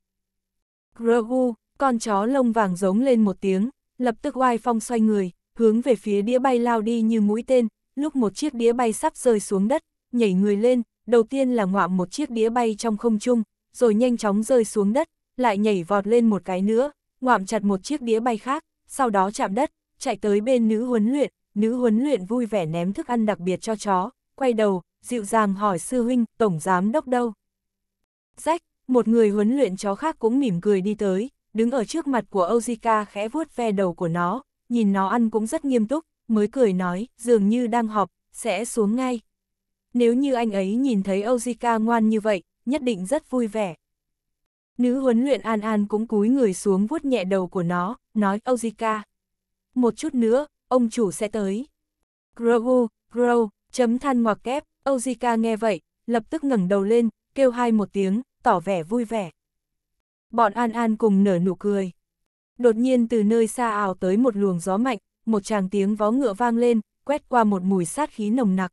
A: Grogu, con chó lông vàng giống lên một tiếng, Lập tức oai phong xoay người, hướng về phía đĩa bay lao đi như mũi tên, lúc một chiếc đĩa bay sắp rơi xuống đất, nhảy người lên, đầu tiên là ngoạm một chiếc đĩa bay trong không trung, rồi nhanh chóng rơi xuống đất, lại nhảy vọt lên một cái nữa, ngoạm chặt một chiếc đĩa bay khác, sau đó chạm đất, chạy tới bên nữ huấn luyện, nữ huấn luyện vui vẻ ném thức ăn đặc biệt cho chó, quay đầu, dịu dàng hỏi sư huynh, tổng giám đốc đâu. Rách, một người huấn luyện chó khác cũng mỉm cười đi tới, đứng ở trước mặt của Ojika khẽ vuốt ve đầu của nó, nhìn nó ăn cũng rất nghiêm túc, mới cười nói, dường như đang họp, sẽ xuống ngay. Nếu như anh ấy nhìn thấy Ojika ngoan như vậy, nhất định rất vui vẻ. Nữ huấn luyện An An cũng cúi người xuống vuốt nhẹ đầu của nó, nói Ojika. Một chút nữa, ông chủ sẽ tới. Grogu, Grow, chấm than ngoặc kép, Ojika nghe vậy, lập tức ngẩng đầu lên, kêu hai một tiếng, tỏ vẻ vui vẻ. Bọn An An cùng nở nụ cười. Đột nhiên từ nơi xa ảo tới một luồng gió mạnh, một tràng tiếng vó ngựa vang lên, quét qua một mùi sát khí nồng nặc.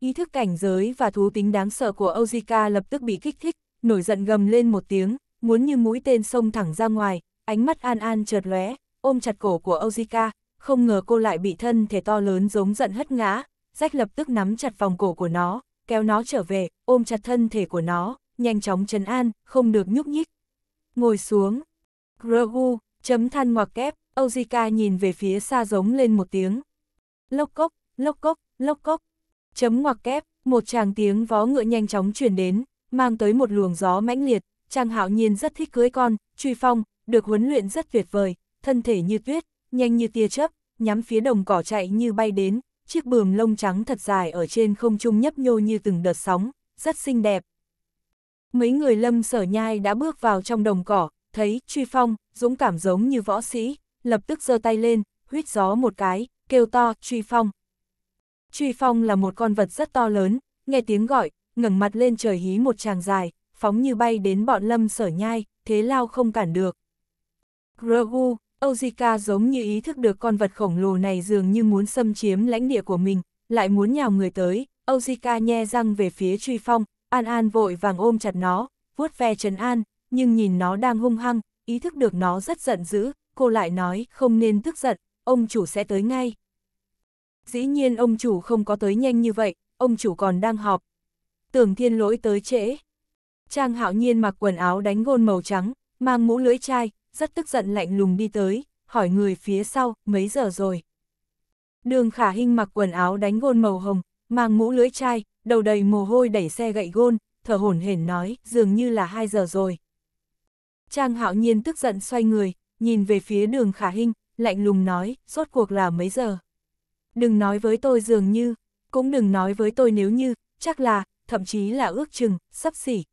A: Ý thức cảnh giới và thú tính đáng sợ của Ozika lập tức bị kích thích, nổi giận gầm lên một tiếng, muốn như mũi tên xông thẳng ra ngoài, ánh mắt An An chợt lóe, ôm chặt cổ của Ozika, không ngờ cô lại bị thân thể to lớn giống giận hất ngã, rách lập tức nắm chặt vòng cổ của nó, kéo nó trở về, ôm chặt thân thể của nó, nhanh chóng trấn an, không được nhúc nhích ngồi xuống. Grogu, chấm than ngoặc kép, Ojika nhìn về phía xa giống lên một tiếng. Lốc cốc, lốc cốc, lốc cốc. Chấm ngoặc kép, một chàng tiếng vó ngựa nhanh chóng chuyển đến, mang tới một luồng gió mãnh liệt. Trang hạo nhiên rất thích cưới con, truy phong, được huấn luyện rất tuyệt vời, thân thể như tuyết, nhanh như tia chớp, nhắm phía đồng cỏ chạy như bay đến, chiếc bườm lông trắng thật dài ở trên không trung nhấp nhô như từng đợt sóng, rất xinh đẹp, Mấy người lâm sở nhai đã bước vào trong đồng cỏ, thấy truy phong, dũng cảm giống như võ sĩ, lập tức giơ tay lên, huyết gió một cái, kêu to, truy phong. Truy phong là một con vật rất to lớn, nghe tiếng gọi, ngẩng mặt lên trời hí một tràng dài, phóng như bay đến bọn lâm sở nhai, thế lao không cản được. Grogu, Ozika giống như ý thức được con vật khổng lồ này dường như muốn xâm chiếm lãnh địa của mình, lại muốn nhào người tới, Ozika nhe răng về phía truy phong, An An vội vàng ôm chặt nó, vuốt ve trấn an, nhưng nhìn nó đang hung hăng, ý thức được nó rất giận dữ, cô lại nói không nên tức giận, ông chủ sẽ tới ngay. Dĩ nhiên ông chủ không có tới nhanh như vậy, ông chủ còn đang họp. Tưởng thiên lỗi tới trễ. Trang hạo nhiên mặc quần áo đánh gôn màu trắng, mang mũ lưỡi chai, rất tức giận lạnh lùng đi tới, hỏi người phía sau, mấy giờ rồi. Đường khả hinh mặc quần áo đánh gôn màu hồng, mang mũ lưỡi chai, đầu đầy mồ hôi đẩy xe gậy gôn, thở hổn hển nói, dường như là 2 giờ rồi. Trang hạo nhiên tức giận xoay người, nhìn về phía đường khả hinh, lạnh lùng nói, rốt cuộc là mấy giờ. Đừng nói với tôi dường như, cũng đừng nói với tôi nếu như, chắc là, thậm chí là ước chừng, sắp xỉ.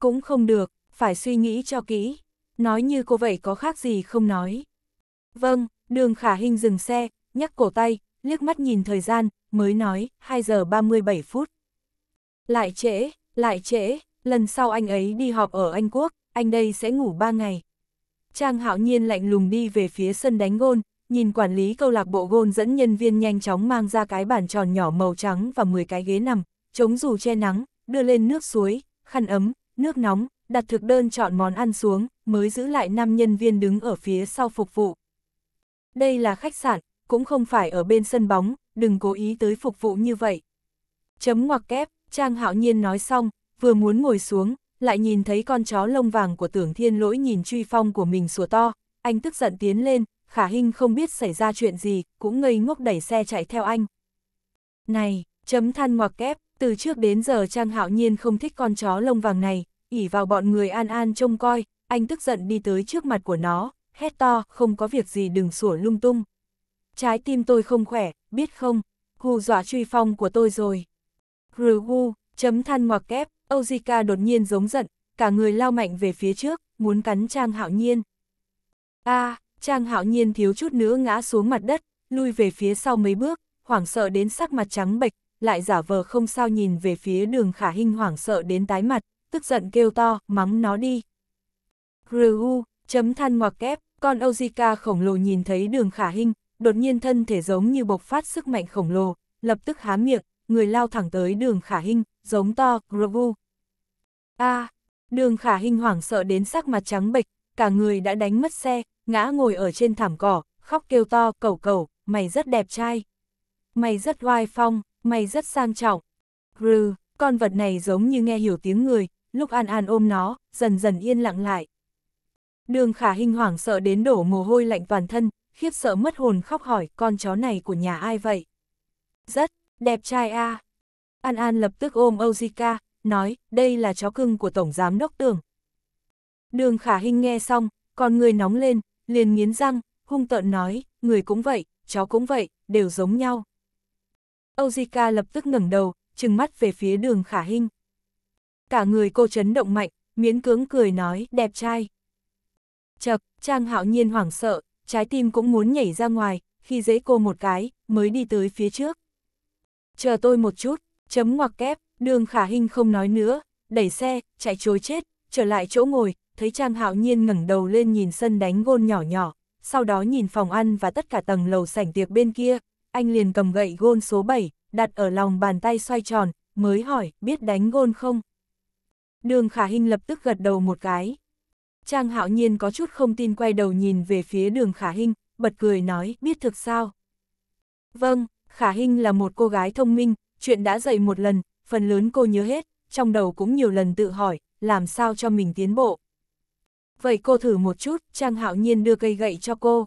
A: Cũng không được, phải suy nghĩ cho kỹ, nói như cô vậy có khác gì không nói. Vâng, đường khả hình dừng xe, nhắc cổ tay, liếc mắt nhìn thời gian, mới nói, 2 giờ 37 phút. Lại trễ, lại trễ, lần sau anh ấy đi họp ở Anh Quốc, anh đây sẽ ngủ 3 ngày. Trang hạo nhiên lạnh lùng đi về phía sân đánh gôn, nhìn quản lý câu lạc bộ gôn dẫn nhân viên nhanh chóng mang ra cái bàn tròn nhỏ màu trắng và 10 cái ghế nằm, chống dù che nắng, đưa lên nước suối, khăn ấm, nước nóng, đặt thực đơn chọn món ăn xuống, mới giữ lại 5 nhân viên đứng ở phía sau phục vụ. Đây là khách sạn, cũng không phải ở bên sân bóng, đừng cố ý tới phục vụ như vậy. Chấm ngoặc kép, Trang Hạo Nhiên nói xong, vừa muốn ngồi xuống, lại nhìn thấy con chó lông vàng của tưởng thiên lỗi nhìn truy phong của mình sủa to, anh tức giận tiến lên, khả hình không biết xảy ra chuyện gì, cũng ngây ngốc đẩy xe chạy theo anh. Này, chấm than ngoặc kép, từ trước đến giờ Trang Hạo Nhiên không thích con chó lông vàng này, ỉ vào bọn người an an trông coi, anh tức giận đi tới trước mặt của nó, hét to, không có việc gì đừng sủa lung tung trái tim tôi không khỏe, biết không, hù dọa truy phong của tôi rồi. Rừ gu, chấm than ngoặc kép, ojika đột nhiên giống giận, cả người lao mạnh về phía trước, muốn cắn Trang Hạo Nhiên. a à, Trang Hạo Nhiên thiếu chút nữa ngã xuống mặt đất, lui về phía sau mấy bước, hoảng sợ đến sắc mặt trắng bệch, lại giả vờ không sao nhìn về phía đường khả hình hoảng sợ đến tái mặt, tức giận kêu to, mắng nó đi. Rừ u, chấm than ngoặc kép, con ojika khổng lồ nhìn thấy đường khả hình, đột nhiên thân thể giống như bộc phát sức mạnh khổng lồ, lập tức há miệng, người lao thẳng tới đường khả hình, giống to, grogu. a à, đường khả hình hoảng sợ đến sắc mặt trắng bệch, cả người đã đánh mất xe, ngã ngồi ở trên thảm cỏ, khóc kêu to, cầu cầu, mày rất đẹp trai. Mày rất oai phong, mày rất sang trọng. Rừ, con vật này giống như nghe hiểu tiếng người, lúc An An ôm nó, dần dần yên lặng lại. Đường khả hình hoảng sợ đến đổ mồ hôi lạnh toàn thân, khiếp sợ mất hồn khóc hỏi con chó này của nhà ai vậy? Rất, đẹp trai a à. An An lập tức ôm Ozika, nói đây là chó cưng của Tổng Giám Đốc Tường. Đường Khả Hinh nghe xong, còn người nóng lên, liền nghiến răng, hung tợn nói, người cũng vậy, chó cũng vậy, đều giống nhau. Ozika lập tức ngẩng đầu, trừng mắt về phía đường Khả Hinh. Cả người cô chấn động mạnh, miễn cưỡng cười nói, đẹp trai. Chật, Trang hạo nhiên hoảng sợ, trái tim cũng muốn nhảy ra ngoài, khi dễ cô một cái, mới đi tới phía trước. Chờ tôi một chút, chấm ngoặc kép, đường khả hình không nói nữa, đẩy xe, chạy chối chết, trở lại chỗ ngồi, thấy Trang Hạo Nhiên ngẩng đầu lên nhìn sân đánh gôn nhỏ nhỏ, sau đó nhìn phòng ăn và tất cả tầng lầu sảnh tiệc bên kia, anh liền cầm gậy gôn số 7, đặt ở lòng bàn tay xoay tròn, mới hỏi, biết đánh gôn không? Đường Khả hình lập tức gật đầu một cái. Trang hạo nhiên có chút không tin quay đầu nhìn về phía đường khả hinh, bật cười nói, biết thực sao? Vâng, khả hinh là một cô gái thông minh, chuyện đã dạy một lần, phần lớn cô nhớ hết, trong đầu cũng nhiều lần tự hỏi, làm sao cho mình tiến bộ. Vậy cô thử một chút, Trang Hạo Nhiên đưa cây gậy cho cô.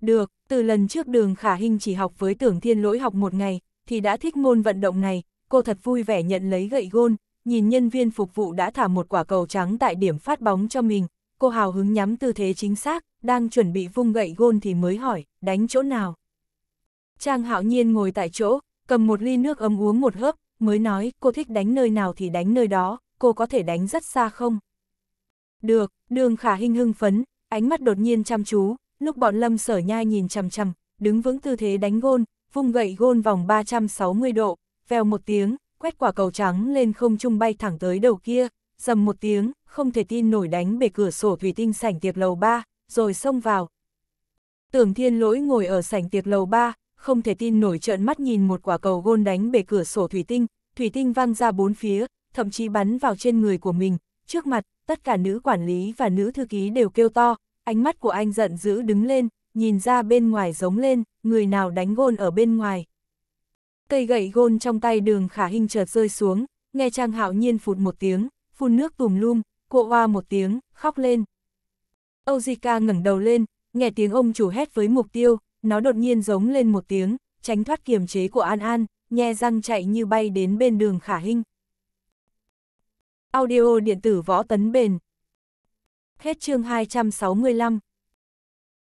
A: Được, từ lần trước đường Khả Hinh chỉ học với tưởng thiên lỗi học một ngày, thì đã thích môn vận động này, cô thật vui vẻ nhận lấy gậy gôn, nhìn nhân viên phục vụ đã thả một quả cầu trắng tại điểm phát bóng cho mình, cô hào hứng nhắm tư thế chính xác, đang chuẩn bị vung gậy gôn thì mới hỏi, đánh chỗ nào. Trang hạo nhiên ngồi tại chỗ, cầm một ly nước ấm uống một hớp, mới nói cô thích đánh nơi nào thì đánh nơi đó, cô có thể đánh rất xa không? Được, đường khả hình hưng phấn, ánh mắt đột nhiên chăm chú, lúc bọn lâm sở nhai nhìn chằm chằm, đứng vững tư thế đánh gôn, vung gậy gôn vòng 360 độ, vèo một tiếng, quét quả cầu trắng lên không trung bay thẳng tới đầu kia, dầm một tiếng, không thể tin nổi đánh bể cửa sổ thủy tinh sảnh tiệc lầu ba, rồi xông vào. Tưởng thiên lỗi ngồi ở sảnh tiệc lầu ba, không thể tin nổi trợn mắt nhìn một quả cầu gôn đánh bể cửa sổ thủy tinh, thủy tinh văng ra bốn phía, thậm chí bắn vào trên người của mình, trước mặt, tất cả nữ quản lý và nữ thư ký đều kêu to, ánh mắt của anh giận dữ đứng lên, nhìn ra bên ngoài giống lên, người nào đánh gôn ở bên ngoài cây gậy gôn trong tay đường khả hình chợt rơi xuống, nghe Trang Hạo Nhiên phụt một tiếng, phun nước tùm lum, cộ hoa một tiếng, khóc lên. Âu Di Ca ngẩng đầu lên, nghe tiếng ông chủ hét với mục tiêu, nó đột nhiên giống lên một tiếng, tránh thoát kiềm chế của An An, nhe răng chạy như bay đến bên đường khả hình. Audio điện tử võ tấn bền. Hết chương 265